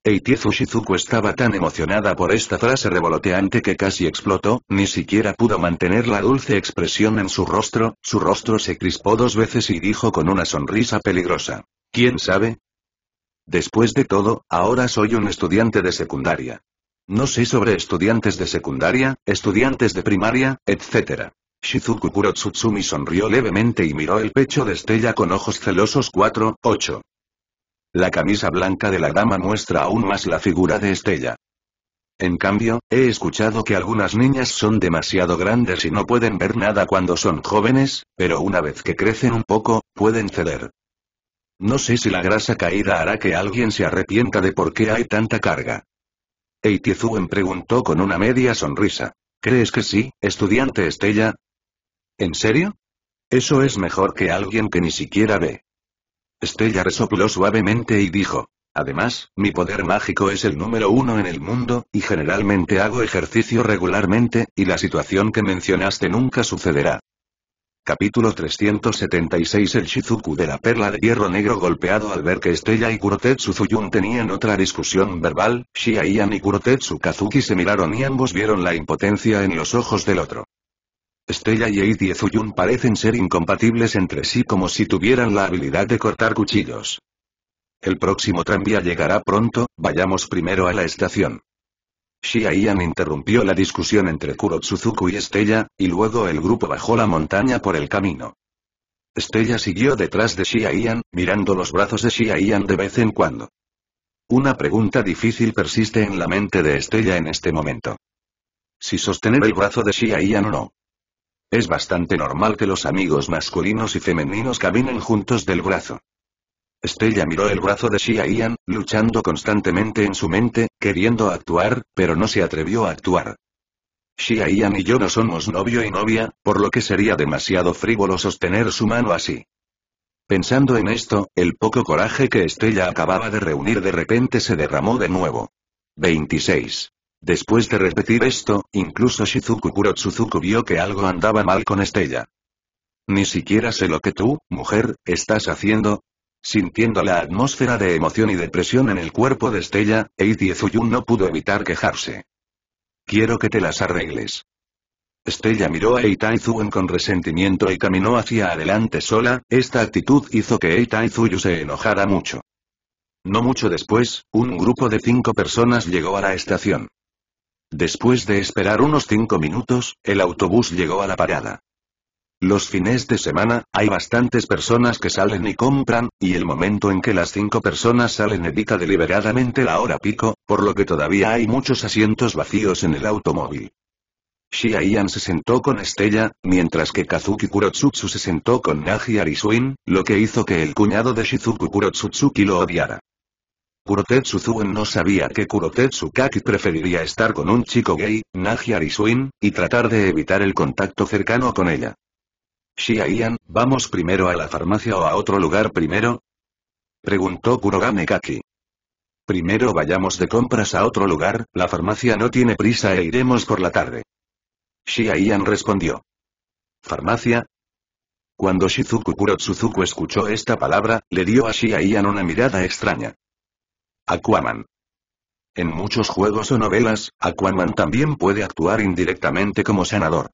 Eitizu Shizuku estaba tan emocionada por esta frase revoloteante que casi explotó, ni siquiera pudo mantener la dulce expresión en su rostro, su rostro se crispó dos veces y dijo con una sonrisa peligrosa. ¿Quién sabe? Después de todo, ahora soy un estudiante de secundaria. No sé sobre estudiantes de secundaria, estudiantes de primaria, etc. Shizuku Tsutsumi sonrió levemente y miró el pecho de Estella con ojos celosos 4, 8. La camisa blanca de la dama muestra aún más la figura de Estella. En cambio, he escuchado que algunas niñas son demasiado grandes y no pueden ver nada cuando son jóvenes, pero una vez que crecen un poco, pueden ceder. No sé si la grasa caída hará que alguien se arrepienta de por qué hay tanta carga. Eitizuen preguntó con una media sonrisa. ¿Crees que sí, estudiante Estella? ¿En serio? Eso es mejor que alguien que ni siquiera ve. Estella resopló suavemente y dijo. Además, mi poder mágico es el número uno en el mundo, y generalmente hago ejercicio regularmente, y la situación que mencionaste nunca sucederá. Capítulo 376 El Shizuku de la perla de hierro negro golpeado al ver que Estella y Kurotetsu Zuyun tenían otra discusión verbal, Shia y Kurotetsu Kazuki se miraron y ambos vieron la impotencia en los ojos del otro. Estella y y Zuyun parecen ser incompatibles entre sí como si tuvieran la habilidad de cortar cuchillos. El próximo tranvía llegará pronto, vayamos primero a la estación. Xia interrumpió la discusión entre Kurotsuzuku y Estella, y luego el grupo bajó la montaña por el camino. Estella siguió detrás de Xia mirando los brazos de Xia de vez en cuando. Una pregunta difícil persiste en la mente de Estella en este momento. Si sostener el brazo de Ian o no. Es bastante normal que los amigos masculinos y femeninos caminen juntos del brazo. Estella miró el brazo de Shia Ian, luchando constantemente en su mente, queriendo actuar, pero no se atrevió a actuar. Shia Ian y yo no somos novio y novia, por lo que sería demasiado frívolo sostener su mano así. Pensando en esto, el poco coraje que Estella acababa de reunir de repente se derramó de nuevo. 26. Después de repetir esto, incluso Shizuku Kurotsuzuku vio que algo andaba mal con Estella. Ni siquiera sé lo que tú, mujer, estás haciendo, Sintiendo la atmósfera de emoción y depresión en el cuerpo de Stella, Eiti Ezuyun no pudo evitar quejarse. Quiero que te las arregles. Stella miró a Zuyun con resentimiento y caminó hacia adelante sola, esta actitud hizo que Zuyun se enojara mucho. No mucho después, un grupo de cinco personas llegó a la estación. Después de esperar unos cinco minutos, el autobús llegó a la parada. Los fines de semana, hay bastantes personas que salen y compran, y el momento en que las cinco personas salen evita deliberadamente la hora pico, por lo que todavía hay muchos asientos vacíos en el automóvil. Ian se sentó con Estella, mientras que Kazuki Kurotsutsu se sentó con Nagi Arisuin, lo que hizo que el cuñado de Shizuku Kurotsutsuki lo odiara. Kurotetsu no sabía que Kurotetsu Kaki preferiría estar con un chico gay, Nagi Arisuin, y tratar de evitar el contacto cercano con ella. Shia ¿vamos primero a la farmacia o a otro lugar primero? Preguntó Kurogane Kaki. Primero vayamos de compras a otro lugar, la farmacia no tiene prisa e iremos por la tarde. Shia respondió. ¿Farmacia? Cuando Shizuku Kurotsuzuku escuchó esta palabra, le dio a Shia una mirada extraña. Aquaman. En muchos juegos o novelas, Aquaman también puede actuar indirectamente como sanador.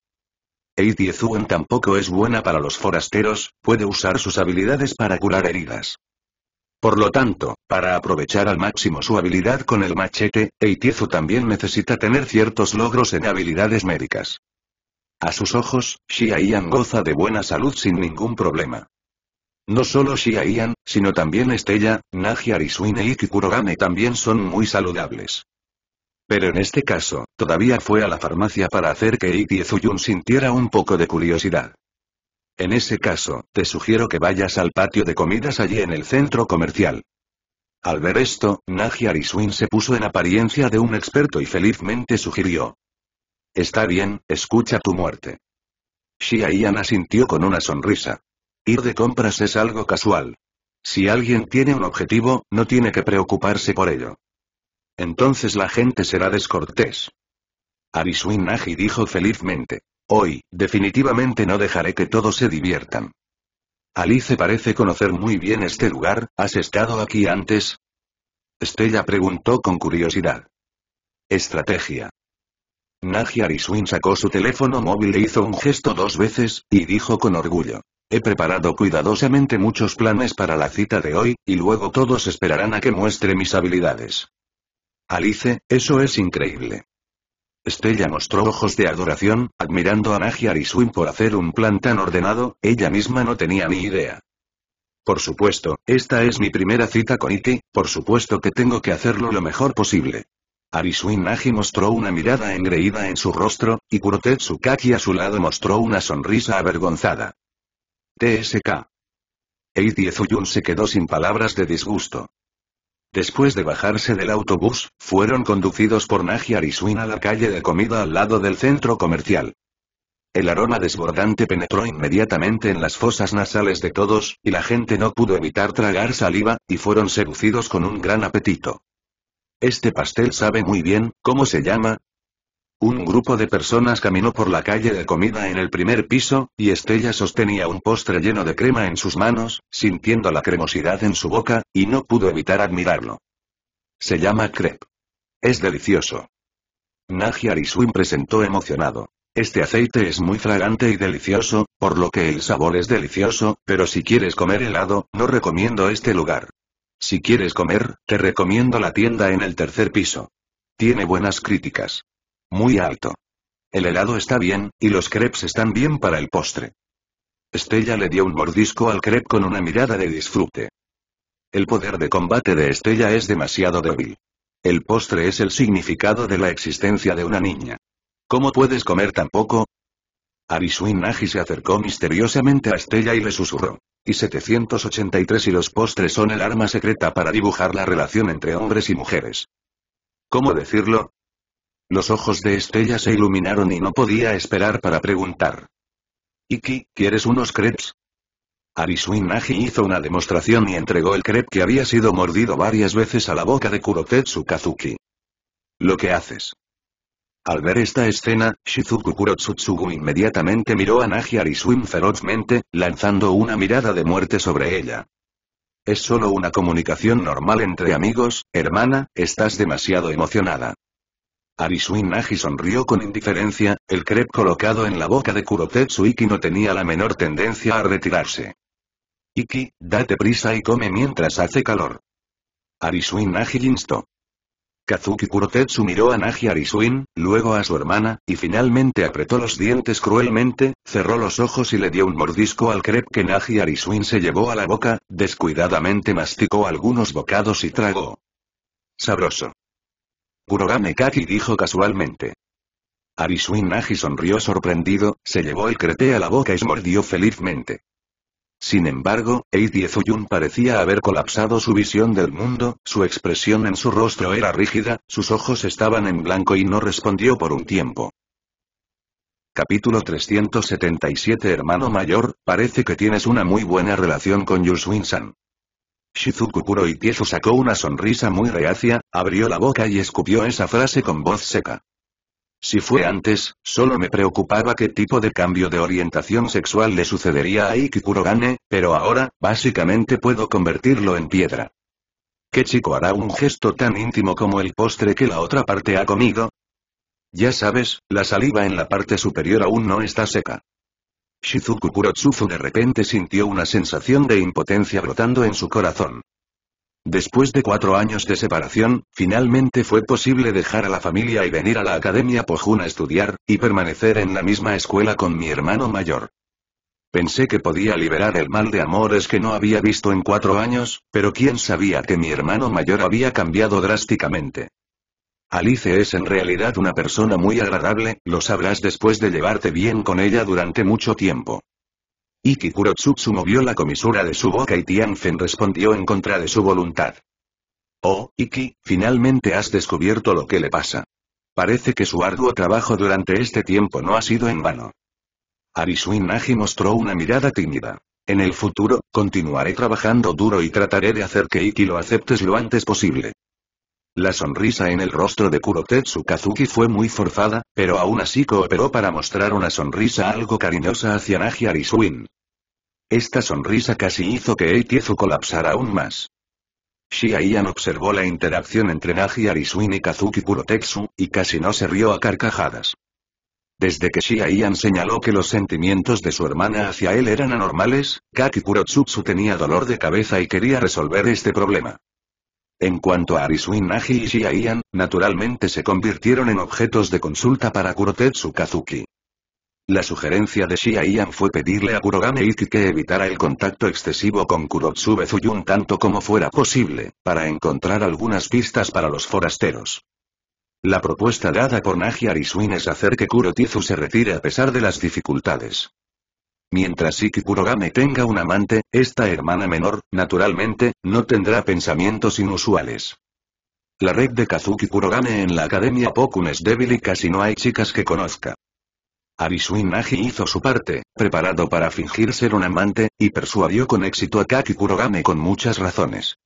Eitiezuan tampoco es buena para los forasteros, puede usar sus habilidades para curar heridas. Por lo tanto, para aprovechar al máximo su habilidad con el machete, Eitiezu también necesita tener ciertos logros en habilidades médicas. A sus ojos, Xiaian goza de buena salud sin ningún problema. No solo Xiaian, sino también Estella, y Arisuine y Kikurogane también son muy saludables. Pero en este caso, Todavía fue a la farmacia para hacer que Ikki Zuyun sintiera un poco de curiosidad. En ese caso, te sugiero que vayas al patio de comidas allí en el centro comercial. Al ver esto, Naji Swin se puso en apariencia de un experto y felizmente sugirió. Está bien, escucha tu muerte. Shia Ian sintió con una sonrisa. Ir de compras es algo casual. Si alguien tiene un objetivo, no tiene que preocuparse por ello. Entonces la gente será descortés. Ariswin Nagi dijo felizmente. Hoy, definitivamente no dejaré que todos se diviertan. Alice parece conocer muy bien este lugar, ¿has estado aquí antes? Stella preguntó con curiosidad. Estrategia. Naji Ariswin sacó su teléfono móvil e hizo un gesto dos veces, y dijo con orgullo. He preparado cuidadosamente muchos planes para la cita de hoy, y luego todos esperarán a que muestre mis habilidades. Alice, eso es increíble. Estella mostró ojos de adoración, admirando a y Arisuin por hacer un plan tan ordenado, ella misma no tenía ni idea. Por supuesto, esta es mi primera cita con Iki, por supuesto que tengo que hacerlo lo mejor posible. Arisuin Nagi mostró una mirada engreída en su rostro, y Kurotetsu Kaki a su lado mostró una sonrisa avergonzada. TSK. Eiji Zuyun se quedó sin palabras de disgusto. Después de bajarse del autobús, fueron conducidos por Nagiar y a la calle de comida al lado del centro comercial. El aroma desbordante penetró inmediatamente en las fosas nasales de todos, y la gente no pudo evitar tragar saliva, y fueron seducidos con un gran apetito. Este pastel sabe muy bien, ¿cómo se llama? Un grupo de personas caminó por la calle de comida en el primer piso, y Estella sostenía un postre lleno de crema en sus manos, sintiendo la cremosidad en su boca, y no pudo evitar admirarlo. Se llama crepe. Es delicioso. Nagia Arisuin presentó emocionado. Este aceite es muy fragante y delicioso, por lo que el sabor es delicioso, pero si quieres comer helado, no recomiendo este lugar. Si quieres comer, te recomiendo la tienda en el tercer piso. Tiene buenas críticas. Muy alto. El helado está bien, y los crepes están bien para el postre. Estella le dio un mordisco al crepe con una mirada de disfrute. El poder de combate de Estella es demasiado débil. El postre es el significado de la existencia de una niña. ¿Cómo puedes comer tan poco? Arisuin se acercó misteriosamente a Estella y le susurró. Y 783 y los postres son el arma secreta para dibujar la relación entre hombres y mujeres. ¿Cómo decirlo? Los ojos de Estella se iluminaron y no podía esperar para preguntar. Iki, ¿quieres unos crepes? Arisuin hizo una demostración y entregó el crepe que había sido mordido varias veces a la boca de Kurotetsu Kazuki. Lo que haces. Al ver esta escena, Shizuku Kurotsutsugu inmediatamente miró a Nagi Arisuin ferozmente, lanzando una mirada de muerte sobre ella. Es solo una comunicación normal entre amigos, hermana, estás demasiado emocionada. Arisuin Nagi sonrió con indiferencia, el crepe colocado en la boca de Kurotetsu Iki no tenía la menor tendencia a retirarse. Iki, date prisa y come mientras hace calor. Arisuin Nagi instó. Kazuki Kurotetsu miró a Nagi Arisuin, luego a su hermana, y finalmente apretó los dientes cruelmente, cerró los ojos y le dio un mordisco al crepe que Nagi Arisuin se llevó a la boca, descuidadamente masticó algunos bocados y tragó. Sabroso. Kurogane Kaki dijo casualmente. Arisuin Nagi sonrió sorprendido, se llevó el crete a la boca y mordió felizmente. Sin embargo, Eiji Zuyun parecía haber colapsado su visión del mundo, su expresión en su rostro era rígida, sus ojos estaban en blanco y no respondió por un tiempo. Capítulo 377 Hermano mayor, parece que tienes una muy buena relación con Yusuin-san. Shizuku Tiesu sacó una sonrisa muy reacia, abrió la boca y escupió esa frase con voz seca. Si fue antes, solo me preocupaba qué tipo de cambio de orientación sexual le sucedería a Ikikuro-gane, pero ahora, básicamente puedo convertirlo en piedra. ¿Qué chico hará un gesto tan íntimo como el postre que la otra parte ha comido? Ya sabes, la saliva en la parte superior aún no está seca. Shizuku Kurotsuzu de repente sintió una sensación de impotencia brotando en su corazón. Después de cuatro años de separación, finalmente fue posible dejar a la familia y venir a la Academia Pojun a estudiar, y permanecer en la misma escuela con mi hermano mayor. Pensé que podía liberar el mal de amores que no había visto en cuatro años, pero quién sabía que mi hermano mayor había cambiado drásticamente. Alice es en realidad una persona muy agradable, lo sabrás después de llevarte bien con ella durante mucho tiempo. Ikikuro Tsutsu movió la comisura de su boca y Tianfen respondió en contra de su voluntad. Oh, Iki, finalmente has descubierto lo que le pasa. Parece que su arduo trabajo durante este tiempo no ha sido en vano. Arisui Nagi mostró una mirada tímida. En el futuro, continuaré trabajando duro y trataré de hacer que Iki lo aceptes lo antes posible. La sonrisa en el rostro de Kurotetsu Kazuki fue muy forzada, pero aún así cooperó para mostrar una sonrisa algo cariñosa hacia Nagi Arisuin. Esta sonrisa casi hizo que Eitiezu colapsara aún más. Shia observó la interacción entre Nagi Arisuin y Kazuki Kurotetsu, y casi no se rió a carcajadas. Desde que Shia señaló que los sentimientos de su hermana hacia él eran anormales, Kaki Kurotsutsu tenía dolor de cabeza y quería resolver este problema. En cuanto a Arisuin Nagi y Shiaian, naturalmente se convirtieron en objetos de consulta para Kurotetsu Kazuki. La sugerencia de Shiaian fue pedirle a Kurogane Iki que evitara el contacto excesivo con Kurotsube Tsuyun tanto como fuera posible, para encontrar algunas pistas para los forasteros. La propuesta dada por Nagi Arisuin es hacer que Kurotizu se retire a pesar de las dificultades. Mientras Ikikurogane tenga un amante, esta hermana menor, naturalmente, no tendrá pensamientos inusuales. La red de Kazuki Kurogane en la Academia Pokun es débil y casi no hay chicas que conozca. Arisuin Nagi hizo su parte, preparado para fingir ser un amante, y persuadió con éxito a Kaki con muchas razones.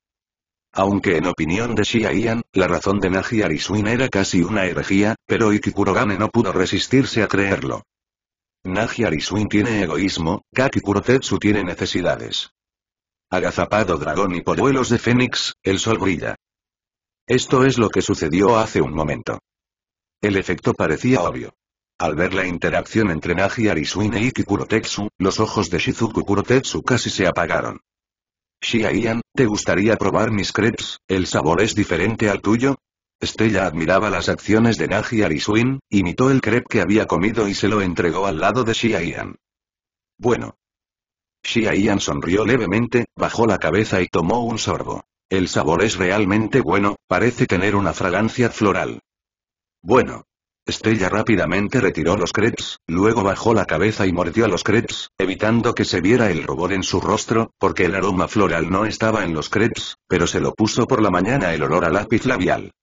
Aunque en opinión de Shia la razón de Nagi Arisuin era casi una herejía, pero Ikikurogame no pudo resistirse a creerlo. Nagi Ariswin tiene egoísmo, Kaki tiene necesidades. Agazapado dragón y polluelos de fénix, el sol brilla. Esto es lo que sucedió hace un momento. El efecto parecía obvio. Al ver la interacción entre Nagi e y tetsu los ojos de Shizuku Kurotetsu casi se apagaron. Shia ¿te gustaría probar mis crepes? ¿El sabor es diferente al tuyo? Estella admiraba las acciones de Naji y imitó el crepe que había comido y se lo entregó al lado de Shia Ian. Bueno. Shia Ian sonrió levemente, bajó la cabeza y tomó un sorbo. El sabor es realmente bueno, parece tener una fragancia floral. Bueno. Estella rápidamente retiró los crepes, luego bajó la cabeza y mordió los crepes, evitando que se viera el rubor en su rostro, porque el aroma floral no estaba en los crepes, pero se lo puso por la mañana el olor a lápiz labial.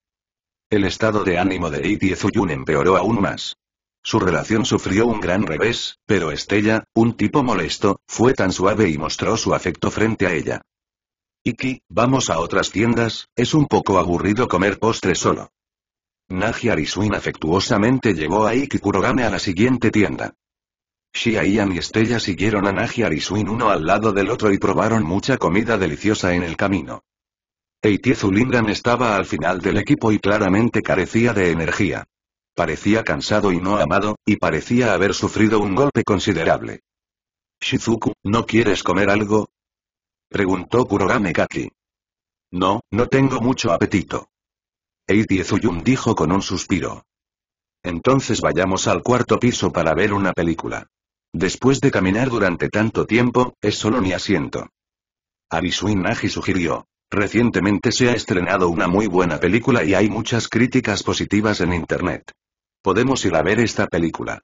El estado de ánimo de Iti y empeoró aún más. Su relación sufrió un gran revés, pero Estella, un tipo molesto, fue tan suave y mostró su afecto frente a ella. Iki, vamos a otras tiendas, es un poco aburrido comer postre solo. Naji Arisuin afectuosamente llevó a Iki Kurogane a la siguiente tienda. Shia y Estella siguieron a Naji Arisuin uno al lado del otro y probaron mucha comida deliciosa en el camino. Eitiezu Zulindran estaba al final del equipo y claramente carecía de energía. Parecía cansado y no amado, y parecía haber sufrido un golpe considerable. Shizuku, ¿no quieres comer algo? Preguntó Kurogame Kaki. No, no tengo mucho apetito. Eitie dijo con un suspiro. Entonces vayamos al cuarto piso para ver una película. Después de caminar durante tanto tiempo, es solo mi asiento. Abisuin Nagi sugirió. Recientemente se ha estrenado una muy buena película y hay muchas críticas positivas en Internet. Podemos ir a ver esta película.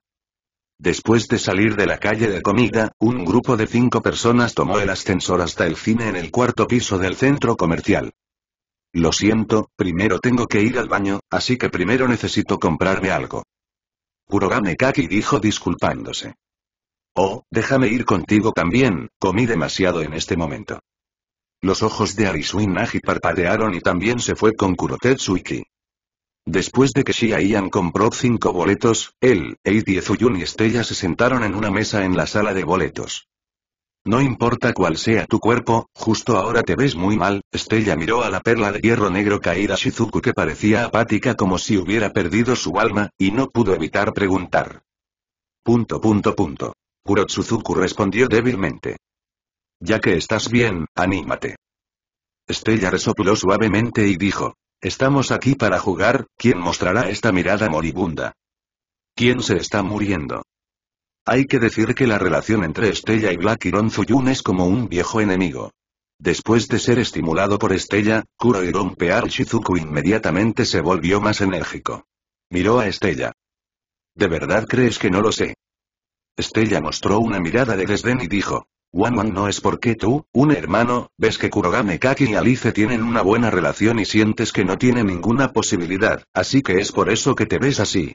Después de salir de la calle de comida, un grupo de cinco personas tomó el ascensor hasta el cine en el cuarto piso del centro comercial. Lo siento, primero tengo que ir al baño, así que primero necesito comprarme algo. Kurogane Kaki dijo disculpándose. Oh, déjame ir contigo también, comí demasiado en este momento. Los ojos de y Nagi parpadearon y también se fue con Kurotetsuiki. Después de que Shia Ian compró cinco boletos, él, Eiji Ezuyun y Estella se sentaron en una mesa en la sala de boletos. No importa cuál sea tu cuerpo, justo ahora te ves muy mal, Estella miró a la perla de hierro negro caída Shizuku que parecía apática como si hubiera perdido su alma, y no pudo evitar preguntar. Punto punto punto. Kurotsuzuku respondió débilmente. Ya que estás bien, anímate. Estella resopló suavemente y dijo. Estamos aquí para jugar, ¿quién mostrará esta mirada moribunda? ¿Quién se está muriendo? Hay que decir que la relación entre Estella y Black Iron Zuyun es como un viejo enemigo. Después de ser estimulado por Estella, Kuro Iron Rompear Shizuku inmediatamente se volvió más enérgico. Miró a Estella. ¿De verdad crees que no lo sé? Estella mostró una mirada de desdén y dijo, Wanwan no es porque tú, un hermano, ves que Kurogane Kaki y Alice tienen una buena relación y sientes que no tiene ninguna posibilidad, así que es por eso que te ves así.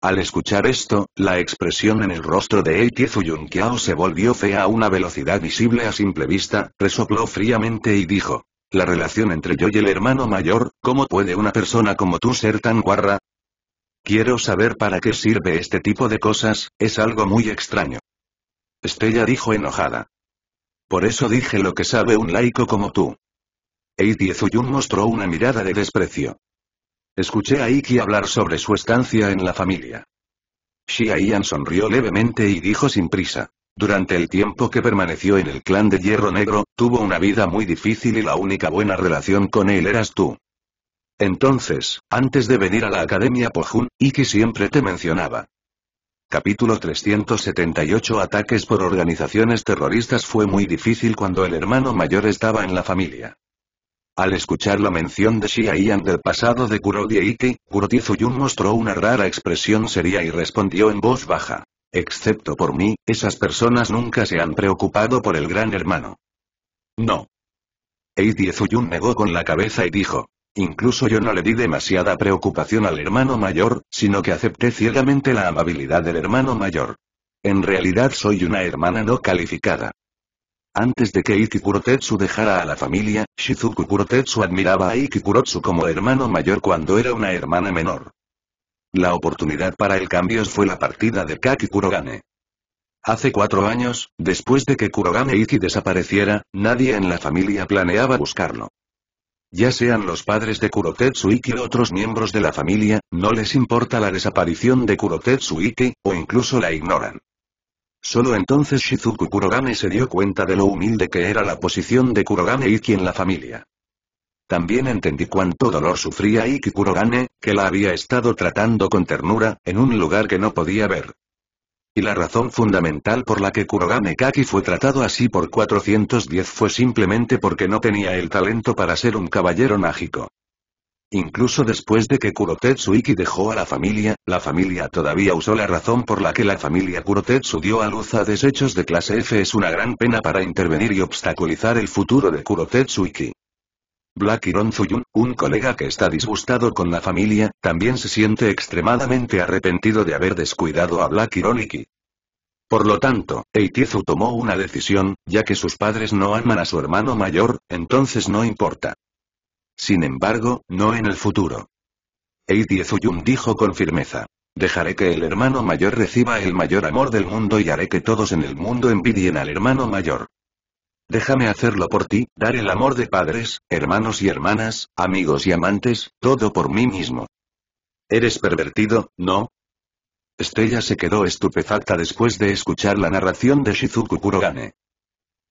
Al escuchar esto, la expresión en el rostro de Zuyun Kiao se volvió fea a una velocidad visible a simple vista, resopló fríamente y dijo. La relación entre yo y el hermano mayor, ¿cómo puede una persona como tú ser tan guarra? Quiero saber para qué sirve este tipo de cosas, es algo muy extraño. Estella dijo enojada. Por eso dije lo que sabe un laico como tú. Eiti Zuyun mostró una mirada de desprecio. Escuché a Iki hablar sobre su estancia en la familia. Shi Ian sonrió levemente y dijo sin prisa. Durante el tiempo que permaneció en el clan de Hierro Negro, tuvo una vida muy difícil y la única buena relación con él eras tú. Entonces, antes de venir a la Academia Pojun, Iki siempre te mencionaba. Capítulo 378 Ataques por organizaciones terroristas fue muy difícil cuando el hermano mayor estaba en la familia. Al escuchar la mención de Shia del pasado de Kurodi Eike, Zuyun mostró una rara expresión seria y respondió en voz baja. Excepto por mí, esas personas nunca se han preocupado por el gran hermano. No. Eidie Zuyun negó con la cabeza y dijo, Incluso yo no le di demasiada preocupación al hermano mayor, sino que acepté ciegamente la amabilidad del hermano mayor. En realidad soy una hermana no calificada. Antes de que Ikikurotetsu dejara a la familia, Shizuku Kurotetsu admiraba a Ikikurotsu como hermano mayor cuando era una hermana menor. La oportunidad para el cambio fue la partida de Kaki Kurogane. Hace cuatro años, después de que Kurogane Iki desapareciera, nadie en la familia planeaba buscarlo. Ya sean los padres de Kurotetsuiki o otros miembros de la familia, no les importa la desaparición de Kurotetsuiki, o incluso la ignoran. Solo entonces Shizuku Kurogane se dio cuenta de lo humilde que era la posición de Kurogane Iki en la familia. También entendí cuánto dolor sufría Iki Kurogane, que la había estado tratando con ternura, en un lugar que no podía ver. Y la razón fundamental por la que Kurogane Kaki fue tratado así por 410 fue simplemente porque no tenía el talento para ser un caballero mágico. Incluso después de que Kurotetsuiki dejó a la familia, la familia todavía usó la razón por la que la familia Kurotetsu dio a luz a desechos de clase F. Es una gran pena para intervenir y obstaculizar el futuro de Kurotetsuiki. Black Iron Zuyun, un colega que está disgustado con la familia, también se siente extremadamente arrepentido de haber descuidado a Black Ironiki. Por lo tanto, Eitizu tomó una decisión, ya que sus padres no aman a su hermano mayor, entonces no importa. Sin embargo, no en el futuro. Eitiezuyun dijo con firmeza. Dejaré que el hermano mayor reciba el mayor amor del mundo y haré que todos en el mundo envidien al hermano mayor. Déjame hacerlo por ti, dar el amor de padres, hermanos y hermanas, amigos y amantes, todo por mí mismo. ¿Eres pervertido, no? Estrella se quedó estupefacta después de escuchar la narración de Shizuku Kurogane.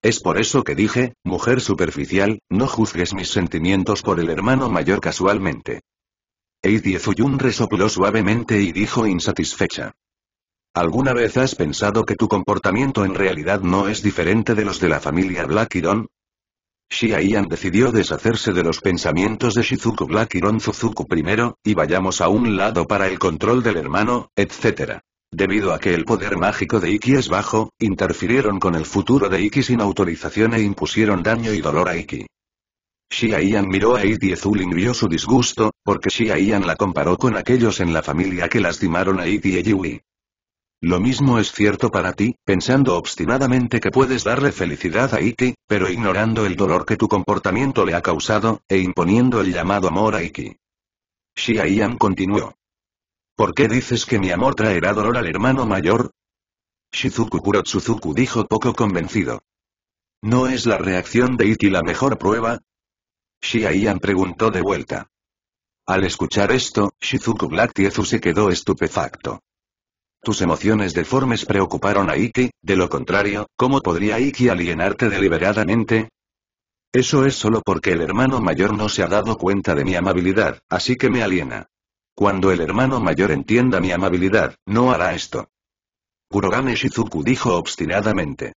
Es por eso que dije, mujer superficial, no juzgues mis sentimientos por el hermano mayor casualmente. Eidie Fuyun resopló suavemente y dijo insatisfecha. ¿Alguna vez has pensado que tu comportamiento en realidad no es diferente de los de la familia Blackiron? Shia Ian decidió deshacerse de los pensamientos de Shizuku Blackiron Suzuku primero, y vayamos a un lado para el control del hermano, etc. Debido a que el poder mágico de Iki es bajo, interfirieron con el futuro de Iki sin autorización e impusieron daño y dolor a Iki. Shia miró a Iti y vio su disgusto, porque Shia la comparó con aquellos en la familia que lastimaron a Iti y Yui. Lo mismo es cierto para ti, pensando obstinadamente que puedes darle felicidad a Iki, pero ignorando el dolor que tu comportamiento le ha causado, e imponiendo el llamado amor a Iki. Shia continuó. ¿Por qué dices que mi amor traerá dolor al hermano mayor? Shizuku Kurotsuzuku dijo poco convencido. ¿No es la reacción de Iki la mejor prueba? Shia preguntó de vuelta. Al escuchar esto, Shizuku Black Tiezu se quedó estupefacto. Tus emociones deformes preocuparon a Iki, de lo contrario, ¿cómo podría Iki alienarte deliberadamente? Eso es solo porque el hermano mayor no se ha dado cuenta de mi amabilidad, así que me aliena. Cuando el hermano mayor entienda mi amabilidad, no hará esto. Kurogane Shizuku dijo obstinadamente.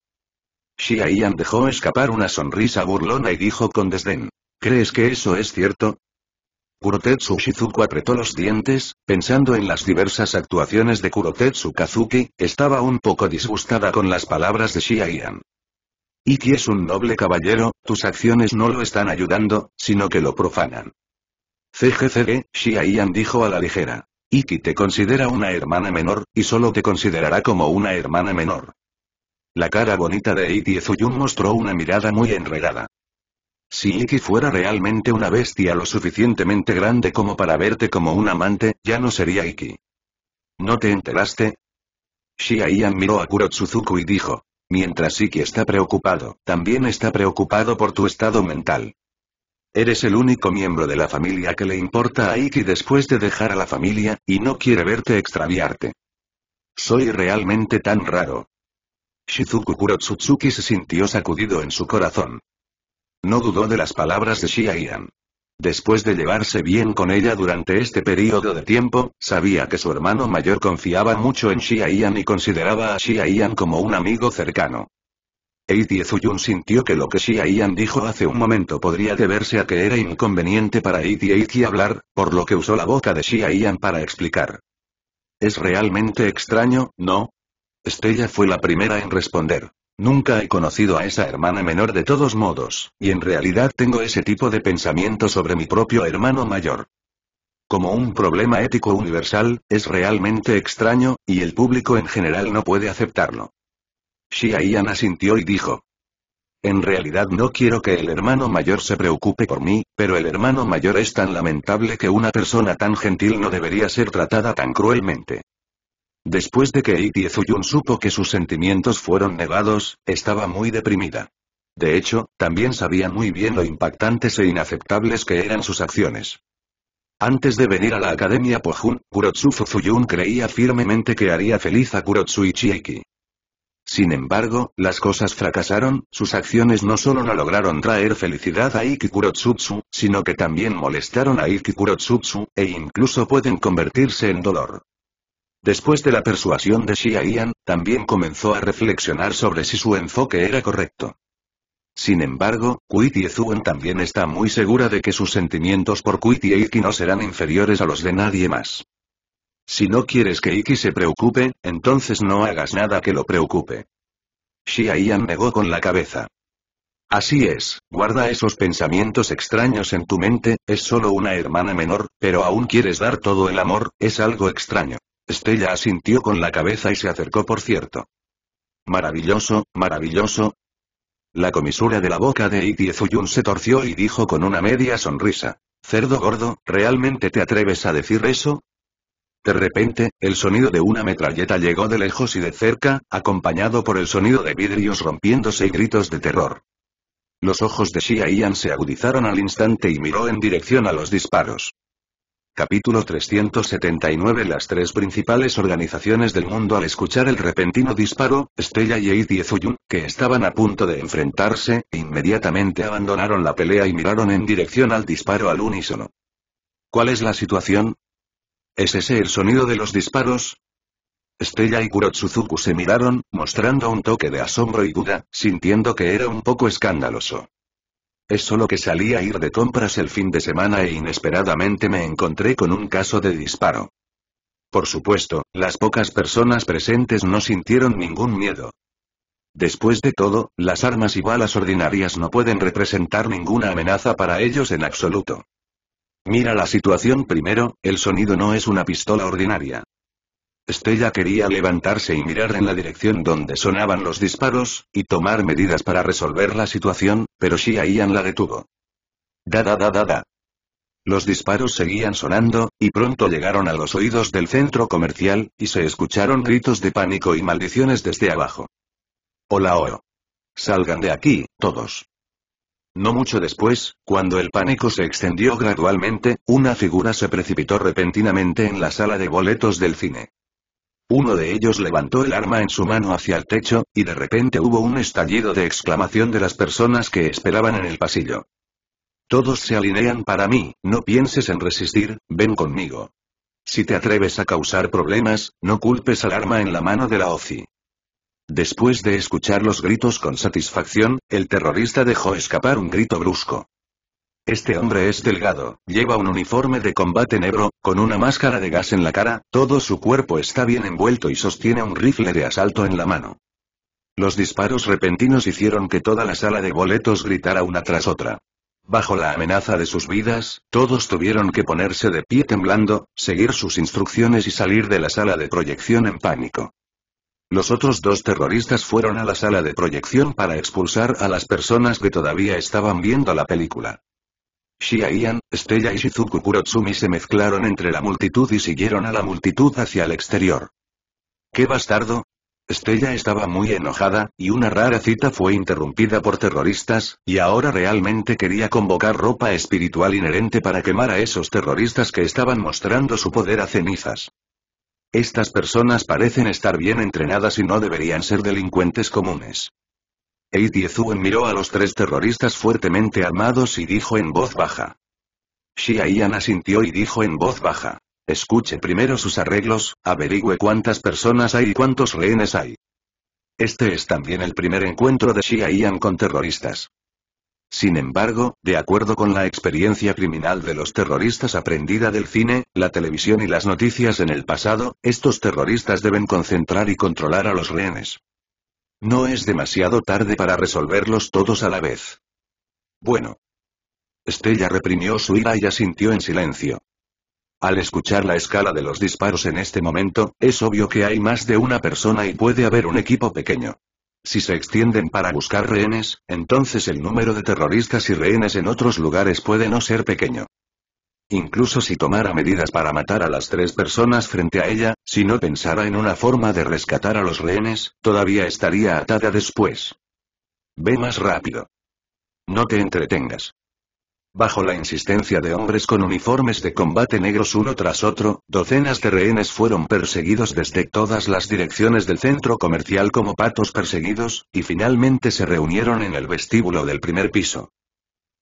Shiaiyan dejó escapar una sonrisa burlona y dijo con desdén. ¿Crees que eso es cierto? Kurotetsu Shizuku apretó los dientes, pensando en las diversas actuaciones de Kurotetsu Kazuki, estaba un poco disgustada con las palabras de Shiaian. Iki es un noble caballero, tus acciones no lo están ayudando, sino que lo profanan. CGCG, Ian dijo a la ligera. Iki te considera una hermana menor, y solo te considerará como una hermana menor. La cara bonita de Iki Ezuyun mostró una mirada muy enredada. Si Iki fuera realmente una bestia lo suficientemente grande como para verte como un amante, ya no sería Iki. ¿No te enteraste? Shiaian miró a Kurotsuzuku y dijo. Mientras Iki está preocupado, también está preocupado por tu estado mental. Eres el único miembro de la familia que le importa a Iki después de dejar a la familia, y no quiere verte extraviarte. Soy realmente tan raro. Shizuku Kurotsuzuki se sintió sacudido en su corazón. No dudó de las palabras de Xia Después de llevarse bien con ella durante este periodo de tiempo, sabía que su hermano mayor confiaba mucho en Xia y consideraba a Xia como un amigo cercano. Eiti Zuyun sintió que lo que Xia dijo hace un momento podría deberse a que era inconveniente para Eiti Eiti hablar, por lo que usó la boca de Xia para explicar. Es realmente extraño, ¿no? Estella fue la primera en responder. Nunca he conocido a esa hermana menor de todos modos, y en realidad tengo ese tipo de pensamiento sobre mi propio hermano mayor. Como un problema ético universal, es realmente extraño, y el público en general no puede aceptarlo. Shiayana asintió y dijo. En realidad no quiero que el hermano mayor se preocupe por mí, pero el hermano mayor es tan lamentable que una persona tan gentil no debería ser tratada tan cruelmente. Después de que Ikki Zuyun supo que sus sentimientos fueron negados, estaba muy deprimida. De hecho, también sabía muy bien lo impactantes e inaceptables que eran sus acciones. Antes de venir a la Academia Pohun, Kurotsu Fuzuyun creía firmemente que haría feliz a Kurotsu Ichieki. Sin embargo, las cosas fracasaron, sus acciones no solo no lograron traer felicidad a Iki Kurotsutsu, sino que también molestaron a Iki Kurotsutsu, e incluso pueden convertirse en dolor. Después de la persuasión de Xia Ian, también comenzó a reflexionar sobre si su enfoque era correcto. Sin embargo, y Zuen también está muy segura de que sus sentimientos por y Iki no serán inferiores a los de nadie más. Si no quieres que Iki se preocupe, entonces no hagas nada que lo preocupe. Xia Ian negó con la cabeza. Así es, guarda esos pensamientos extraños en tu mente, es solo una hermana menor, pero aún quieres dar todo el amor, es algo extraño. Estella asintió con la cabeza y se acercó por cierto. Maravilloso, maravilloso. La comisura de la boca de Ezuyun se torció y dijo con una media sonrisa. Cerdo gordo, ¿realmente te atreves a decir eso? De repente, el sonido de una metralleta llegó de lejos y de cerca, acompañado por el sonido de vidrios rompiéndose y gritos de terror. Los ojos de Xia Ian se agudizaron al instante y miró en dirección a los disparos. Capítulo 379 Las tres principales organizaciones del mundo al escuchar el repentino disparo, Estella y y Zuyun, que estaban a punto de enfrentarse, inmediatamente abandonaron la pelea y miraron en dirección al disparo al unísono. ¿Cuál es la situación? ¿Es ese el sonido de los disparos? Estella y Kurotsuzuku se miraron, mostrando un toque de asombro y duda, sintiendo que era un poco escandaloso. Es solo que salí a ir de compras el fin de semana e inesperadamente me encontré con un caso de disparo. Por supuesto, las pocas personas presentes no sintieron ningún miedo. Después de todo, las armas y balas ordinarias no pueden representar ninguna amenaza para ellos en absoluto. Mira la situación primero, el sonido no es una pistola ordinaria. Estella quería levantarse y mirar en la dirección donde sonaban los disparos, y tomar medidas para resolver la situación, pero Shia Ian la detuvo. Da da da da da. Los disparos seguían sonando, y pronto llegaron a los oídos del centro comercial, y se escucharon gritos de pánico y maldiciones desde abajo. Hola oh. Salgan de aquí, todos. No mucho después, cuando el pánico se extendió gradualmente, una figura se precipitó repentinamente en la sala de boletos del cine. Uno de ellos levantó el arma en su mano hacia el techo, y de repente hubo un estallido de exclamación de las personas que esperaban en el pasillo. Todos se alinean para mí, no pienses en resistir, ven conmigo. Si te atreves a causar problemas, no culpes al arma en la mano de la OCI. Después de escuchar los gritos con satisfacción, el terrorista dejó escapar un grito brusco. Este hombre es delgado, lleva un uniforme de combate negro, con una máscara de gas en la cara, todo su cuerpo está bien envuelto y sostiene un rifle de asalto en la mano. Los disparos repentinos hicieron que toda la sala de boletos gritara una tras otra. Bajo la amenaza de sus vidas, todos tuvieron que ponerse de pie temblando, seguir sus instrucciones y salir de la sala de proyección en pánico. Los otros dos terroristas fueron a la sala de proyección para expulsar a las personas que todavía estaban viendo la película. Shia Ian, Stella y Shizuku Kurotsumi se mezclaron entre la multitud y siguieron a la multitud hacia el exterior. ¡Qué bastardo! Stella estaba muy enojada, y una rara cita fue interrumpida por terroristas, y ahora realmente quería convocar ropa espiritual inherente para quemar a esos terroristas que estaban mostrando su poder a cenizas. Estas personas parecen estar bien entrenadas y no deberían ser delincuentes comunes. Eiji miró a los tres terroristas fuertemente armados y dijo en voz baja. Xia Ian asintió y dijo en voz baja. Escuche primero sus arreglos, averigüe cuántas personas hay y cuántos rehenes hay. Este es también el primer encuentro de Xia Ian con terroristas. Sin embargo, de acuerdo con la experiencia criminal de los terroristas aprendida del cine, la televisión y las noticias en el pasado, estos terroristas deben concentrar y controlar a los rehenes. No es demasiado tarde para resolverlos todos a la vez. Bueno. Estella reprimió su ira y asintió en silencio. Al escuchar la escala de los disparos en este momento, es obvio que hay más de una persona y puede haber un equipo pequeño. Si se extienden para buscar rehenes, entonces el número de terroristas y rehenes en otros lugares puede no ser pequeño incluso si tomara medidas para matar a las tres personas frente a ella, si no pensara en una forma de rescatar a los rehenes, todavía estaría atada después. Ve más rápido. No te entretengas. Bajo la insistencia de hombres con uniformes de combate negros uno tras otro, docenas de rehenes fueron perseguidos desde todas las direcciones del centro comercial como patos perseguidos, y finalmente se reunieron en el vestíbulo del primer piso.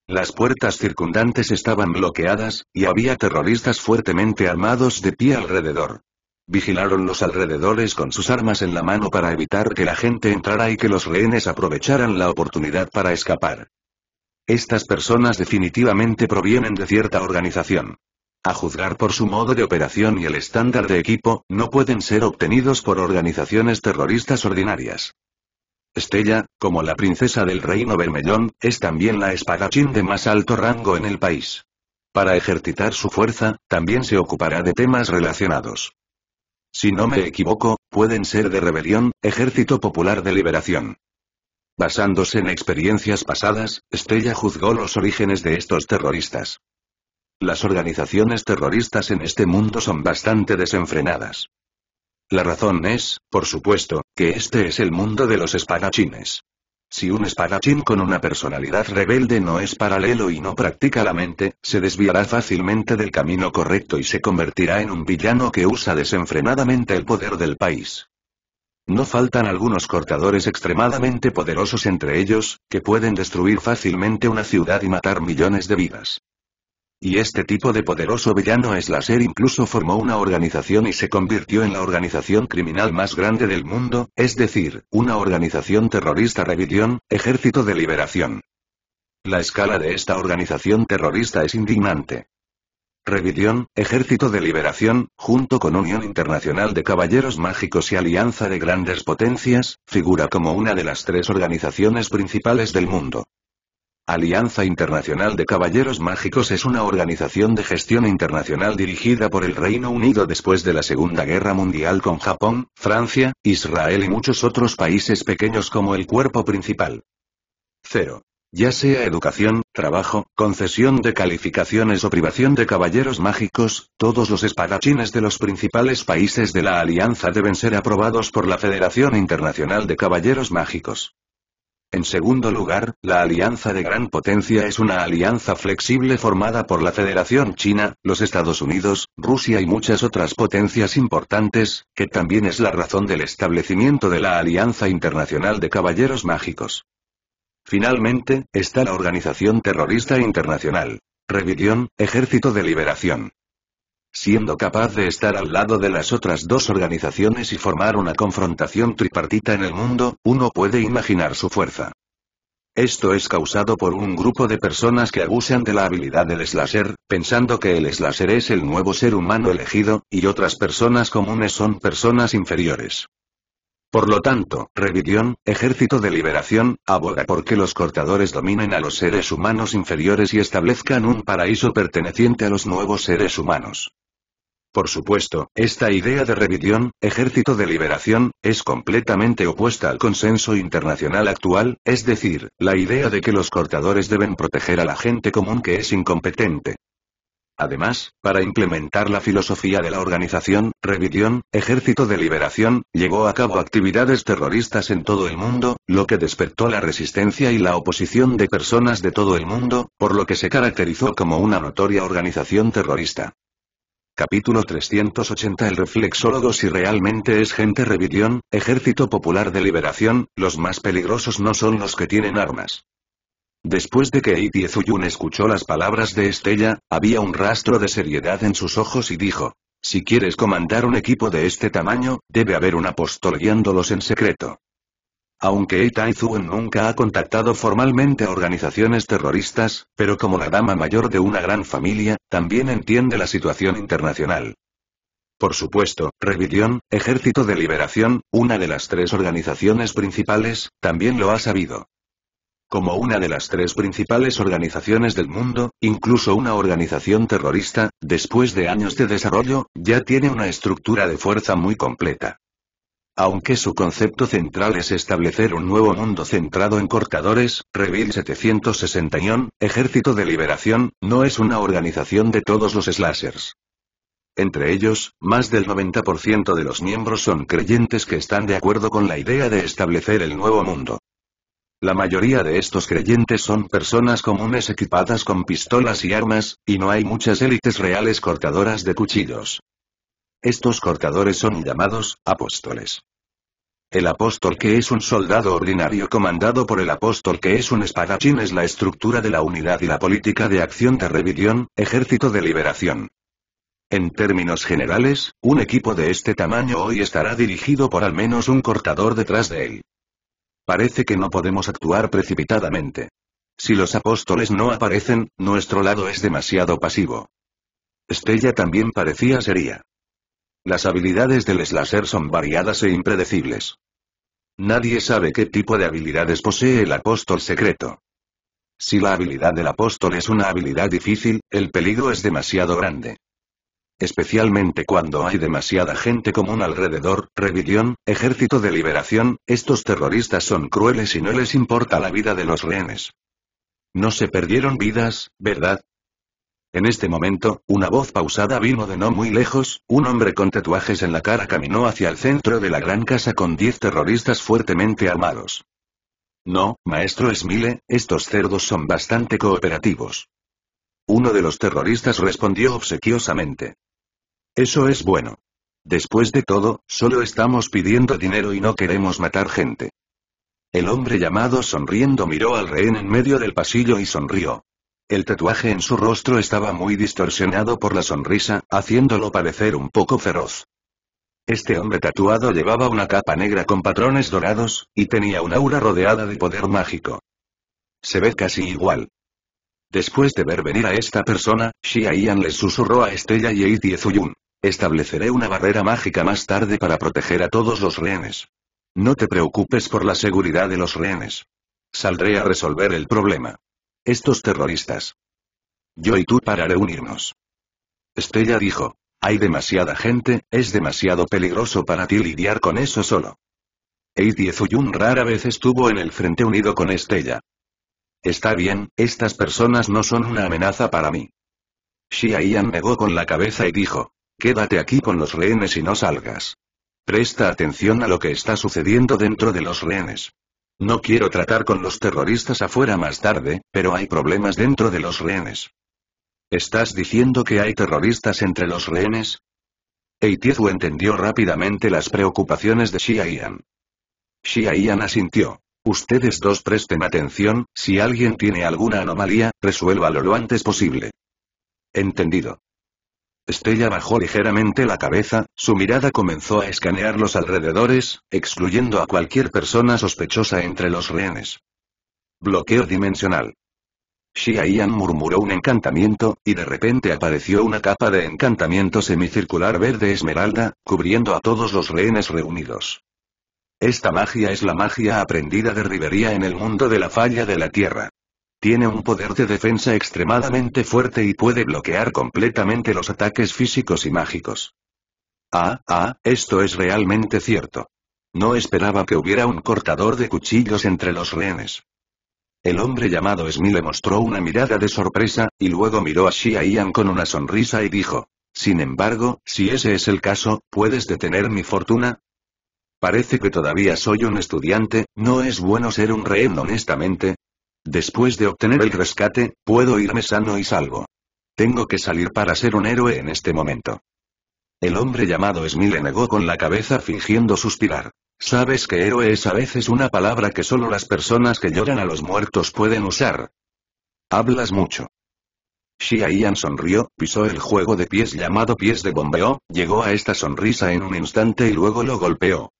Las puertas circundantes estaban bloqueadas, y había terroristas fuertemente armados de pie alrededor. Vigilaron los alrededores con sus armas en la mano para evitar que la gente entrara y que los rehenes aprovecharan la oportunidad para escapar. Estas personas definitivamente provienen de cierta organización. A juzgar por su modo de operación y el estándar de equipo, no pueden ser obtenidos por organizaciones terroristas ordinarias. Estella, como la princesa del reino Bermellón, es también la espadachín de más alto rango en el país. Para ejercitar su fuerza, también se ocupará de temas relacionados. Si no me equivoco, pueden ser de rebelión, ejército popular de liberación. Basándose en experiencias pasadas, Estella juzgó los orígenes de estos terroristas. Las organizaciones terroristas en este mundo son bastante desenfrenadas. La razón es, por supuesto, que este es el mundo de los espadachines. Si un espadachín con una personalidad rebelde no es paralelo y no practica la mente, se desviará fácilmente del camino correcto y se convertirá en un villano que usa desenfrenadamente el poder del país. No faltan algunos cortadores extremadamente poderosos entre ellos, que pueden destruir fácilmente una ciudad y matar millones de vidas. Y este tipo de poderoso villano es ser incluso formó una organización y se convirtió en la organización criminal más grande del mundo, es decir, una organización terrorista Revidión, ejército de liberación. La escala de esta organización terrorista es indignante. Revidión, Ejército de Liberación, junto con Unión Internacional de Caballeros Mágicos y Alianza de Grandes Potencias, figura como una de las tres organizaciones principales del mundo. Alianza Internacional de Caballeros Mágicos es una organización de gestión internacional dirigida por el Reino Unido después de la Segunda Guerra Mundial con Japón, Francia, Israel y muchos otros países pequeños como el cuerpo principal. 0. Ya sea educación, trabajo, concesión de calificaciones o privación de caballeros mágicos, todos los espadachines de los principales países de la alianza deben ser aprobados por la Federación Internacional de Caballeros Mágicos. En segundo lugar, la alianza de gran potencia es una alianza flexible formada por la Federación China, los Estados Unidos, Rusia y muchas otras potencias importantes, que también es la razón del establecimiento de la Alianza Internacional de Caballeros Mágicos. Finalmente, está la Organización Terrorista Internacional. Revisión, Ejército de Liberación siendo capaz de estar al lado de las otras dos organizaciones y formar una confrontación tripartita en el mundo, uno puede imaginar su fuerza. Esto es causado por un grupo de personas que abusan de la habilidad del slasher, pensando que el slasher es el nuevo ser humano elegido, y otras personas comunes son personas inferiores. Por lo tanto, Revidión, Ejército de Liberación, aboga porque los cortadores dominen a los seres humanos inferiores y establezcan un paraíso perteneciente a los nuevos seres humanos. Por supuesto, esta idea de revisión, ejército de liberación, es completamente opuesta al consenso internacional actual, es decir, la idea de que los cortadores deben proteger a la gente común que es incompetente. Además, para implementar la filosofía de la organización, Revidión, Ejército de Liberación, llevó a cabo actividades terroristas en todo el mundo, lo que despertó la resistencia y la oposición de personas de todo el mundo, por lo que se caracterizó como una notoria organización terrorista. Capítulo 380 El reflexólogo Si realmente es gente rebelión, ejército popular de liberación, los más peligrosos no son los que tienen armas. Después de que Iti Zuyun escuchó las palabras de Estella, había un rastro de seriedad en sus ojos y dijo, si quieres comandar un equipo de este tamaño, debe haber un apóstol guiándolos en secreto. Aunque Itaizu nunca ha contactado formalmente a organizaciones terroristas, pero como la dama mayor de una gran familia, también entiende la situación internacional. Por supuesto, Rebellión, Ejército de Liberación, una de las tres organizaciones principales, también lo ha sabido. Como una de las tres principales organizaciones del mundo, incluso una organización terrorista, después de años de desarrollo, ya tiene una estructura de fuerza muy completa. Aunque su concepto central es establecer un nuevo mundo centrado en cortadores, Revil 761, Ejército de Liberación, no es una organización de todos los slashers. Entre ellos, más del 90% de los miembros son creyentes que están de acuerdo con la idea de establecer el nuevo mundo. La mayoría de estos creyentes son personas comunes equipadas con pistolas y armas, y no hay muchas élites reales cortadoras de cuchillos. Estos cortadores son llamados apóstoles. El apóstol que es un soldado ordinario comandado por el apóstol que es un espadachín es la estructura de la unidad y la política de acción de revisión ejército de liberación. En términos generales, un equipo de este tamaño hoy estará dirigido por al menos un cortador detrás de él. Parece que no podemos actuar precipitadamente. Si los apóstoles no aparecen, nuestro lado es demasiado pasivo. Estella también parecía sería. Las habilidades del slasher son variadas e impredecibles. Nadie sabe qué tipo de habilidades posee el apóstol secreto. Si la habilidad del apóstol es una habilidad difícil, el peligro es demasiado grande. Especialmente cuando hay demasiada gente común alrededor, rebelión, ejército de liberación, estos terroristas son crueles y no les importa la vida de los rehenes. No se perdieron vidas, ¿verdad? En este momento, una voz pausada vino de no muy lejos, un hombre con tatuajes en la cara caminó hacia el centro de la gran casa con diez terroristas fuertemente armados. No, maestro Smile, estos cerdos son bastante cooperativos. Uno de los terroristas respondió obsequiosamente. Eso es bueno. Después de todo, solo estamos pidiendo dinero y no queremos matar gente. El hombre llamado sonriendo miró al rehén en medio del pasillo y sonrió. El tatuaje en su rostro estaba muy distorsionado por la sonrisa, haciéndolo parecer un poco feroz. Este hombre tatuado llevaba una capa negra con patrones dorados, y tenía un aura rodeada de poder mágico. Se ve casi igual. Después de ver venir a esta persona, Xia Yan les susurró a Estella y Aiti Estableceré una barrera mágica más tarde para proteger a todos los rehenes. No te preocupes por la seguridad de los rehenes. Saldré a resolver el problema. Estos terroristas. Yo y tú para reunirnos. Estella dijo. Hay demasiada gente, es demasiado peligroso para ti lidiar con eso solo. y Zuyun rara vez estuvo en el frente unido con Estella. Está bien, estas personas no son una amenaza para mí. Xia negó con la cabeza y dijo. Quédate aquí con los rehenes y no salgas. Presta atención a lo que está sucediendo dentro de los rehenes. No quiero tratar con los terroristas afuera más tarde, pero hay problemas dentro de los rehenes. ¿Estás diciendo que hay terroristas entre los rehenes? Eitiezu entendió rápidamente las preocupaciones de Xia Ian asintió. Ustedes dos presten atención, si alguien tiene alguna anomalía, resuélvalo lo antes posible. Entendido. Estella bajó ligeramente la cabeza, su mirada comenzó a escanear los alrededores, excluyendo a cualquier persona sospechosa entre los rehenes. Bloqueo dimensional. Xia murmuró un encantamiento, y de repente apareció una capa de encantamiento semicircular verde esmeralda, cubriendo a todos los rehenes reunidos. Esta magia es la magia aprendida de Rivería en el mundo de la falla de la tierra. Tiene un poder de defensa extremadamente fuerte y puede bloquear completamente los ataques físicos y mágicos. Ah, ah, esto es realmente cierto. No esperaba que hubiera un cortador de cuchillos entre los rehenes. El hombre llamado Smith le mostró una mirada de sorpresa, y luego miró a Shia Ian con una sonrisa y dijo, Sin embargo, si ese es el caso, ¿puedes detener mi fortuna? Parece que todavía soy un estudiante, no es bueno ser un rehén honestamente, Después de obtener el rescate, puedo irme sano y salvo. Tengo que salir para ser un héroe en este momento. El hombre llamado Smile negó con la cabeza fingiendo suspirar. Sabes que héroe es a veces una palabra que solo las personas que lloran a los muertos pueden usar. Hablas mucho. Shia Ian sonrió, pisó el juego de pies llamado pies de bombeo, llegó a esta sonrisa en un instante y luego lo golpeó.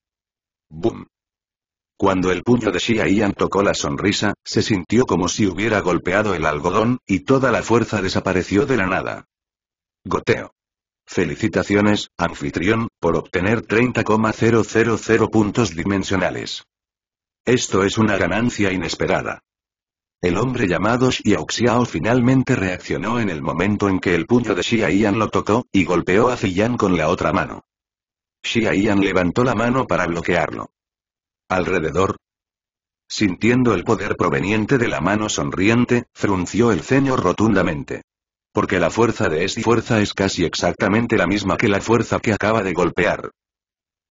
¡Bum! Cuando el puño de Xia tocó la sonrisa, se sintió como si hubiera golpeado el algodón, y toda la fuerza desapareció de la nada. Goteo. Felicitaciones, anfitrión, por obtener 30,000 puntos dimensionales. Esto es una ganancia inesperada. El hombre llamado Xiao Xiao finalmente reaccionó en el momento en que el puño de Xia lo tocó, y golpeó a Xiyan con la otra mano. Xia levantó la mano para bloquearlo alrededor. Sintiendo el poder proveniente de la mano sonriente, frunció el ceño rotundamente. Porque la fuerza de esta fuerza es casi exactamente la misma que la fuerza que acaba de golpear.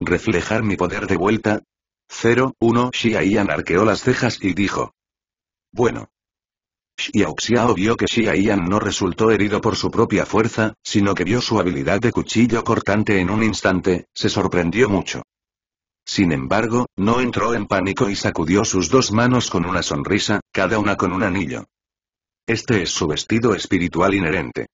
¿Reflejar mi poder de vuelta? 0, 1 arqueó las cejas y dijo. Bueno. Xiao Xiao vio que Xiaoyan no resultó herido por su propia fuerza, sino que vio su habilidad de cuchillo cortante en un instante, se sorprendió mucho. Sin embargo, no entró en pánico y sacudió sus dos manos con una sonrisa, cada una con un anillo. Este es su vestido espiritual inherente.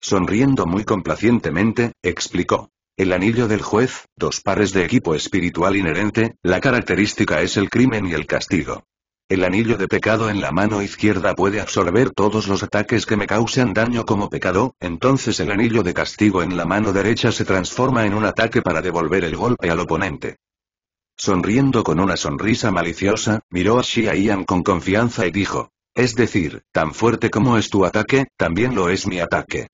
Sonriendo muy complacientemente, explicó. El anillo del juez, dos pares de equipo espiritual inherente, la característica es el crimen y el castigo. El anillo de pecado en la mano izquierda puede absorber todos los ataques que me causan daño como pecado, entonces el anillo de castigo en la mano derecha se transforma en un ataque para devolver el golpe al oponente. Sonriendo con una sonrisa maliciosa, miró a Shia Ian con confianza y dijo, es decir, tan fuerte como es tu ataque, también lo es mi ataque.